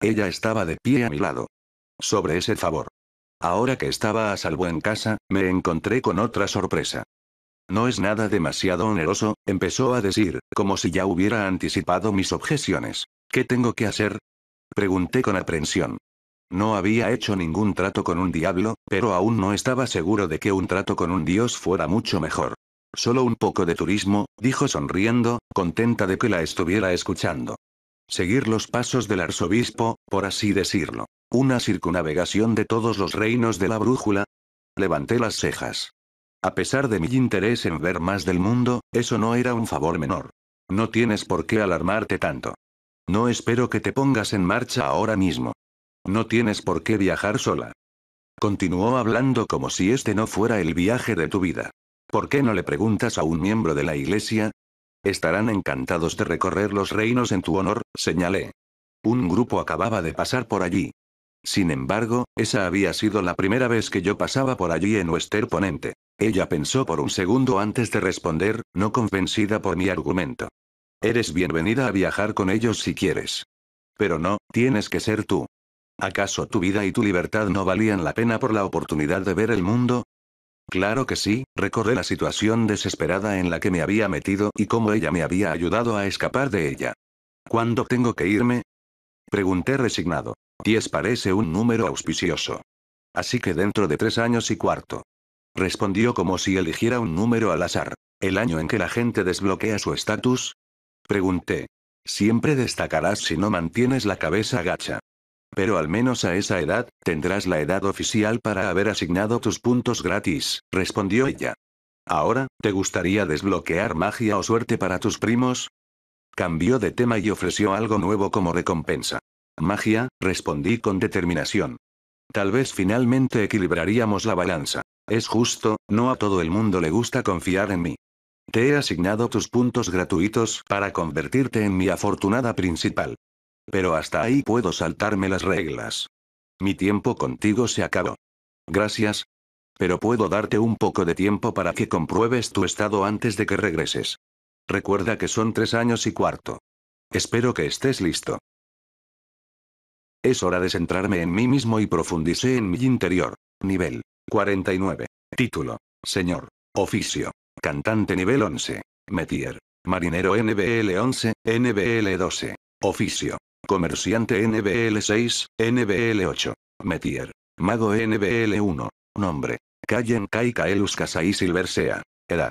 [SPEAKER 1] Ella estaba de pie a mi lado sobre ese favor. Ahora que estaba a salvo en casa, me encontré con otra sorpresa. No es nada demasiado oneroso, empezó a decir, como si ya hubiera anticipado mis objeciones. ¿Qué tengo que hacer? Pregunté con aprensión. No había hecho ningún trato con un diablo, pero aún no estaba seguro de que un trato con un dios fuera mucho mejor. Solo un poco de turismo, dijo sonriendo, contenta de que la estuviera escuchando. Seguir los pasos del arzobispo, por así decirlo. ¿Una circunnavegación de todos los reinos de la brújula? Levanté las cejas. A pesar de mi interés en ver más del mundo, eso no era un favor menor. No tienes por qué alarmarte tanto. No espero que te pongas en marcha ahora mismo. No tienes por qué viajar sola. Continuó hablando como si este no fuera el viaje de tu vida. ¿Por qué no le preguntas a un miembro de la iglesia? Estarán encantados de recorrer los reinos en tu honor, señalé. Un grupo acababa de pasar por allí. Sin embargo, esa había sido la primera vez que yo pasaba por allí en Wester Ponente. Ella pensó por un segundo antes de responder, no convencida por mi argumento. Eres bienvenida a viajar con ellos si quieres. Pero no, tienes que ser tú. ¿Acaso tu vida y tu libertad no valían la pena por la oportunidad de ver el mundo? Claro que sí, recordé la situación desesperada en la que me había metido y cómo ella me había ayudado a escapar de ella. ¿Cuándo tengo que irme? Pregunté resignado. 10 parece un número auspicioso. Así que dentro de tres años y cuarto. Respondió como si eligiera un número al azar. ¿El año en que la gente desbloquea su estatus? Pregunté. Siempre destacarás si no mantienes la cabeza gacha. Pero al menos a esa edad, tendrás la edad oficial para haber asignado tus puntos gratis, respondió ella. Ahora, ¿te gustaría desbloquear magia o suerte para tus primos? Cambió de tema y ofreció algo nuevo como recompensa. Magia, respondí con determinación. Tal vez finalmente equilibraríamos la balanza. Es justo, no a todo el mundo le gusta confiar en mí. Te he asignado tus puntos gratuitos para convertirte en mi afortunada principal. Pero hasta ahí puedo saltarme las reglas. Mi tiempo contigo se acabó. Gracias. Pero puedo darte un poco de tiempo para que compruebes tu estado antes de que regreses. Recuerda que son tres años y cuarto. Espero que estés listo. Es hora de centrarme en mí mismo y profundice en mi interior. Nivel 49. Título. Señor. Oficio. Cantante nivel 11. Metier. Marinero NBL 11, NBL 12. Oficio. Comerciante NBL 6, NBL 8. Metier. Mago NBL 1. Nombre. Callen y Kaelus Silversea. Edad.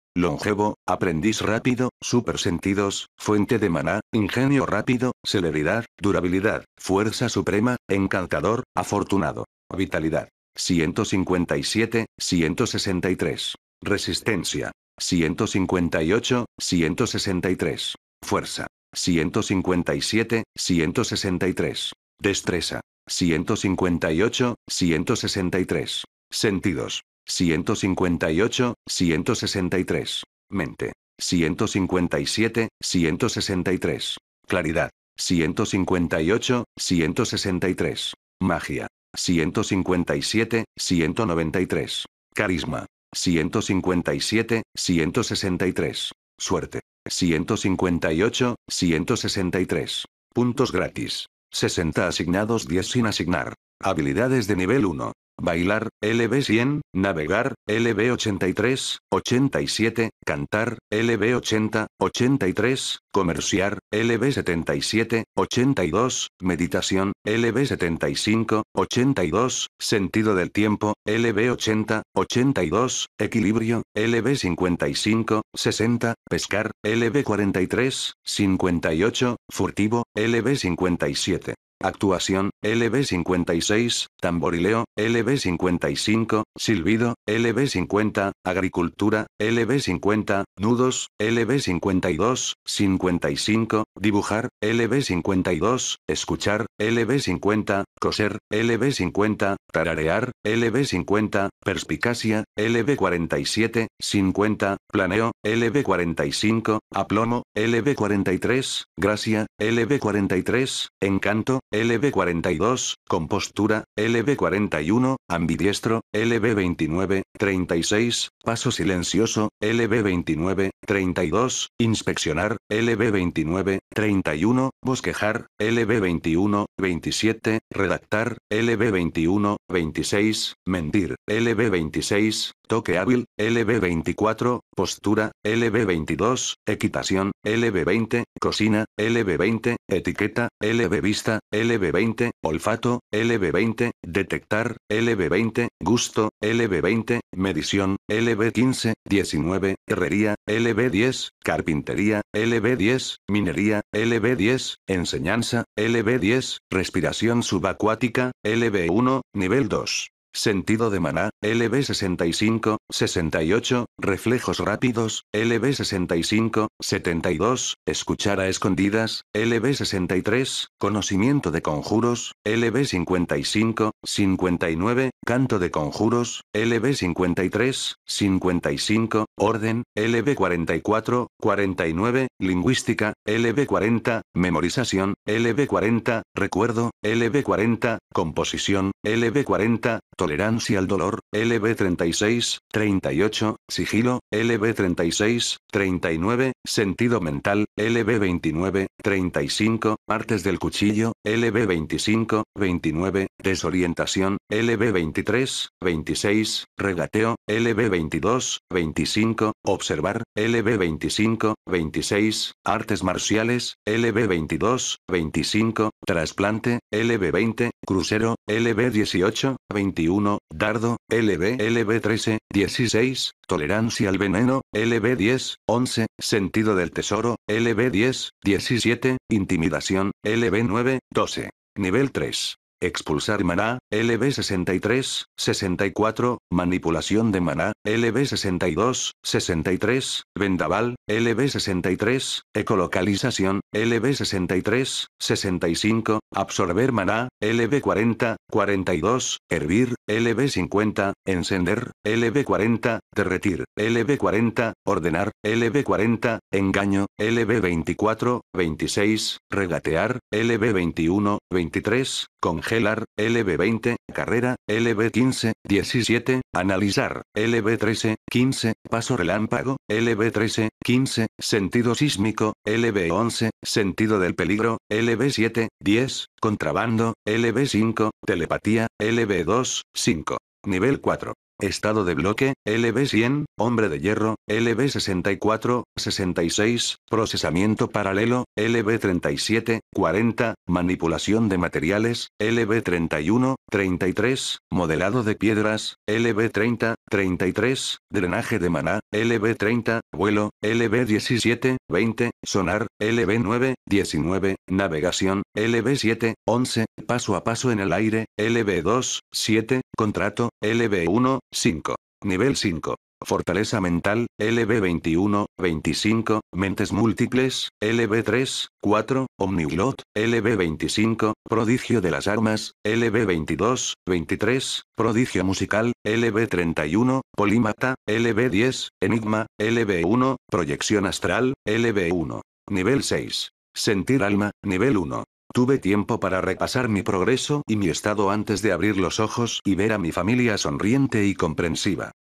[SPEAKER 1] Longevo, aprendiz rápido, Super Sentidos, fuente de maná, ingenio rápido, celeridad, durabilidad, fuerza suprema, encantador, afortunado. Vitalidad. 157, 163. Resistencia. 158, 163. Fuerza. 157, 163. Destreza. 158, 163. Sentidos. 158, 163. Mente. 157, 163. Claridad. 158, 163. Magia. 157, 193. Carisma. 157, 163. Suerte. 158, 163. Puntos gratis. 60 asignados 10 sin asignar. Habilidades de nivel 1 bailar, LB100, navegar, LB83, 87, cantar, LB80, 83, comerciar, LB77, 82, meditación, LB75, 82, sentido del tiempo, LB80, 82, equilibrio, LB55, 60, pescar, LB43, 58, furtivo, LB57. Actuación, LB56, tamborileo, LB55, silbido, LB50, agricultura, LB50, nudos, LB52, 55, dibujar, LB52, escuchar, LB50, coser, LB50, tararear, LB50, perspicacia, LB47, 50, planeo, LB45, aplomo, LB43, Gracia, LB43, Encanto, LB42, Compostura, LB41, Ambidiestro, LB29, 36, Paso Silencioso, LB29, 32, Inspeccionar, LB29, 31, bosquejar, LB 21, 27, redactar, LB 21, 26, mentir, LB 26, toque hábil, LB 24, postura, LB 22, equitación, LB 20, cocina, LB 20, etiqueta, LB vista, LB 20, olfato, LB 20, detectar, LB 20, Gusto, LB20, medición, LB15, 19, herrería, LB10, carpintería, LB10, minería, LB10, enseñanza, LB10, respiración subacuática, LB1, nivel 2. Sentido de maná, LB65, 68, reflejos rápidos, LB65, 72, escuchar a escondidas, LB63, conocimiento de conjuros, LB55, 59, canto de conjuros, LB53, 55, orden, LB44, 49, lingüística, LB40, memorización, LB40, recuerdo, LB40, composición, LB40, tolerancia al dolor, LB 36, 38, sigilo, LB 36, 39, sentido mental, LB 29, 35, artes del cuchillo, LB 25, 29, desorientación, LB 23, 26, regateo, LB 22, 25, observar, LB 25, 26, artes marciales, LB 22, 25, trasplante, LB 20, crucero, LB 18, 21, dardo, LB LB, LB 13, 16, tolerancia al veneno, LB 10, 11, sentido del tesoro, LB 10, 17, intimidación, LB 9, 12. Nivel 3. Expulsar maná, LB63, 64, manipulación de maná, LB62, 63, vendaval, LB63, ecolocalización, LB63, 65, absorber maná, LB40, 42, hervir, LB50, encender, LB40, derretir, LB40, ordenar, LB40, engaño, LB24, 26, regatear, LB21, 23, Congelar, LB20, carrera, LB15, 17, analizar, LB13, 15, paso relámpago, LB13, 15, sentido sísmico, LB11, sentido del peligro, LB7, 10, contrabando, LB5, telepatía, LB2, 5. Nivel 4. Estado de bloque, LB100, hombre de hierro, LB64, 66, procesamiento paralelo, LB37, 40, manipulación de materiales, LB31, 33, modelado de piedras, LB30, 33, drenaje de maná, LB30, vuelo, LB17, 20, sonar, LB9, 19, navegación, LB7, 11, paso a paso en el aire, LB2, 7, contrato, LB1, 5. Nivel 5. Fortaleza mental, LB21, 25, mentes múltiples, LB3, 4, Omniglot, LB25, prodigio de las armas, LB22, 23, prodigio musical, LB31, polímata, LB10, enigma, LB1, proyección astral, LB1. Nivel 6. Sentir alma, nivel 1. Tuve tiempo para repasar mi progreso y mi estado antes de abrir los ojos y ver a mi familia sonriente y comprensiva.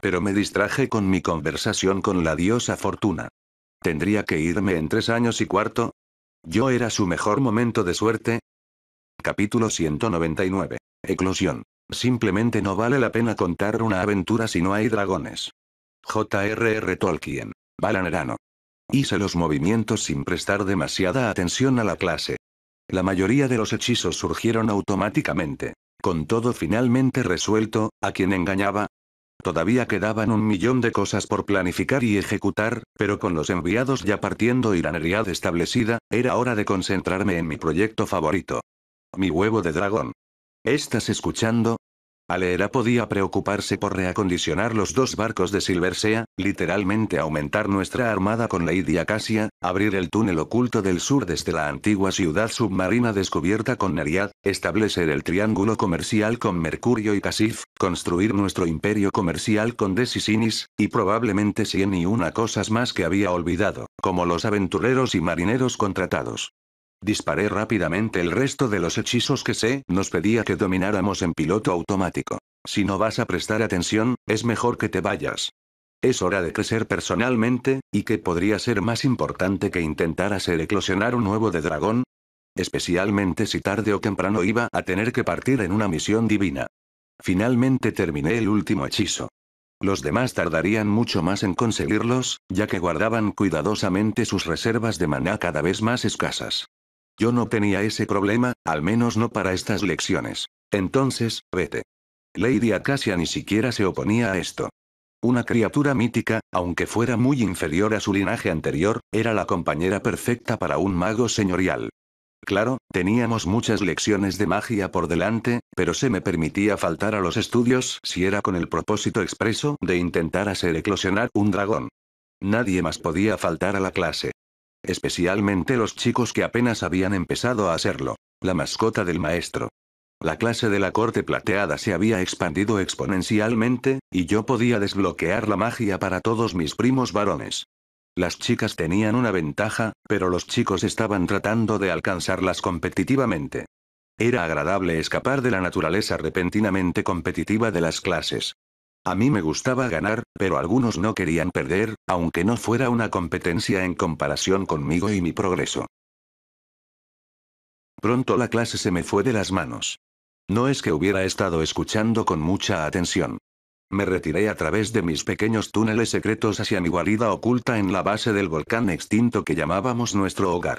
[SPEAKER 1] Pero me distraje con mi conversación con la diosa Fortuna. ¿Tendría que irme en tres años y cuarto? ¿Yo era su mejor momento de suerte? Capítulo 199. Eclosión. Simplemente no vale la pena contar una aventura si no hay dragones. J.R.R. Tolkien. Balanerano Hice los movimientos sin prestar demasiada atención a la clase. La mayoría de los hechizos surgieron automáticamente. Con todo finalmente resuelto, ¿a quien engañaba? Todavía quedaban un millón de cosas por planificar y ejecutar, pero con los enviados ya partiendo y la neread establecida, era hora de concentrarme en mi proyecto favorito. Mi huevo de dragón. Estás escuchando, Aleera podía preocuparse por reacondicionar los dos barcos de Silversea, literalmente aumentar nuestra armada con Lady Acacia, abrir el túnel oculto del sur desde la antigua ciudad submarina descubierta con Neriad, establecer el triángulo comercial con Mercurio y Casif, construir nuestro imperio comercial con Desisinis, y probablemente cien y una cosas más que había olvidado, como los aventureros y marineros contratados. Disparé rápidamente el resto de los hechizos que sé. nos pedía que domináramos en piloto automático. Si no vas a prestar atención, es mejor que te vayas. Es hora de crecer personalmente, y que podría ser más importante que intentar hacer eclosionar un huevo de dragón. Especialmente si tarde o temprano iba a tener que partir en una misión divina. Finalmente terminé el último hechizo. Los demás tardarían mucho más en conseguirlos, ya que guardaban cuidadosamente sus reservas de maná cada vez más escasas. Yo no tenía ese problema, al menos no para estas lecciones. Entonces, vete. Lady Acacia ni siquiera se oponía a esto. Una criatura mítica, aunque fuera muy inferior a su linaje anterior, era la compañera perfecta para un mago señorial. Claro, teníamos muchas lecciones de magia por delante, pero se me permitía faltar a los estudios si era con el propósito expreso de intentar hacer eclosionar un dragón. Nadie más podía faltar a la clase. Especialmente los chicos que apenas habían empezado a hacerlo. La mascota del maestro. La clase de la corte plateada se había expandido exponencialmente, y yo podía desbloquear la magia para todos mis primos varones. Las chicas tenían una ventaja, pero los chicos estaban tratando de alcanzarlas competitivamente. Era agradable escapar de la naturaleza repentinamente competitiva de las clases. A mí me gustaba ganar, pero algunos no querían perder, aunque no fuera una competencia en comparación conmigo y mi progreso. Pronto la clase se me fue de las manos. No es que hubiera estado escuchando con mucha atención. Me retiré a través de mis pequeños túneles secretos hacia mi guarida oculta en la base del volcán extinto que llamábamos nuestro hogar.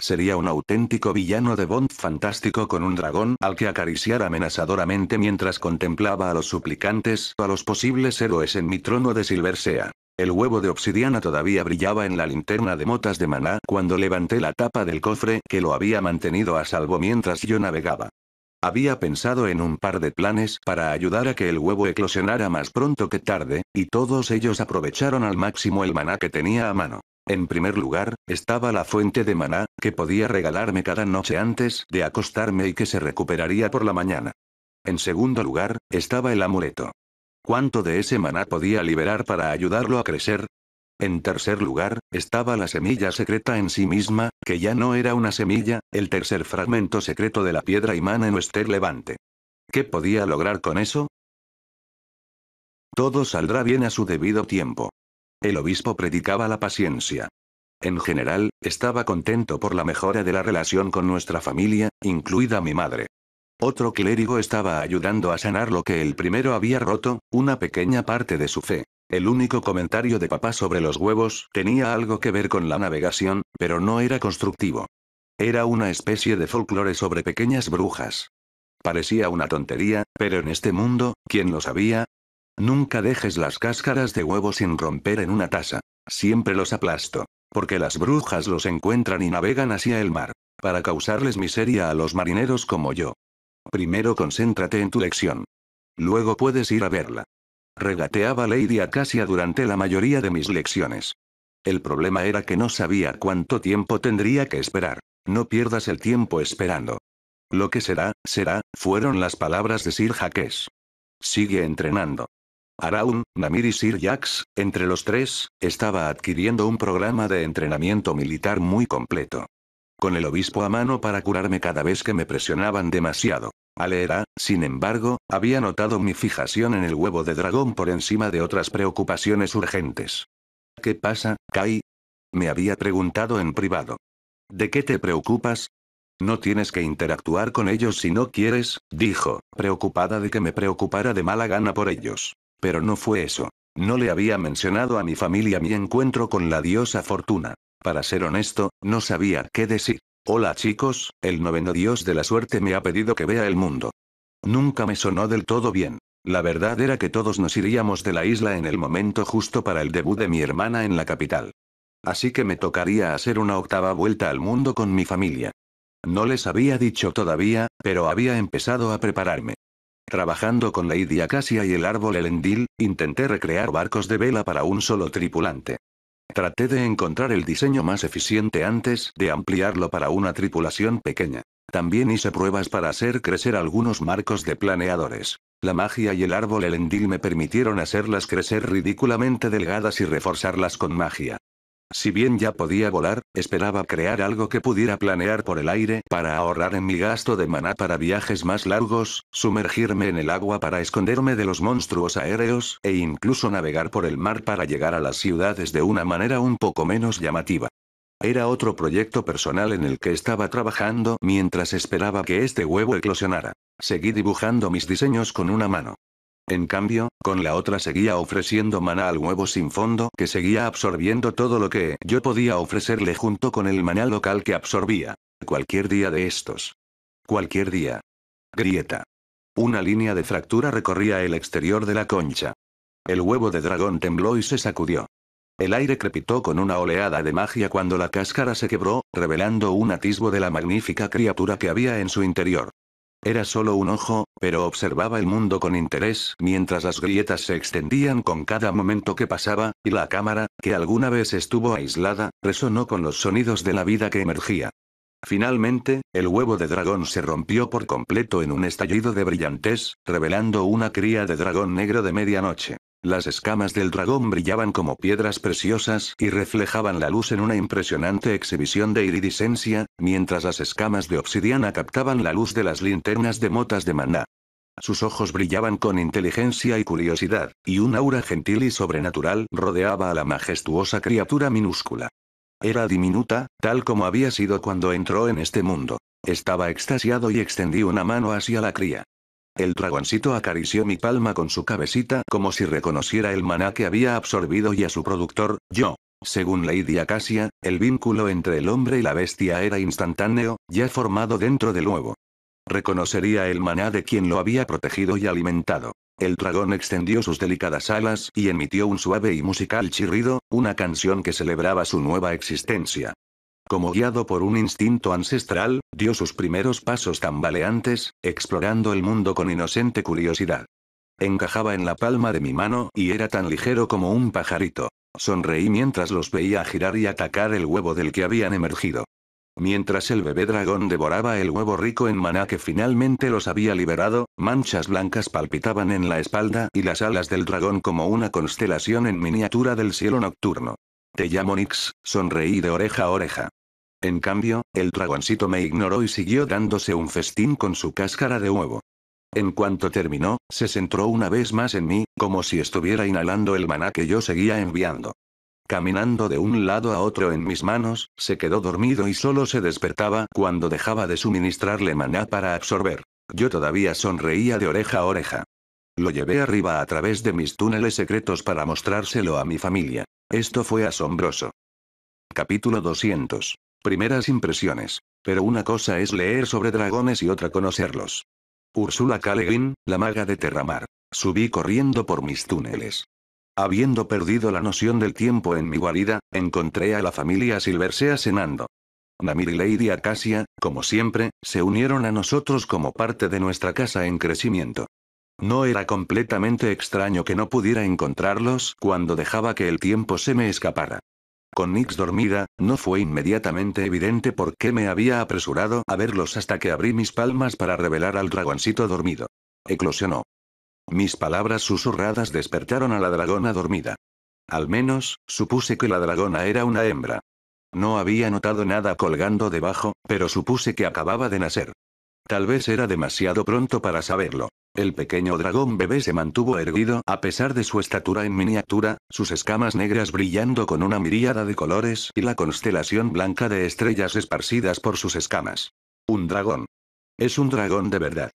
[SPEAKER 1] Sería un auténtico villano de Bond fantástico con un dragón al que acariciar amenazadoramente mientras contemplaba a los suplicantes o a los posibles héroes en mi trono de Silversea. El huevo de obsidiana todavía brillaba en la linterna de motas de maná cuando levanté la tapa del cofre que lo había mantenido a salvo mientras yo navegaba. Había pensado en un par de planes para ayudar a que el huevo eclosionara más pronto que tarde, y todos ellos aprovecharon al máximo el maná que tenía a mano. En primer lugar, estaba la fuente de maná, que podía regalarme cada noche antes de acostarme y que se recuperaría por la mañana. En segundo lugar, estaba el amuleto. ¿Cuánto de ese maná podía liberar para ayudarlo a crecer? En tercer lugar, estaba la semilla secreta en sí misma, que ya no era una semilla, el tercer fragmento secreto de la piedra imán en esté Levante. ¿Qué podía lograr con eso? Todo saldrá bien a su debido tiempo. El obispo predicaba la paciencia. En general, estaba contento por la mejora de la relación con nuestra familia, incluida mi madre. Otro clérigo estaba ayudando a sanar lo que el primero había roto, una pequeña parte de su fe. El único comentario de papá sobre los huevos tenía algo que ver con la navegación, pero no era constructivo. Era una especie de folclore sobre pequeñas brujas. Parecía una tontería, pero en este mundo, ¿quién lo sabía? Nunca dejes las cáscaras de huevo sin romper en una taza. Siempre los aplasto. Porque las brujas los encuentran y navegan hacia el mar. Para causarles miseria a los marineros como yo. Primero concéntrate en tu lección. Luego puedes ir a verla. Regateaba Lady Acacia durante la mayoría de mis lecciones. El problema era que no sabía cuánto tiempo tendría que esperar. No pierdas el tiempo esperando. Lo que será, será, fueron las palabras de Sir Jaques. Sigue entrenando. Araun, Namir y Sir Jax, entre los tres, estaba adquiriendo un programa de entrenamiento militar muy completo. Con el obispo a mano para curarme cada vez que me presionaban demasiado. Alera, sin embargo, había notado mi fijación en el huevo de dragón por encima de otras preocupaciones urgentes. ¿Qué pasa, Kai? Me había preguntado en privado. ¿De qué te preocupas? No tienes que interactuar con ellos si no quieres, dijo, preocupada de que me preocupara de mala gana por ellos. Pero no fue eso. No le había mencionado a mi familia mi encuentro con la diosa Fortuna. Para ser honesto, no sabía qué decir. Hola chicos, el noveno dios de la suerte me ha pedido que vea el mundo. Nunca me sonó del todo bien. La verdad era que todos nos iríamos de la isla en el momento justo para el debut de mi hermana en la capital. Así que me tocaría hacer una octava vuelta al mundo con mi familia. No les había dicho todavía, pero había empezado a prepararme. Trabajando con Lady Acacia y el árbol Elendil, intenté recrear barcos de vela para un solo tripulante. Traté de encontrar el diseño más eficiente antes de ampliarlo para una tripulación pequeña. También hice pruebas para hacer crecer algunos marcos de planeadores. La magia y el árbol Elendil me permitieron hacerlas crecer ridículamente delgadas y reforzarlas con magia. Si bien ya podía volar, esperaba crear algo que pudiera planear por el aire para ahorrar en mi gasto de maná para viajes más largos, sumergirme en el agua para esconderme de los monstruos aéreos e incluso navegar por el mar para llegar a las ciudades de una manera un poco menos llamativa. Era otro proyecto personal en el que estaba trabajando mientras esperaba que este huevo eclosionara. Seguí dibujando mis diseños con una mano. En cambio, con la otra seguía ofreciendo maná al huevo sin fondo que seguía absorbiendo todo lo que yo podía ofrecerle junto con el maná local que absorbía. Cualquier día de estos. Cualquier día. Grieta. Una línea de fractura recorría el exterior de la concha. El huevo de dragón tembló y se sacudió. El aire crepitó con una oleada de magia cuando la cáscara se quebró, revelando un atisbo de la magnífica criatura que había en su interior. Era solo un ojo, pero observaba el mundo con interés mientras las grietas se extendían con cada momento que pasaba, y la cámara, que alguna vez estuvo aislada, resonó con los sonidos de la vida que emergía. Finalmente, el huevo de dragón se rompió por completo en un estallido de brillantez, revelando una cría de dragón negro de medianoche. Las escamas del dragón brillaban como piedras preciosas y reflejaban la luz en una impresionante exhibición de iridiscencia, mientras las escamas de obsidiana captaban la luz de las linternas de motas de maná. Sus ojos brillaban con inteligencia y curiosidad, y un aura gentil y sobrenatural rodeaba a la majestuosa criatura minúscula. Era diminuta, tal como había sido cuando entró en este mundo. Estaba extasiado y extendí una mano hacia la cría. El dragoncito acarició mi palma con su cabecita como si reconociera el maná que había absorbido y a su productor, yo. Según Lady Acacia, el vínculo entre el hombre y la bestia era instantáneo, ya formado dentro del huevo. Reconocería el maná de quien lo había protegido y alimentado. El dragón extendió sus delicadas alas y emitió un suave y musical chirrido, una canción que celebraba su nueva existencia. Como guiado por un instinto ancestral, dio sus primeros pasos tambaleantes, explorando el mundo con inocente curiosidad. Encajaba en la palma de mi mano y era tan ligero como un pajarito. Sonreí mientras los veía girar y atacar el huevo del que habían emergido. Mientras el bebé dragón devoraba el huevo rico en maná que finalmente los había liberado, manchas blancas palpitaban en la espalda y las alas del dragón como una constelación en miniatura del cielo nocturno. Te llamo Nix, sonreí de oreja a oreja. En cambio, el dragoncito me ignoró y siguió dándose un festín con su cáscara de huevo. En cuanto terminó, se centró una vez más en mí, como si estuviera inhalando el maná que yo seguía enviando. Caminando de un lado a otro en mis manos, se quedó dormido y solo se despertaba cuando dejaba de suministrarle maná para absorber. Yo todavía sonreía de oreja a oreja. Lo llevé arriba a través de mis túneles secretos para mostrárselo a mi familia. Esto fue asombroso. Capítulo 200. Primeras impresiones. Pero una cosa es leer sobre dragones y otra conocerlos. Úrsula Calegrin, la maga de Terramar. Subí corriendo por mis túneles. Habiendo perdido la noción del tiempo en mi guarida, encontré a la familia Silversea cenando. Namir y Lady Acacia, como siempre, se unieron a nosotros como parte de nuestra casa en crecimiento. No era completamente extraño que no pudiera encontrarlos cuando dejaba que el tiempo se me escapara. Con Nix dormida, no fue inmediatamente evidente por qué me había apresurado a verlos hasta que abrí mis palmas para revelar al dragoncito dormido. Eclosionó. Mis palabras susurradas despertaron a la dragona dormida. Al menos, supuse que la dragona era una hembra. No había notado nada colgando debajo, pero supuse que acababa de nacer. Tal vez era demasiado pronto para saberlo. El pequeño dragón bebé se mantuvo erguido a pesar de su estatura en miniatura, sus escamas negras brillando con una miríada de colores y la constelación blanca de estrellas esparcidas por sus escamas. Un dragón. Es un dragón de verdad.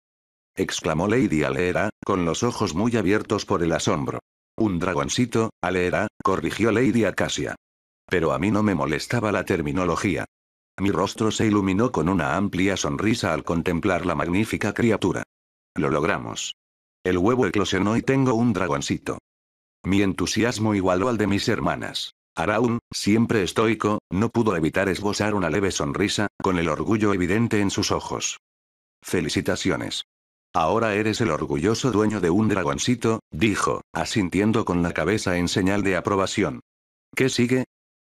[SPEAKER 1] exclamó Lady Alera, con los ojos muy abiertos por el asombro. Un dragoncito, Alera, corrigió Lady Acacia. Pero a mí no me molestaba la terminología. Mi rostro se iluminó con una amplia sonrisa al contemplar la magnífica criatura. Lo logramos. El huevo eclosionó y tengo un dragoncito. Mi entusiasmo igualó al de mis hermanas. Araun, siempre estoico, no pudo evitar esbozar una leve sonrisa, con el orgullo evidente en sus ojos. Felicitaciones. Ahora eres el orgulloso dueño de un dragoncito, dijo, asintiendo con la cabeza en señal de aprobación. ¿Qué sigue?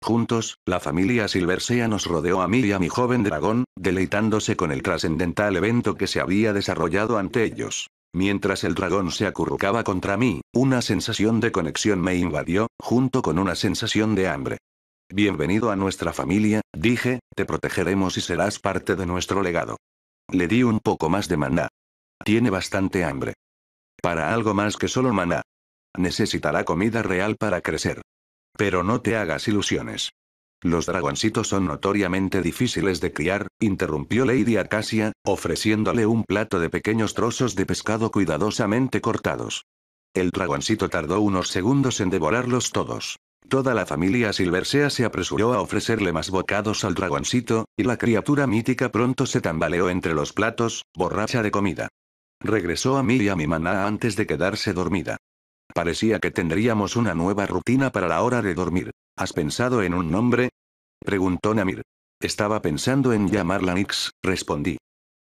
[SPEAKER 1] Juntos, la familia Silversea nos rodeó a mí y a mi joven dragón, deleitándose con el trascendental evento que se había desarrollado ante ellos. Mientras el dragón se acurrucaba contra mí, una sensación de conexión me invadió, junto con una sensación de hambre. Bienvenido a nuestra familia, dije, te protegeremos y serás parte de nuestro legado. Le di un poco más de maná. Tiene bastante hambre. Para algo más que solo maná. Necesitará comida real para crecer. Pero no te hagas ilusiones. Los dragoncitos son notoriamente difíciles de criar, interrumpió Lady Acacia, ofreciéndole un plato de pequeños trozos de pescado cuidadosamente cortados. El dragoncito tardó unos segundos en devorarlos todos. Toda la familia Silversea se apresuró a ofrecerle más bocados al dragoncito, y la criatura mítica pronto se tambaleó entre los platos, borracha de comida. Regresó a mí y a mi maná antes de quedarse dormida. Parecía que tendríamos una nueva rutina para la hora de dormir. ¿Has pensado en un nombre? Preguntó Namir. Estaba pensando en llamarla Nix, respondí.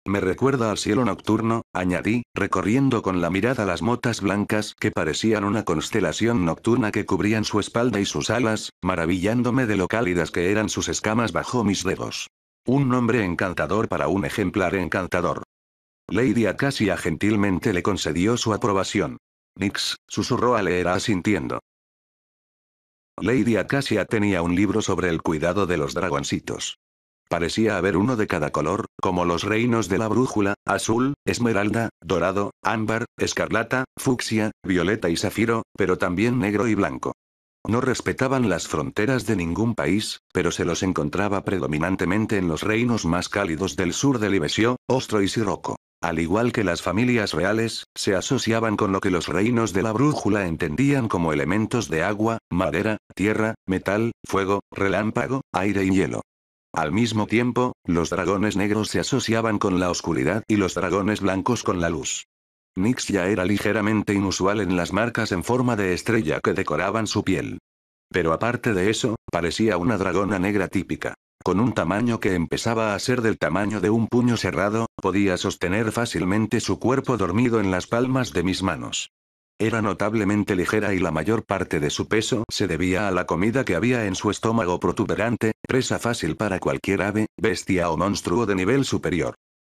[SPEAKER 1] Me recuerda al cielo nocturno, añadí, recorriendo con la mirada las motas blancas que parecían una constelación nocturna que cubrían su espalda y sus alas, maravillándome de lo cálidas que eran sus escamas bajo mis dedos. Un nombre encantador para un ejemplar encantador. Lady Acacia gentilmente le concedió su aprobación. Nix, susurró a leer asintiendo. Lady Acacia tenía un libro sobre el cuidado de los dragoncitos. Parecía haber uno de cada color, como los reinos de la brújula, azul, esmeralda, dorado, ámbar, escarlata, fucsia, violeta y zafiro, pero también negro y blanco. No respetaban las fronteras de ningún país, pero se los encontraba predominantemente en los reinos más cálidos del sur de Libesio, Ostro y Siroco. Al igual que las familias reales, se asociaban con lo que los reinos de la brújula entendían como elementos de agua, madera, tierra, metal, fuego, relámpago, aire y hielo. Al mismo tiempo, los dragones negros se asociaban con la oscuridad y los dragones blancos con la luz. Nix ya era ligeramente inusual en las marcas en forma de estrella que decoraban su piel. Pero aparte de eso, parecía una dragona negra típica. Con un tamaño que empezaba a ser del tamaño de un puño cerrado, podía sostener fácilmente su cuerpo dormido en las palmas de mis manos. Era notablemente ligera y la mayor parte de su peso se debía a la comida que había en su estómago protuberante, presa fácil para cualquier ave, bestia o monstruo de nivel superior.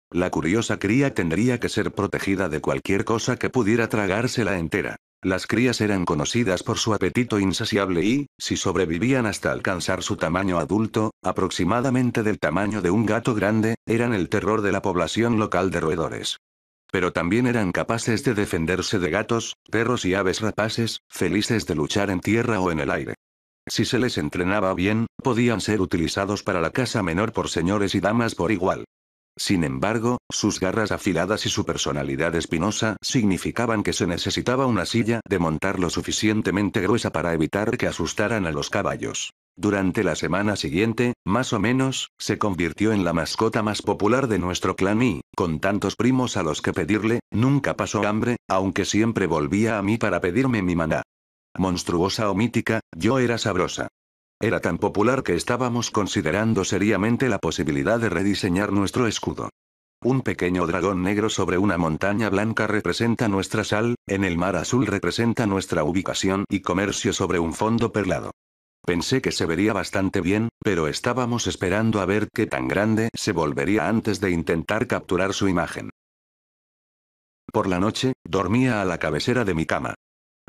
[SPEAKER 1] La curiosa cría tendría que ser protegida de cualquier cosa que pudiera tragársela entera. Las crías eran conocidas por su apetito insaciable y, si sobrevivían hasta alcanzar su tamaño adulto, aproximadamente del tamaño de un gato grande, eran el terror de la población local de roedores. Pero también eran capaces de defenderse de gatos, perros y aves rapaces, felices de luchar en tierra o en el aire. Si se les entrenaba bien, podían ser utilizados para la caza menor por señores y damas por igual. Sin embargo, sus garras afiladas y su personalidad espinosa significaban que se necesitaba una silla de montar lo suficientemente gruesa para evitar que asustaran a los caballos. Durante la semana siguiente, más o menos, se convirtió en la mascota más popular de nuestro clan y, con tantos primos a los que pedirle, nunca pasó hambre, aunque siempre volvía a mí para pedirme mi maná. Monstruosa o mítica, yo era sabrosa. Era tan popular que estábamos considerando seriamente la posibilidad de rediseñar nuestro escudo. Un pequeño dragón negro sobre una montaña blanca representa nuestra sal, en el mar azul representa nuestra ubicación y comercio sobre un fondo perlado. Pensé que se vería bastante bien, pero estábamos esperando a ver qué tan grande se volvería antes de intentar capturar su imagen. Por la noche, dormía a la cabecera de mi cama.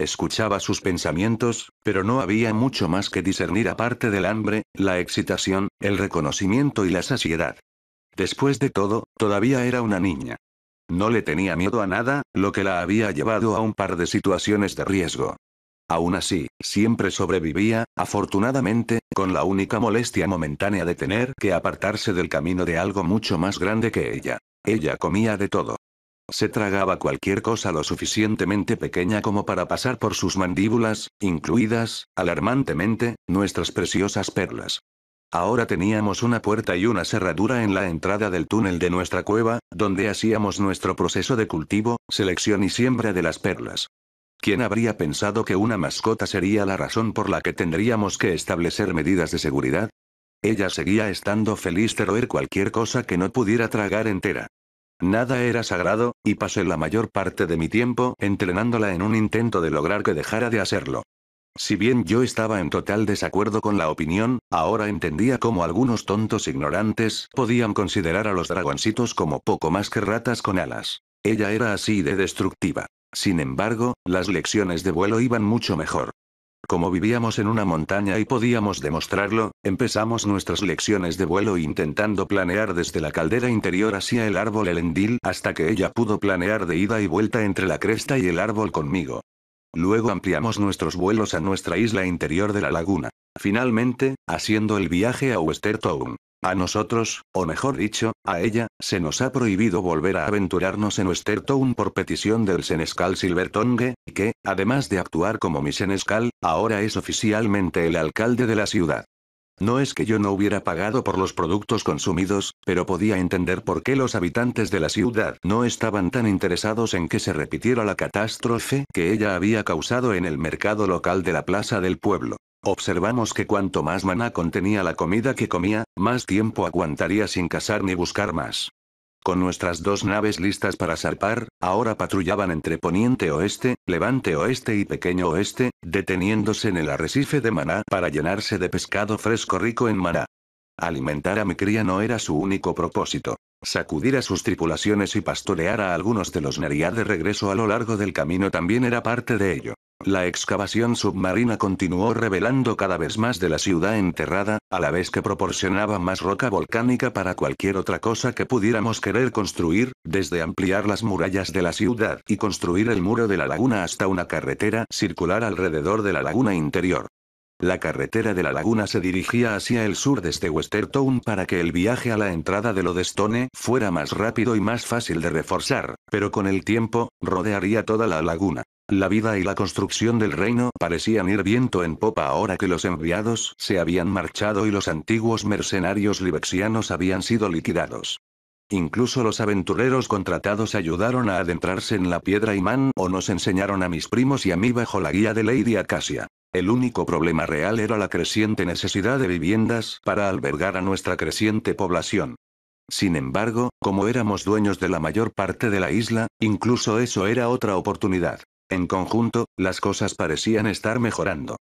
[SPEAKER 1] Escuchaba sus pensamientos, pero no había mucho más que discernir aparte del hambre, la excitación, el reconocimiento y la saciedad. Después de todo, todavía era una niña. No le tenía miedo a nada, lo que la había llevado a un par de situaciones de riesgo. Aún así, siempre sobrevivía, afortunadamente, con la única molestia momentánea de tener que apartarse del camino de algo mucho más grande que ella. Ella comía de todo, se tragaba cualquier cosa lo suficientemente pequeña como para pasar por sus mandíbulas, incluidas, alarmantemente, nuestras preciosas perlas. Ahora teníamos una puerta y una cerradura en la entrada del túnel de nuestra cueva, donde hacíamos nuestro proceso de cultivo, selección y siembra de las perlas. ¿Quién habría pensado que una mascota sería la razón por la que tendríamos que establecer medidas de seguridad? Ella seguía estando feliz de roer cualquier cosa que no pudiera tragar entera. Nada era sagrado, y pasé la mayor parte de mi tiempo entrenándola en un intento de lograr que dejara de hacerlo. Si bien yo estaba en total desacuerdo con la opinión, ahora entendía cómo algunos tontos ignorantes podían considerar a los dragoncitos como poco más que ratas con alas. Ella era así de destructiva. Sin embargo, las lecciones de vuelo iban mucho mejor. Como vivíamos en una montaña y podíamos demostrarlo, empezamos nuestras lecciones de vuelo intentando planear desde la caldera interior hacia el árbol elendil hasta que ella pudo planear de ida y vuelta entre la cresta y el árbol conmigo. Luego ampliamos nuestros vuelos a nuestra isla interior de la laguna. Finalmente, haciendo el viaje a Westertown. A nosotros, o mejor dicho, a ella, se nos ha prohibido volver a aventurarnos en Westertown por petición del senescal Silvertongue, que, además de actuar como mi senescal, ahora es oficialmente el alcalde de la ciudad. No es que yo no hubiera pagado por los productos consumidos, pero podía entender por qué los habitantes de la ciudad no estaban tan interesados en que se repitiera la catástrofe que ella había causado en el mercado local de la plaza del pueblo. Observamos que cuanto más maná contenía la comida que comía, más tiempo aguantaría sin cazar ni buscar más. Con nuestras dos naves listas para zarpar, ahora patrullaban entre Poniente Oeste, Levante Oeste y Pequeño Oeste, deteniéndose en el arrecife de maná para llenarse de pescado fresco rico en maná. Alimentar a mi cría no era su único propósito. Sacudir a sus tripulaciones y pastorear a algunos de los Neriad de regreso a lo largo del camino también era parte de ello. La excavación submarina continuó revelando cada vez más de la ciudad enterrada, a la vez que proporcionaba más roca volcánica para cualquier otra cosa que pudiéramos querer construir, desde ampliar las murallas de la ciudad y construir el muro de la laguna hasta una carretera circular alrededor de la laguna interior. La carretera de la laguna se dirigía hacia el sur desde este Westertown para que el viaje a la entrada de Lodestone fuera más rápido y más fácil de reforzar, pero con el tiempo, rodearía toda la laguna. La vida y la construcción del reino parecían ir viento en popa ahora que los enviados se habían marchado y los antiguos mercenarios libexianos habían sido liquidados. Incluso los aventureros contratados ayudaron a adentrarse en la piedra imán o nos enseñaron a mis primos y a mí bajo la guía de Lady Acacia. El único problema real era la creciente necesidad de viviendas para albergar a nuestra creciente población. Sin embargo, como éramos dueños de la mayor parte de la isla, incluso eso era otra oportunidad. En conjunto, las cosas parecían estar mejorando.